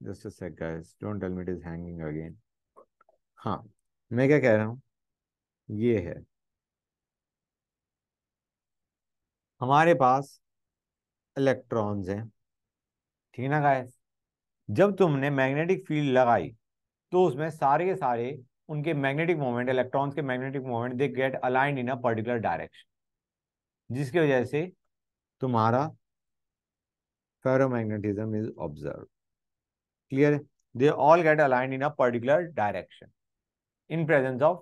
just guys don't tell me it is hanging again हाँ मैं क्या कह रहा हूँ ये है हमारे पास इलेक्ट्रॉन्स हैं ठीक है ना गाइस जब तुमने मैग्नेटिक फील्ड लगाई तो उसमें सारे के सारे उनके मैग्नेटिक मोमेंट इलेक्ट्रॉन्स के magnetic moment they get aligned in a particular direction जिसकी वजह से तुम्हारा ferromagnetism is observed. Clear? They all get aligned in a particular direction in presence of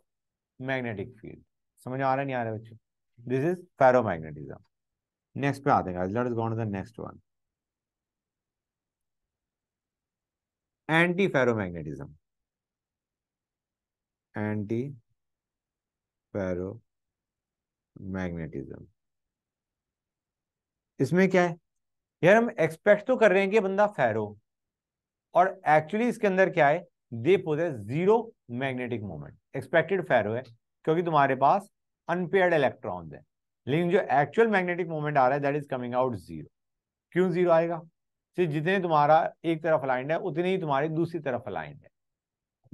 magnetic field. समझ आ रहा नहीं आ रहा बच्चों? This is ferromagnetism. Next पे आते हैं guys. Let us go on to the next one. Anti ferromagnetism. Anti ferromagnetism. इसमें क्या है यार हम एक्सपेक्ट तो कर रहे हैं कि बंदा फेर हो और एक्चुअली इसके अंदर क्या है they possess zero magnetic moment expected ferro है क्योंकि तुम्हारे पास अनपेयर्ड इलेक्ट्रॉन है लेकिन जो एक्चुअल मैग्नेटिक मोमेंट आ रहा है that is coming out zero क्यों जीरो आएगा सिर्फ जितने तुम्हारा एक तरफ अलाइंड है उतने ही तुम्हारी दूसरी तरफ अलाइंड है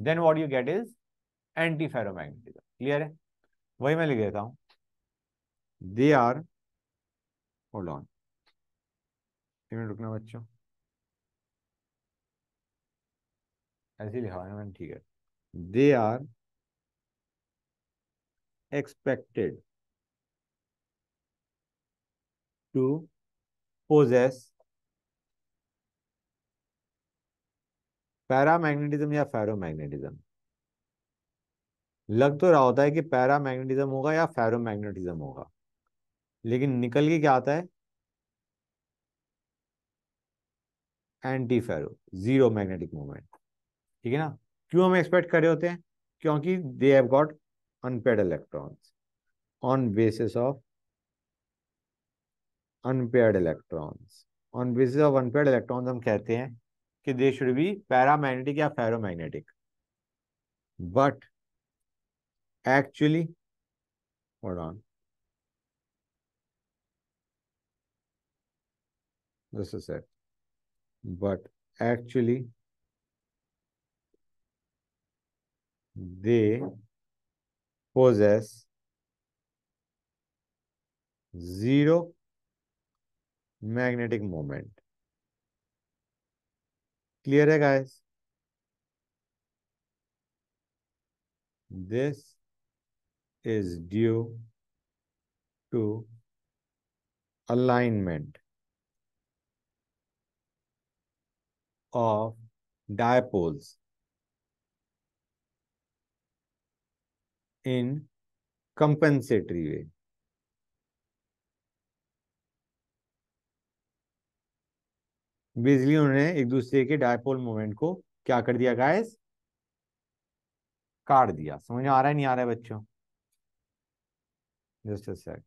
then what you get is anti magnetical clear है वही मैं लिख देता हूं they are hold on minute रुकना बच्चों ऐसे ही लिखा है मैंने ठीक है they are expected to possess paramagnetism या फेरोमैग्नेटिज्म लग तो रहा होता है कि पैरा मैग्नेटिज्म होगा या फेरोमैग्नेटिज्म होगा लेकिन निकल के क्या आता है anti ferro zero magnetic moment ठीक है ना क्यों हम एक्सपेक्ट करे होते हैं क्योंकि they have got unpaired electrons on basis of unpaired electrons on basis of unpaired electrons हम कहते हैं कि दे शुड बी पैरामैग्नेटिक या ferromagnetic but actually hold on this is it but actually they possess zero magnetic moment. Clear guys? This is due to alignment. of dipoles in compensatory way. Basically उन्होंने एक दूसरे के dipole moment को क्या कर दिया guys काट दिया समझ आ रहा है नहीं आ रहा है बच्चों just a sec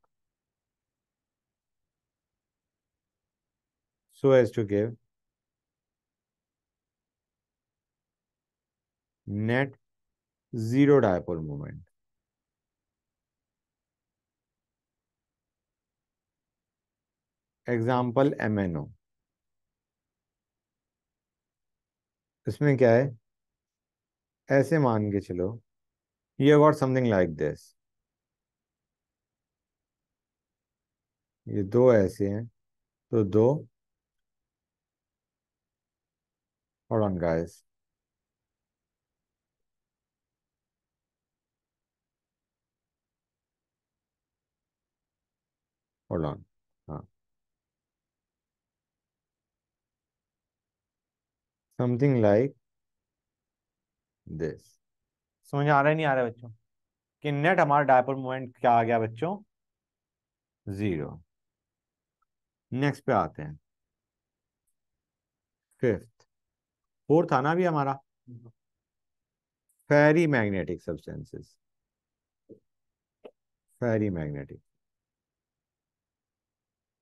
so as to give net zero dipole moment example M N O इसमें क्या है ऐसे मान के चलो ये अबाउट समथिंग लाइक दिस ये दो ऐसे हैं तो दो और on guys Hold on. Huh. Ah. Something like समझ आ रहा नहीं आ रहा बच्चों कि नेट हमारा डायपोल मोमेंट क्या आ गया बच्चों जीरो नेक्स्ट पे आते हैं फिफ्थ फोर्थ आना भी हमारा ferrimagnetic substances ferrimagnetic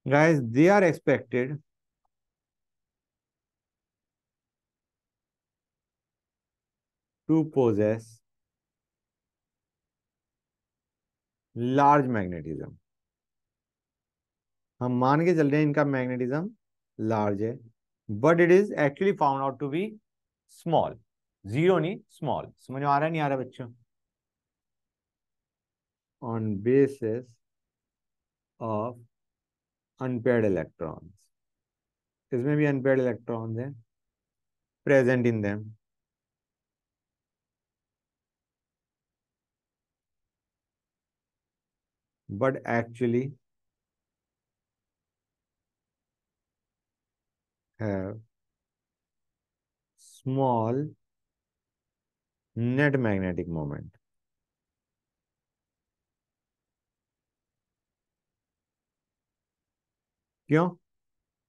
guys they are expected to possess large magnetism हम मान के चल रहे हैं इनका मैग्नेटिज्म लार्ज है but it is actually found out to be small zero नहीं स्मॉल समझ में आ रहा है नहीं आ रहा बच्चों on basis of unpaired electrons. may be unpaired electrons हैं present in them. But actually have small net magnetic moment. क्यों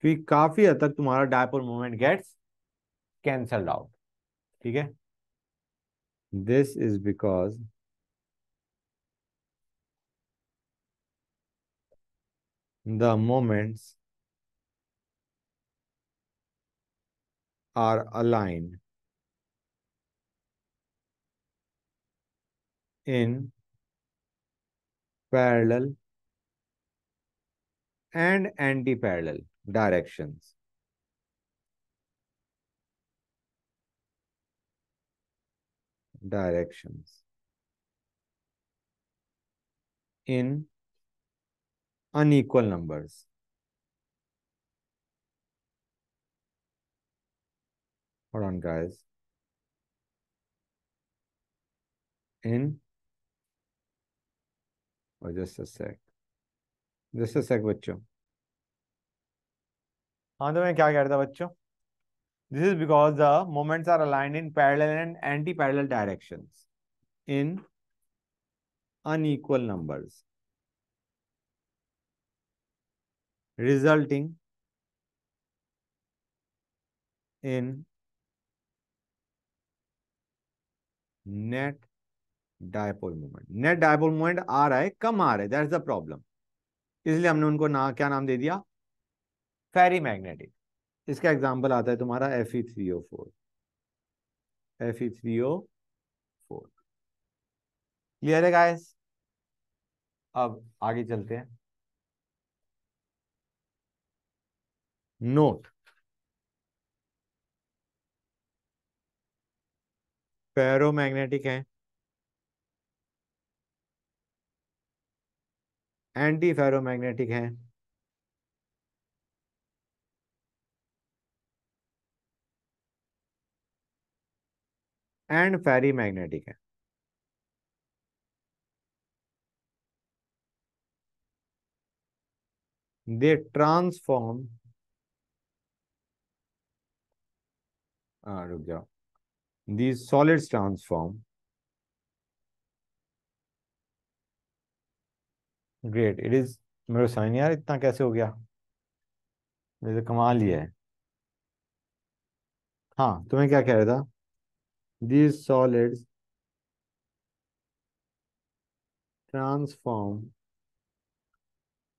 क्योंकि काफी हद तक तुम्हारा dipole moment gets cancelled out ठीक है this is because the moments are align in parallel and anti-parallel directions. Directions in unequal numbers. Hold on, guys. In or oh, just a sec. This sec बच्चों हाँ तो मैं क्या कह रहा था बच्चों this is because the moments are align in parallel and anti parallel direction in unequal number resulting in net dipole moment net dipole moment आ रहा है कम आ रहा है दैट इज द प्रॉब्लम इसलिए हमने उनको ना क्या नाम दे दिया फेरी मैग्नेटिक इसका एग्जाम्पल आता है तुम्हारा F E three O four F E three O four clear है गाइस अब आगे चलते हैं नोट मैग्नेटिक हैं एंटी फेरोमैग्नेटिक है एंड फेरी मैग्नेटिक है दे ट्रांसफॉर्म हाँ, रुक जाओ the solids transform great it is मेरे समझ नहीं यार इतना कैसे हो गया जैसे कमाल ही है हाँ तुम्हें क्या कह रहा था these solids transform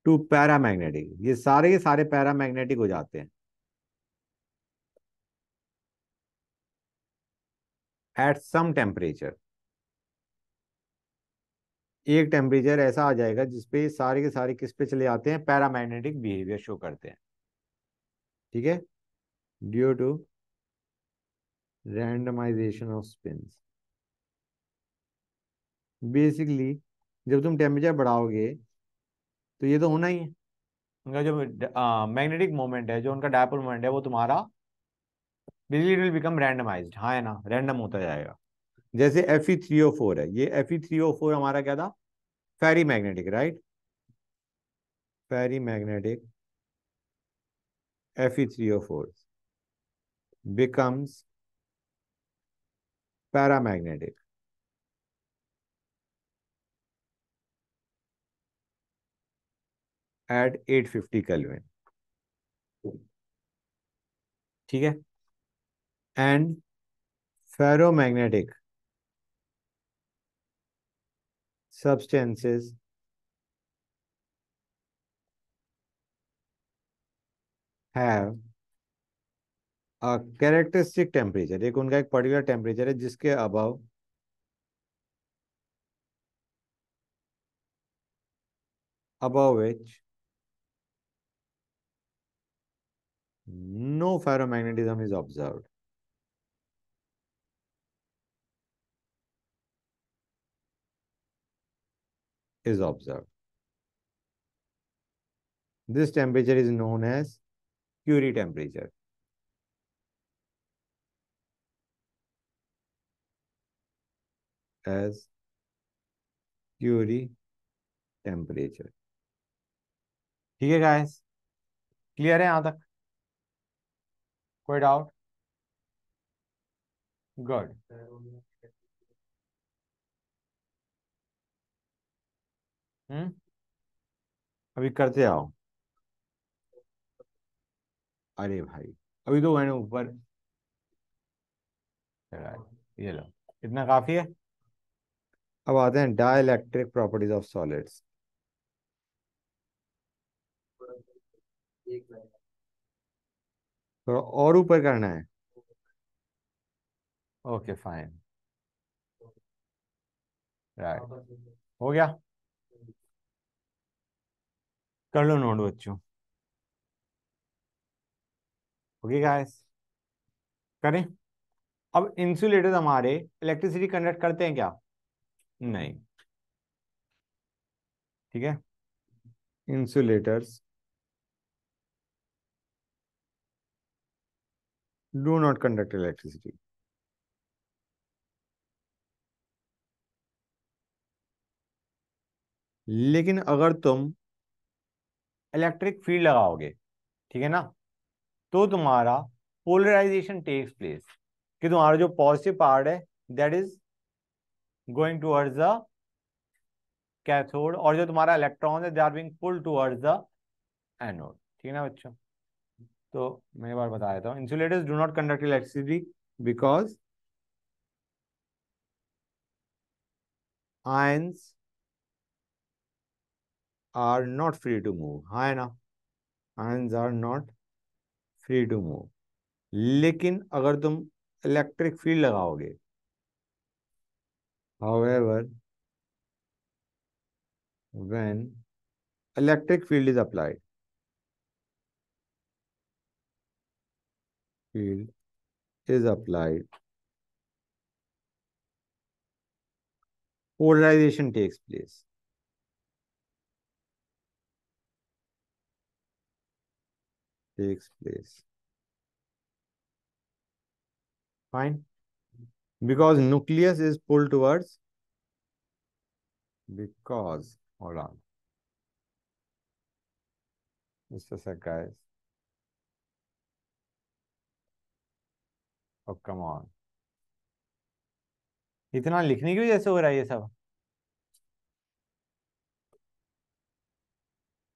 to magnetic ये सारे के सारे पैरा मैग्नेटिक हो जाते हैं एट सम टेम्परेचर एक टेम्परेचर ऐसा आ जाएगा जिसपे सारे के सारे किस पे चले आते हैं पैरामैग्नेटिक बिहेवियर शो करते हैं ठीक है due to randomization of spin basically जब तुम टेम्परेचर बढ़ाओगे तो ये तो होना ही है उनका जो मैग्नेटिक मोमेंट है जो उनका डायपोल मोमेंट है वो तुम्हारा बिजली विल बिकम रैंडमाइज्ड हाँ है ना रैंडम होता जाएगा जैसे F E three O four है ये F E three O four हमारा क्या था ferrimagnetic right ferrimagnetic F E three O four becomes paramagnetic at at fifty kelvin ठीक है and ferromagnetic substances have characteristic temperature एक उनका एक पर्टिकुलर टेम्परेचर है जिसके above above which no ferromagnetism is observed. is observed. This temperature is known as Curie temperature. As Curie temperature. ठीक है guys clear है यहां तक कोई डाउट गुड हम्म अभी करते आओ अरे भाई अभी दो मैंने ऊपर ये लो इतना काफी है अब आते हैं डायलैक्ट्रिक प्रॉपर्टीज ऑफ सॉलिड्स तो और ऊपर करना है ओके फाइन राइट हो गया कर लो नोट बच्चों ओके गाइस करें अब इंसुलेटर हमारे इलेक्ट्रिसिटी कंडक्ट करते हैं क्या नहीं ठीक है insulators do not conduct electricity लेकिन अगर तुम इलेक्ट्रिक फील्ड लगाओगे ठीक है ना तो तुम्हारा पोलराइजेशन टेक्स प्लेस कि तुम्हारा जो पॉजिटिव पार्ट है that is going towards the cathode और जो तुम्हारा इलेक्ट्रॉन है they are being pull towards the anode ठीक है ना बच्चों तो मैं एक बार बता देता हूँ insulators do not conduct electricity because ions are not free to move हाँ है ना ions are not free to move लेकिन अगर तुम इलेक्ट्रिक फील्ड लगाओगे however when electric field is applied field is applied polarization takes place takes place. Fine. Because nucleus is pulled towards because hold on. Just a sec, guys. Oh, come on. इतना लिखने की वजह से हो रहा है ये सब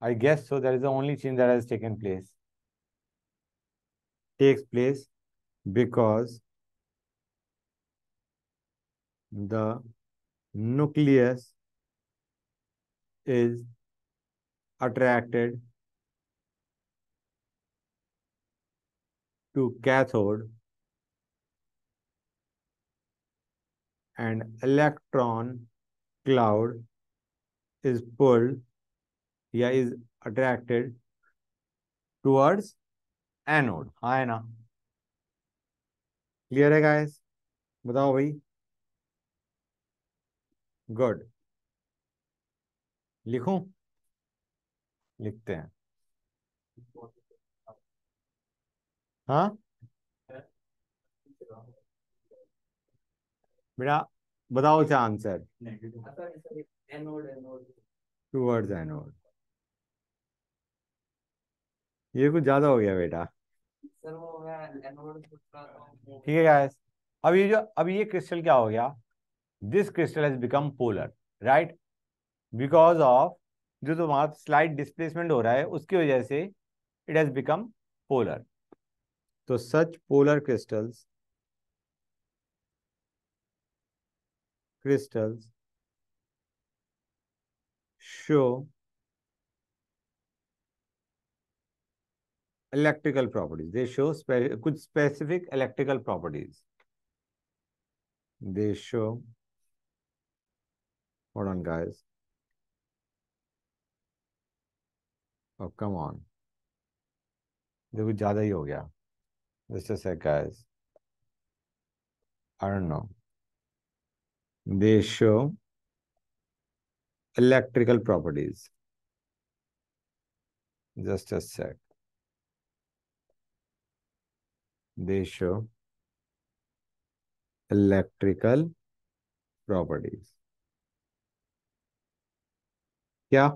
I guess so. That is the only change that has taken place takes place because the nucleus is attracted to cathode and electron cloud is pulled yeah is attracted towards anode हाँ है ना clear है guys बताओ भाई good लिखूं लिखते हैं हाँ बेटा बताओ क्या आंसर टू वर्ड्स एनोड ये कुछ ज्यादा हो गया बेटा ठीक है गाइस अब ये जो अब ये क्रिस्टल क्या हो गया this crystal has become polar right because of जो तुम्हारा स्लाइड डिस्प्लेसमेंट हो रहा है उसकी वजह से इट हैज बिकम पोलर तो such polar crystals crystals show electrical properties. They show spe good specific electrical properties. They show, hold on guys. Oh, come on. देखो ज़्यादा jada हो Let's just it, guys. I don't know. They show electrical properties. Just a sec. These show electrical properties क्या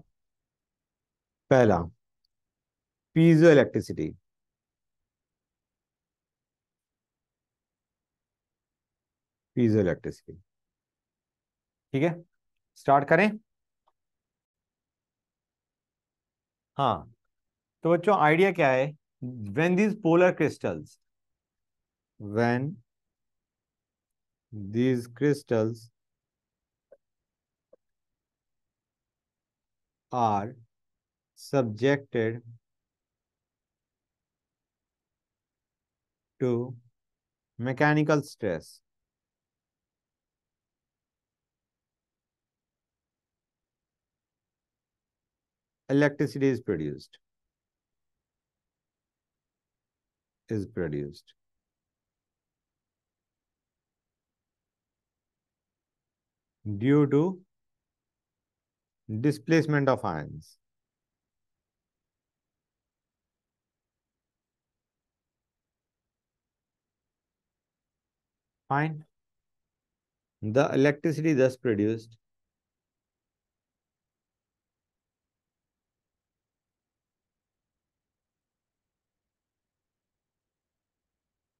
पहला piezo electricity piezo electricity ठीक है start करें हाँ तो बच्चों आइडिया क्या है when these polar crystals when these crystals are subjected to mechanical stress. Electricity is produced, is produced. due to displacement of ions. Fine. The electricity thus produced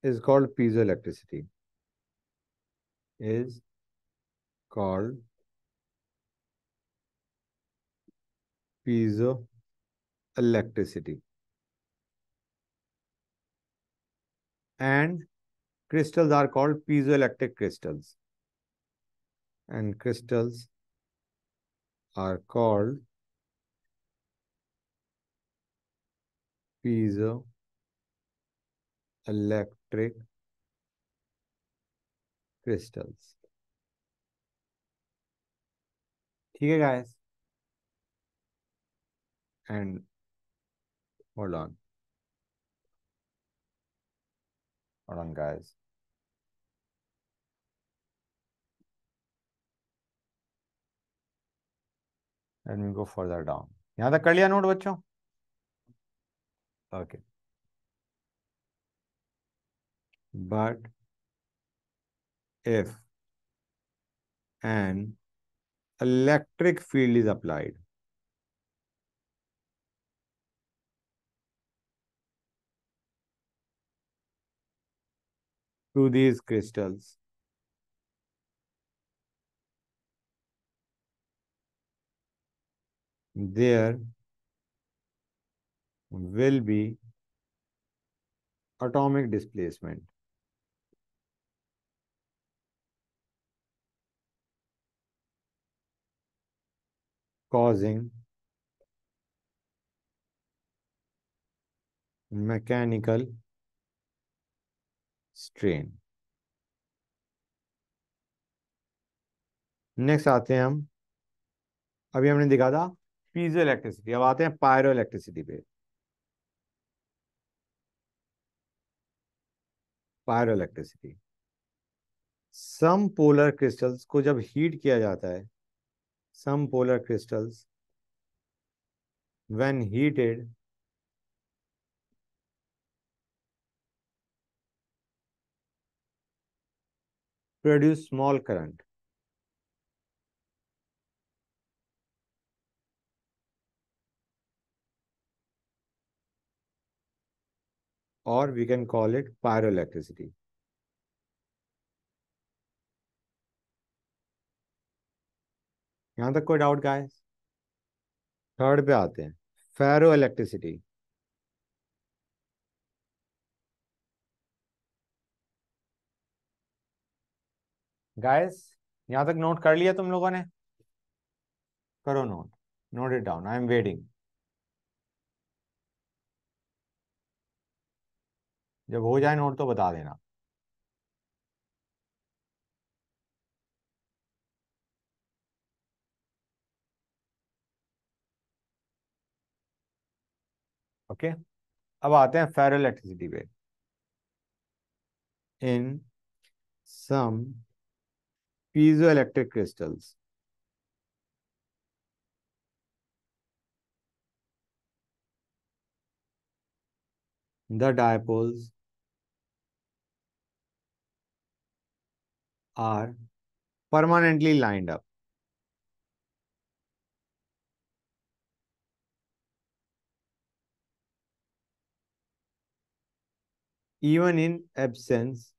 is called piezoelectricity. Is called piezo electricity. And crystals are called piezoelectric crystals. And crystals are called piezoelectric crystals. ठीक है guys and hold on hold on guys let me go further down यहां तक कर लिया note बच्चों okay but if and electric field is applied. to these crystals. There will be atomic displacement. causing mechanical strain. Next आते हैं हम अभी हमने दिखा था पीजो इलेक्ट्रिसिटी अब आते हैं पायरो इलेक्ट्रिसिटी पे pyroelectricity some polar crystals को जब हीट किया जाता है some polar crystals, when heated, produce small current. Or we can call it pyroelectricity. यहां तक कोई डाउट का थर्ड पे आते हैं फेरो इलेक्ट्रिसिटी गाइस यहां तक नोट कर लिया तुम लोगों ने करो note note it down I am waiting जब हो जाए नोट तो बता देना ओके अब आते हैं फेरो इलेक्ट्रिसिटी पे in some piezoelectric crystals the dipoles are permanently lined up even in absence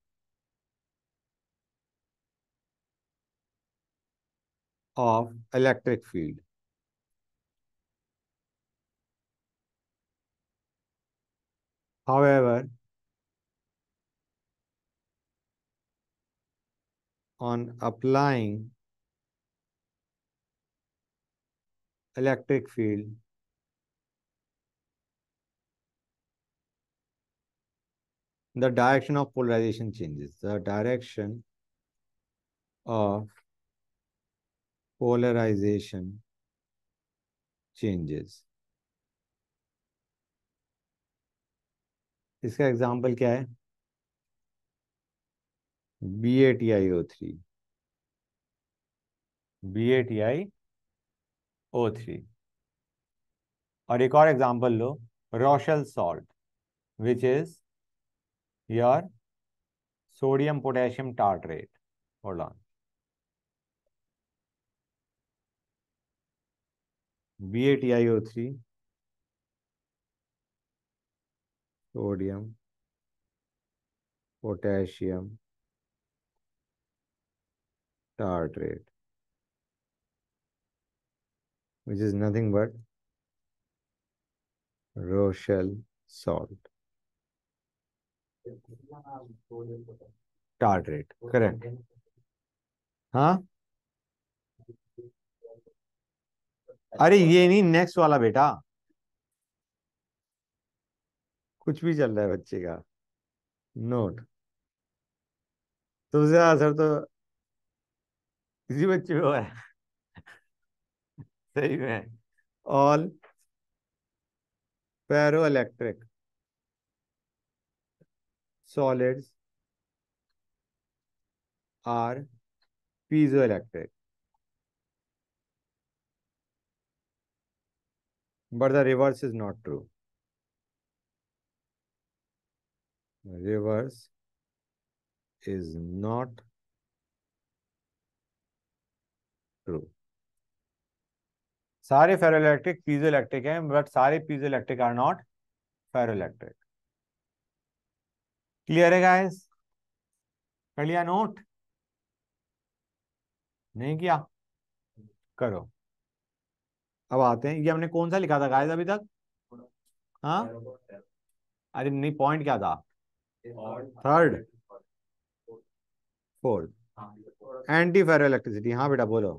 of electric field. However, on applying electric field the direction of polarization changes. The direction of polarization changes. इसका example क्या है B A T I O three B A T I O three और एक और example लो Rochelle salt which is your sodium potassium tartrate. Hold on. BATiO3, sodium, potassium, tartrate, which is nothing but Rochelle salt. Start rate correct हाँ अरे ये नहीं next वाला बेटा कुछ भी चल रहा है बच्चे का नोट तो असर तो इसी बच्चे को है सही में all pyroelectric solids are piezoelectric. But the reverse is not true. Reverse is not true. सारे फेरोइलेक्ट्रिक पीजो हैं बट सारे piezo are not ferroelectric clear है गाइस कर लिया नोट नहीं किया करो अब आते हैं ये हमने कौन सा लिखा था गाइस अभी तक हाँ अरे नहीं पॉइंट क्या था third fourth antiferroelectricity हाँ बेटा बोलो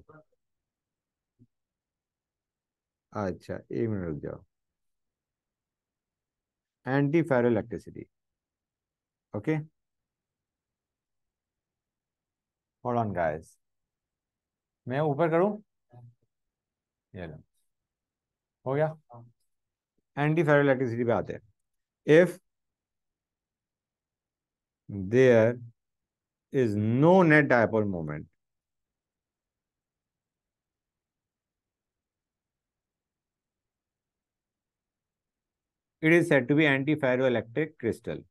अच्छा एक मिनट रुक जाओ antiferroelectricity Okay. Hold on, guys. मैं ऊपर करूं ये लो हो गया एंटी फेरो इलेक्ट्रिसिटी पे आते हैं if there is no net dipole moment it is said to be antiferroelectric crystal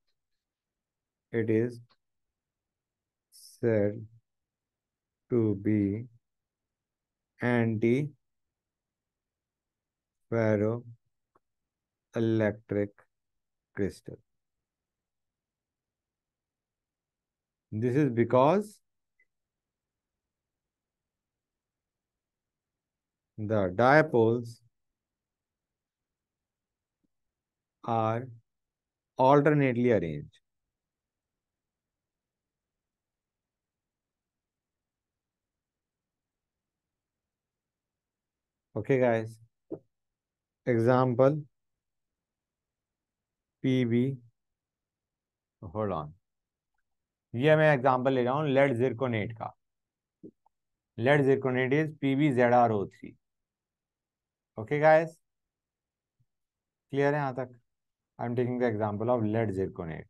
it is said to be ferroelectric crystal. This is because the dipoles are alternately arranged. okay guys example pb hold on ये मैं example ले रहा हूँ lead zirconate का lead zirconate is P B Z R O three okay guys clear है यहाँ तक I am taking the example of lead zirconate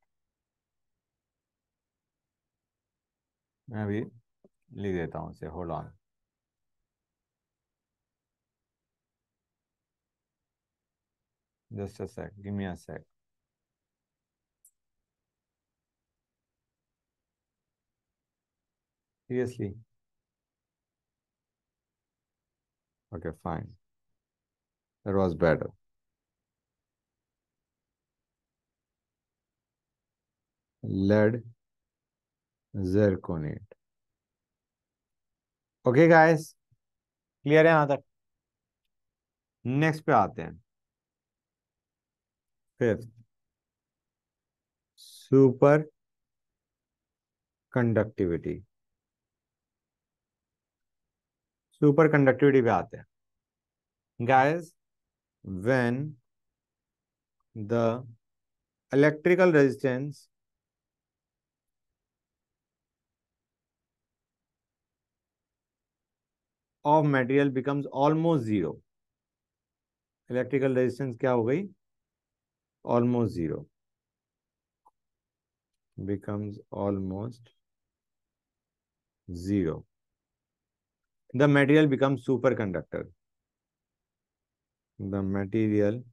मैं अभी लिख देता हूँ उसे hold on Just a sec. Give me a sec. Seriously. Okay, fine. That was better. Lead zirconate. Okay, guys. Clear? है यहां तक next fifth superconductivity superconductivity भी आते हैं guys when the electrical resistance of material becomes almost zero electrical resistance क्या हो गई almost zero becomes almost zero. The material becomes superconductor. The material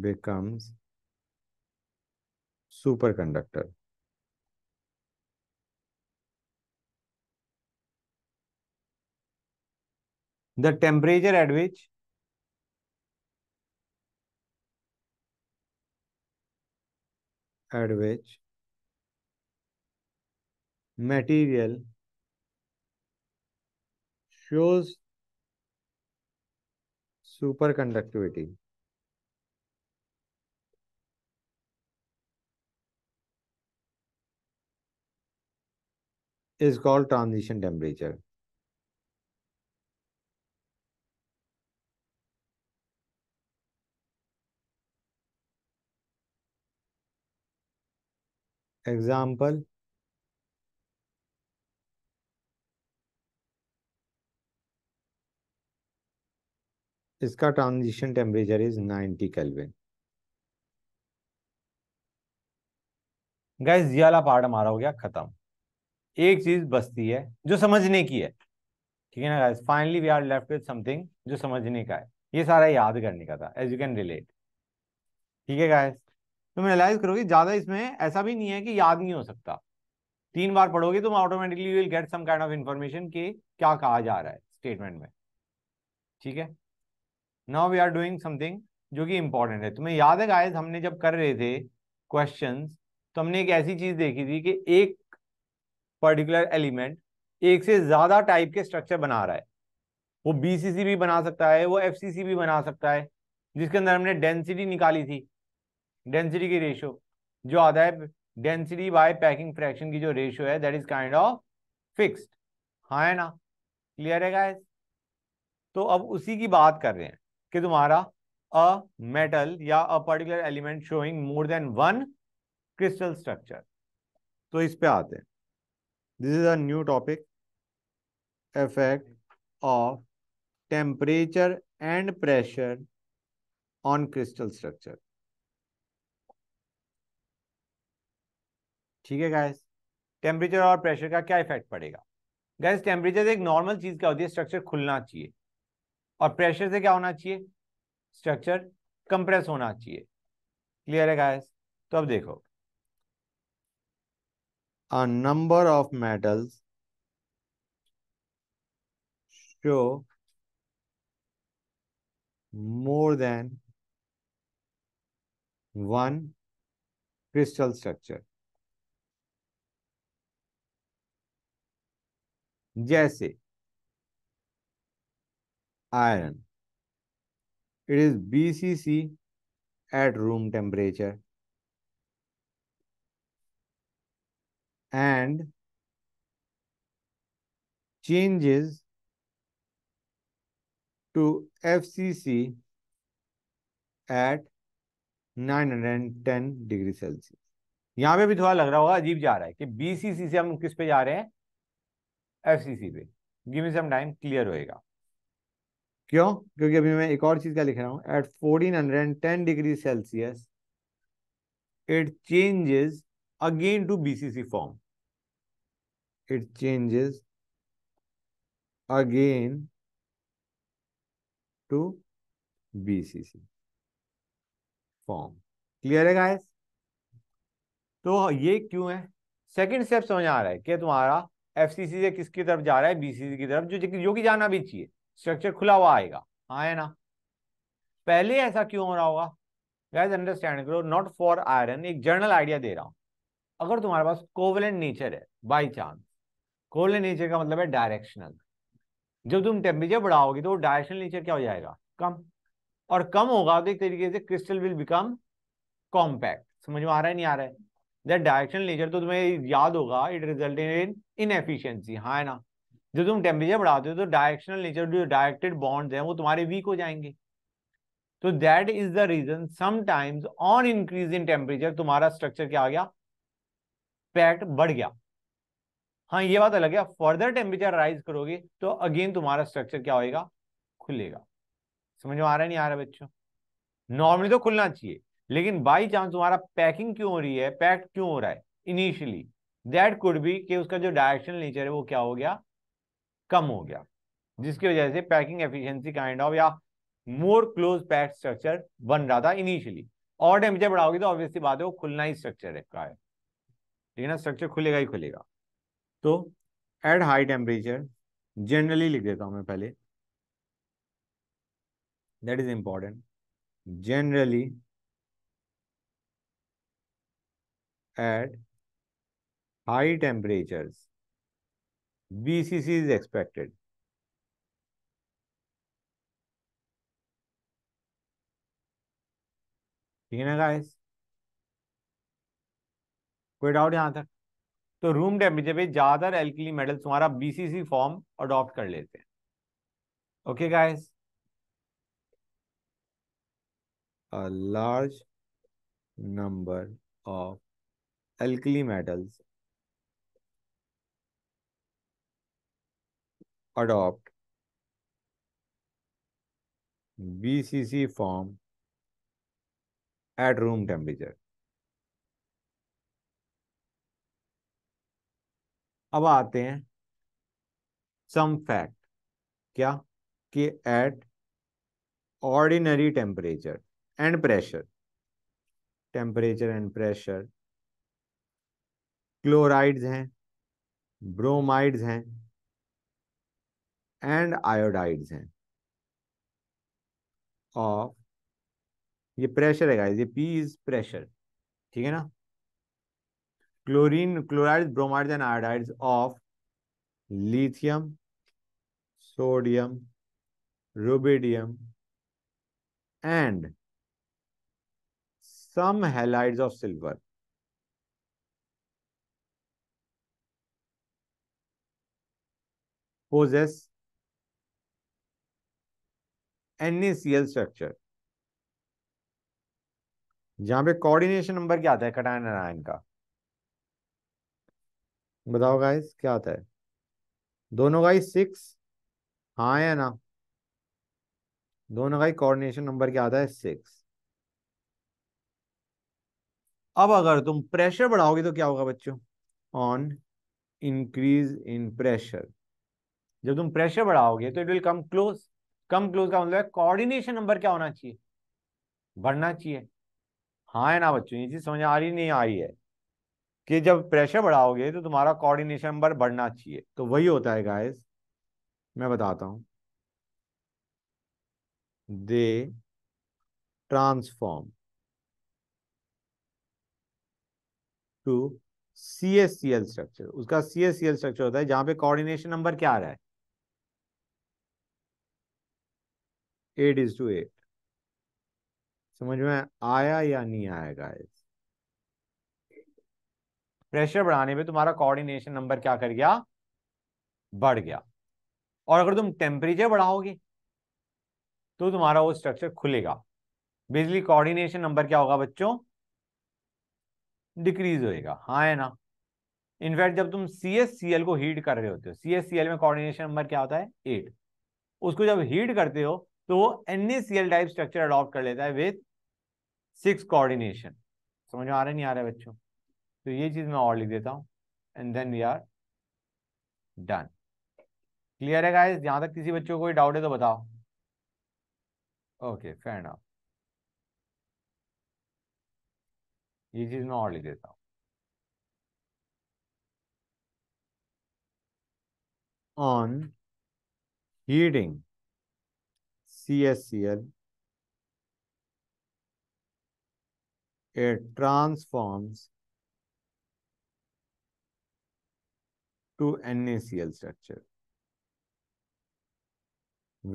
becomes superconductor. The temperature at which at which material shows superconductivity. is called transition temperature. Example इसका transition temperature is 90 kelvin guys ये वाला part हमारा हो गया खत्म एक चीज बचती है जो समझने की है ठीक है ना guys finally we are left with something जो समझने का है ये सारा याद करने का था एज यू कैन रिलेट ठीक है गाइस तुम रियलाइज करोगे ज्यादा इसमें ऐसा भी नहीं है कि याद नहीं हो सकता तीन बार पढ़ोगे तुम automatically will get some kind of information के क्या कहा जा रहा है स्टेटमेंट में ठीक है now we are doing something जो कि इम्पोर्टेंट है तुम्हें याद है गाइस हमने जब कर रहे थे क्वेश्चन तो हमने एक ऐसी चीज देखी थी कि एक पर्टिकुलर एलिमेंट एक से ज्यादा टाइप के स्ट्रक्चर बना रहा है वो बीसीसी भी बना सकता है वो एफसीसी भी बना सकता है जिसके अंदर हमने डेंसिटी निकाली थी डेंसिटी की रेशियो जो आता है डेंसिटी बाय पैकिंग फ्रैक्शन की जो रेशियो है that is kind of fixed हाँ है ना क्लियर है गाइस तो अब उसी की बात कर रहे हैं कि तुम्हारा अ मेटल या a particular element showing more than one crystal structure तो इस पे आते हैं this is a new topic effect of temperature and pressure on crystal structure ठीक है गैस टेम्परेचर और प्रेशर का क्या इफेक्ट पड़ेगा गैस टेम्परेचर एक नॉर्मल चीज़ क्या होती है स्ट्रक्चर खुलना चाहिए और प्रेशर से क्या होना चाहिए स्ट्रक्चर कंप्रेस होना चाहिए क्लियर है गैस तो अब देखो a number of metals show more than one crystal structure जैसे iron it is B C C at room temperature see at nine hundred and 910 degree Celsius यहां पे भी थोड़ा लग रहा होगा अजीब जा रहा है कि बीसीसी से हम किस पे जा रहे हैं एफसीसी पे give me some time clear होएगा क्यों क्योंकि अभी मैं एक और चीज का लिख रहा हूं at fourteen hundred and ten degree Celsius it changes again to BCC form it changes again to BCC form clear है गाइस तो ये क्यों है सेकंड स्टेप समझ आ रहा है कि तुम्हारा एफ से किसकी तरफ जा रहा है बीसीसी की तरफ जो जो कि जाना भी चाहिए स्ट्रक्चर खुला हुआ आएगा हाँ है ना पहले ऐसा क्यों हो रहा होगा गैस अंडरस्टैंड करो नॉट फॉर आयरन एक जर्नल आइडिया दे रहा हूँ अगर तुम्हारे पास कोवलेंट नेचर है बाई चांस कोवलेंट नेचर का मतलब है डायरेक्शनल जब तुम टेम्परेचर बढ़ाओगे तो डायरेक्शनल नेचर क्या हो जाएगा कम और कम होगा तो एक तरीके से क्रिस्टल विल बिकम कॉम्पैक्ट समझ में आ रहा है नहीं आ रहा है दैट डायरेक्शन नेचर तो तुम्हें याद होगा इट रिजल्ट इन इनएफिशियंसी हाँ है ना जो तुम टेम्परेचर बढ़ाते हो तो डायरेक्शनल नेचर जो डायरेक्टेड बॉन्ड्स हैं वो तुम्हारे वीक हो जाएंगे तो that is the reason sometimes on increase in temperature तुम्हारा स्ट्रक्चर क्या आ गया पैक्ट बढ़ गया हाँ ये बात अलग है फर्दर टेम्परेचर राइज करोगे तो अगेन तुम्हारा स्ट्रक्चर क्या होगा खुलेगा समझ में आ रहा है नहीं आ रहा बच्चों नॉर्मली तो खुलना चाहिए लेकिन बाई चांस तुम्हारा पैकिंग क्यों हो रही है पैक क्यों हो रहा है इनिशियली दैट कुड बी कि उसका जो डायरेक्शन नेचर है वो क्या हो गया कम हो गया जिसकी वजह से पैकिंग एफिशिएंसी काइंड ऑफ या मोर क्लोज पैक स्ट्रक्चर बन रहा था इनिशियली और टेम्परेचर बढ़ाओगे तो ऑब्वियसली बात है वो खुलना ही स्ट्रक्चर है का है ठीक है ना स्ट्रक्चर खुलेगा ही खुलेगा तो एट हाई टेम्परेचर जनरली लिख देता हूँ मैं पहले that is important generally at high temperatures, VCC is expected. ठीक है ना गाइस कोई डाउट यहां तक तो रूम टेम्परेचर पे ज्यादातर एल्कली मेटल्स हमारा बीसीसी फॉर्म अडॉप्ट कर लेते हैं okay guys a large number of alkali metals adopt BCC form at room temperature अब आते हैं सम फैक्ट क्या कि at ordinary temperature and pressure temperature and pressure chlorides हैं ब्रोमाइड्स हैं एंड आयोडाइड्स हैं ऑफ ये प्रेशर है गाइस ये पी इज प्रेशर ठीक है ना chlorine chlorides bromides and iodides of lithium sodium रोबेडियम and some halides of silver possess NaCl structure जहां पे कोऑर्डिनेशन नंबर क्या आता है कटायन आयन का बताओ गाइस क्या आता है दोनों गाइस सिक्स हाँ या ना दोनों का ही कोऑर्डिनेशन नंबर क्या आता है सिक्स अब अगर तुम प्रेशर बढ़ाओगे तो क्या होगा बच्चों ऑन इंक्रीज इन प्रेशर जब तुम प्रेशर बढ़ाओगे तो it will come close come close का मतलब है कोऑर्डिनेशन नंबर क्या होना चाहिए बढ़ना चाहिए हाँ है ना बच्चों ये चीज समझ आ रही नहीं आ रही है कि जब प्रेशर बढ़ाओगे तो तुम्हारा कोऑर्डिनेशन नंबर बढ़ना चाहिए तो वही होता है गाइस मैं बताता हूं they transform to C S C L structure उसका C S C L structure होता है जहां पे कोऑर्डिनेशन नंबर क्या आ रहा है एट इज टू एट समझ में आया या नहीं आया गाइस प्रेशर बढ़ाने पे तुम्हारा कोऑर्डिनेशन नंबर क्या कर गया बढ़ गया और अगर तुम टेम्परेचर बढ़ाओगे तो तुम्हारा वो स्ट्रक्चर खुलेगा बिजली कोऑर्डिनेशन नंबर क्या होगा बच्चों डिक्रीज होएगा हाँ है ना इनफैक्ट जब तुम सी एस सी एल को हीट कर रहे होते हो सी एस सी एल में कोऑर्डिनेशन नंबर क्या होता है एट उसको जब हीट करते हो तो वो एनएसीएल टाइप स्ट्रक्चर अडॉप्ट कर लेता है विथ सिक्स कोऑर्डिनेशन समझ में आ रहा नहीं आ रहा है बच्चों तो ये चीज मैं और लिख देता हूं and then we are done clear है गाइस जहां तक किसी बच्चों को कोई डाउट है तो बताओ ओके फेयर ऑफ ये चीज मैं और लिख देता हूं on heading C S C L a transform to N A C L structure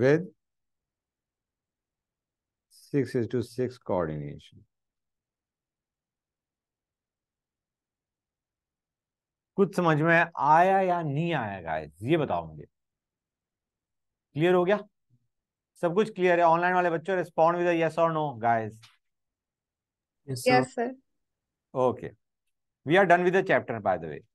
with six is to six coordination कुछ समझ में आया या नहीं आया गाइस ये बताओ मुझे क्लियर हो गया सब कुछ क्लियर है ऑनलाइन वाले बच्चों रिस्पॉन्ड विद यस और no guys yes sir okay we are done with the chapter by the way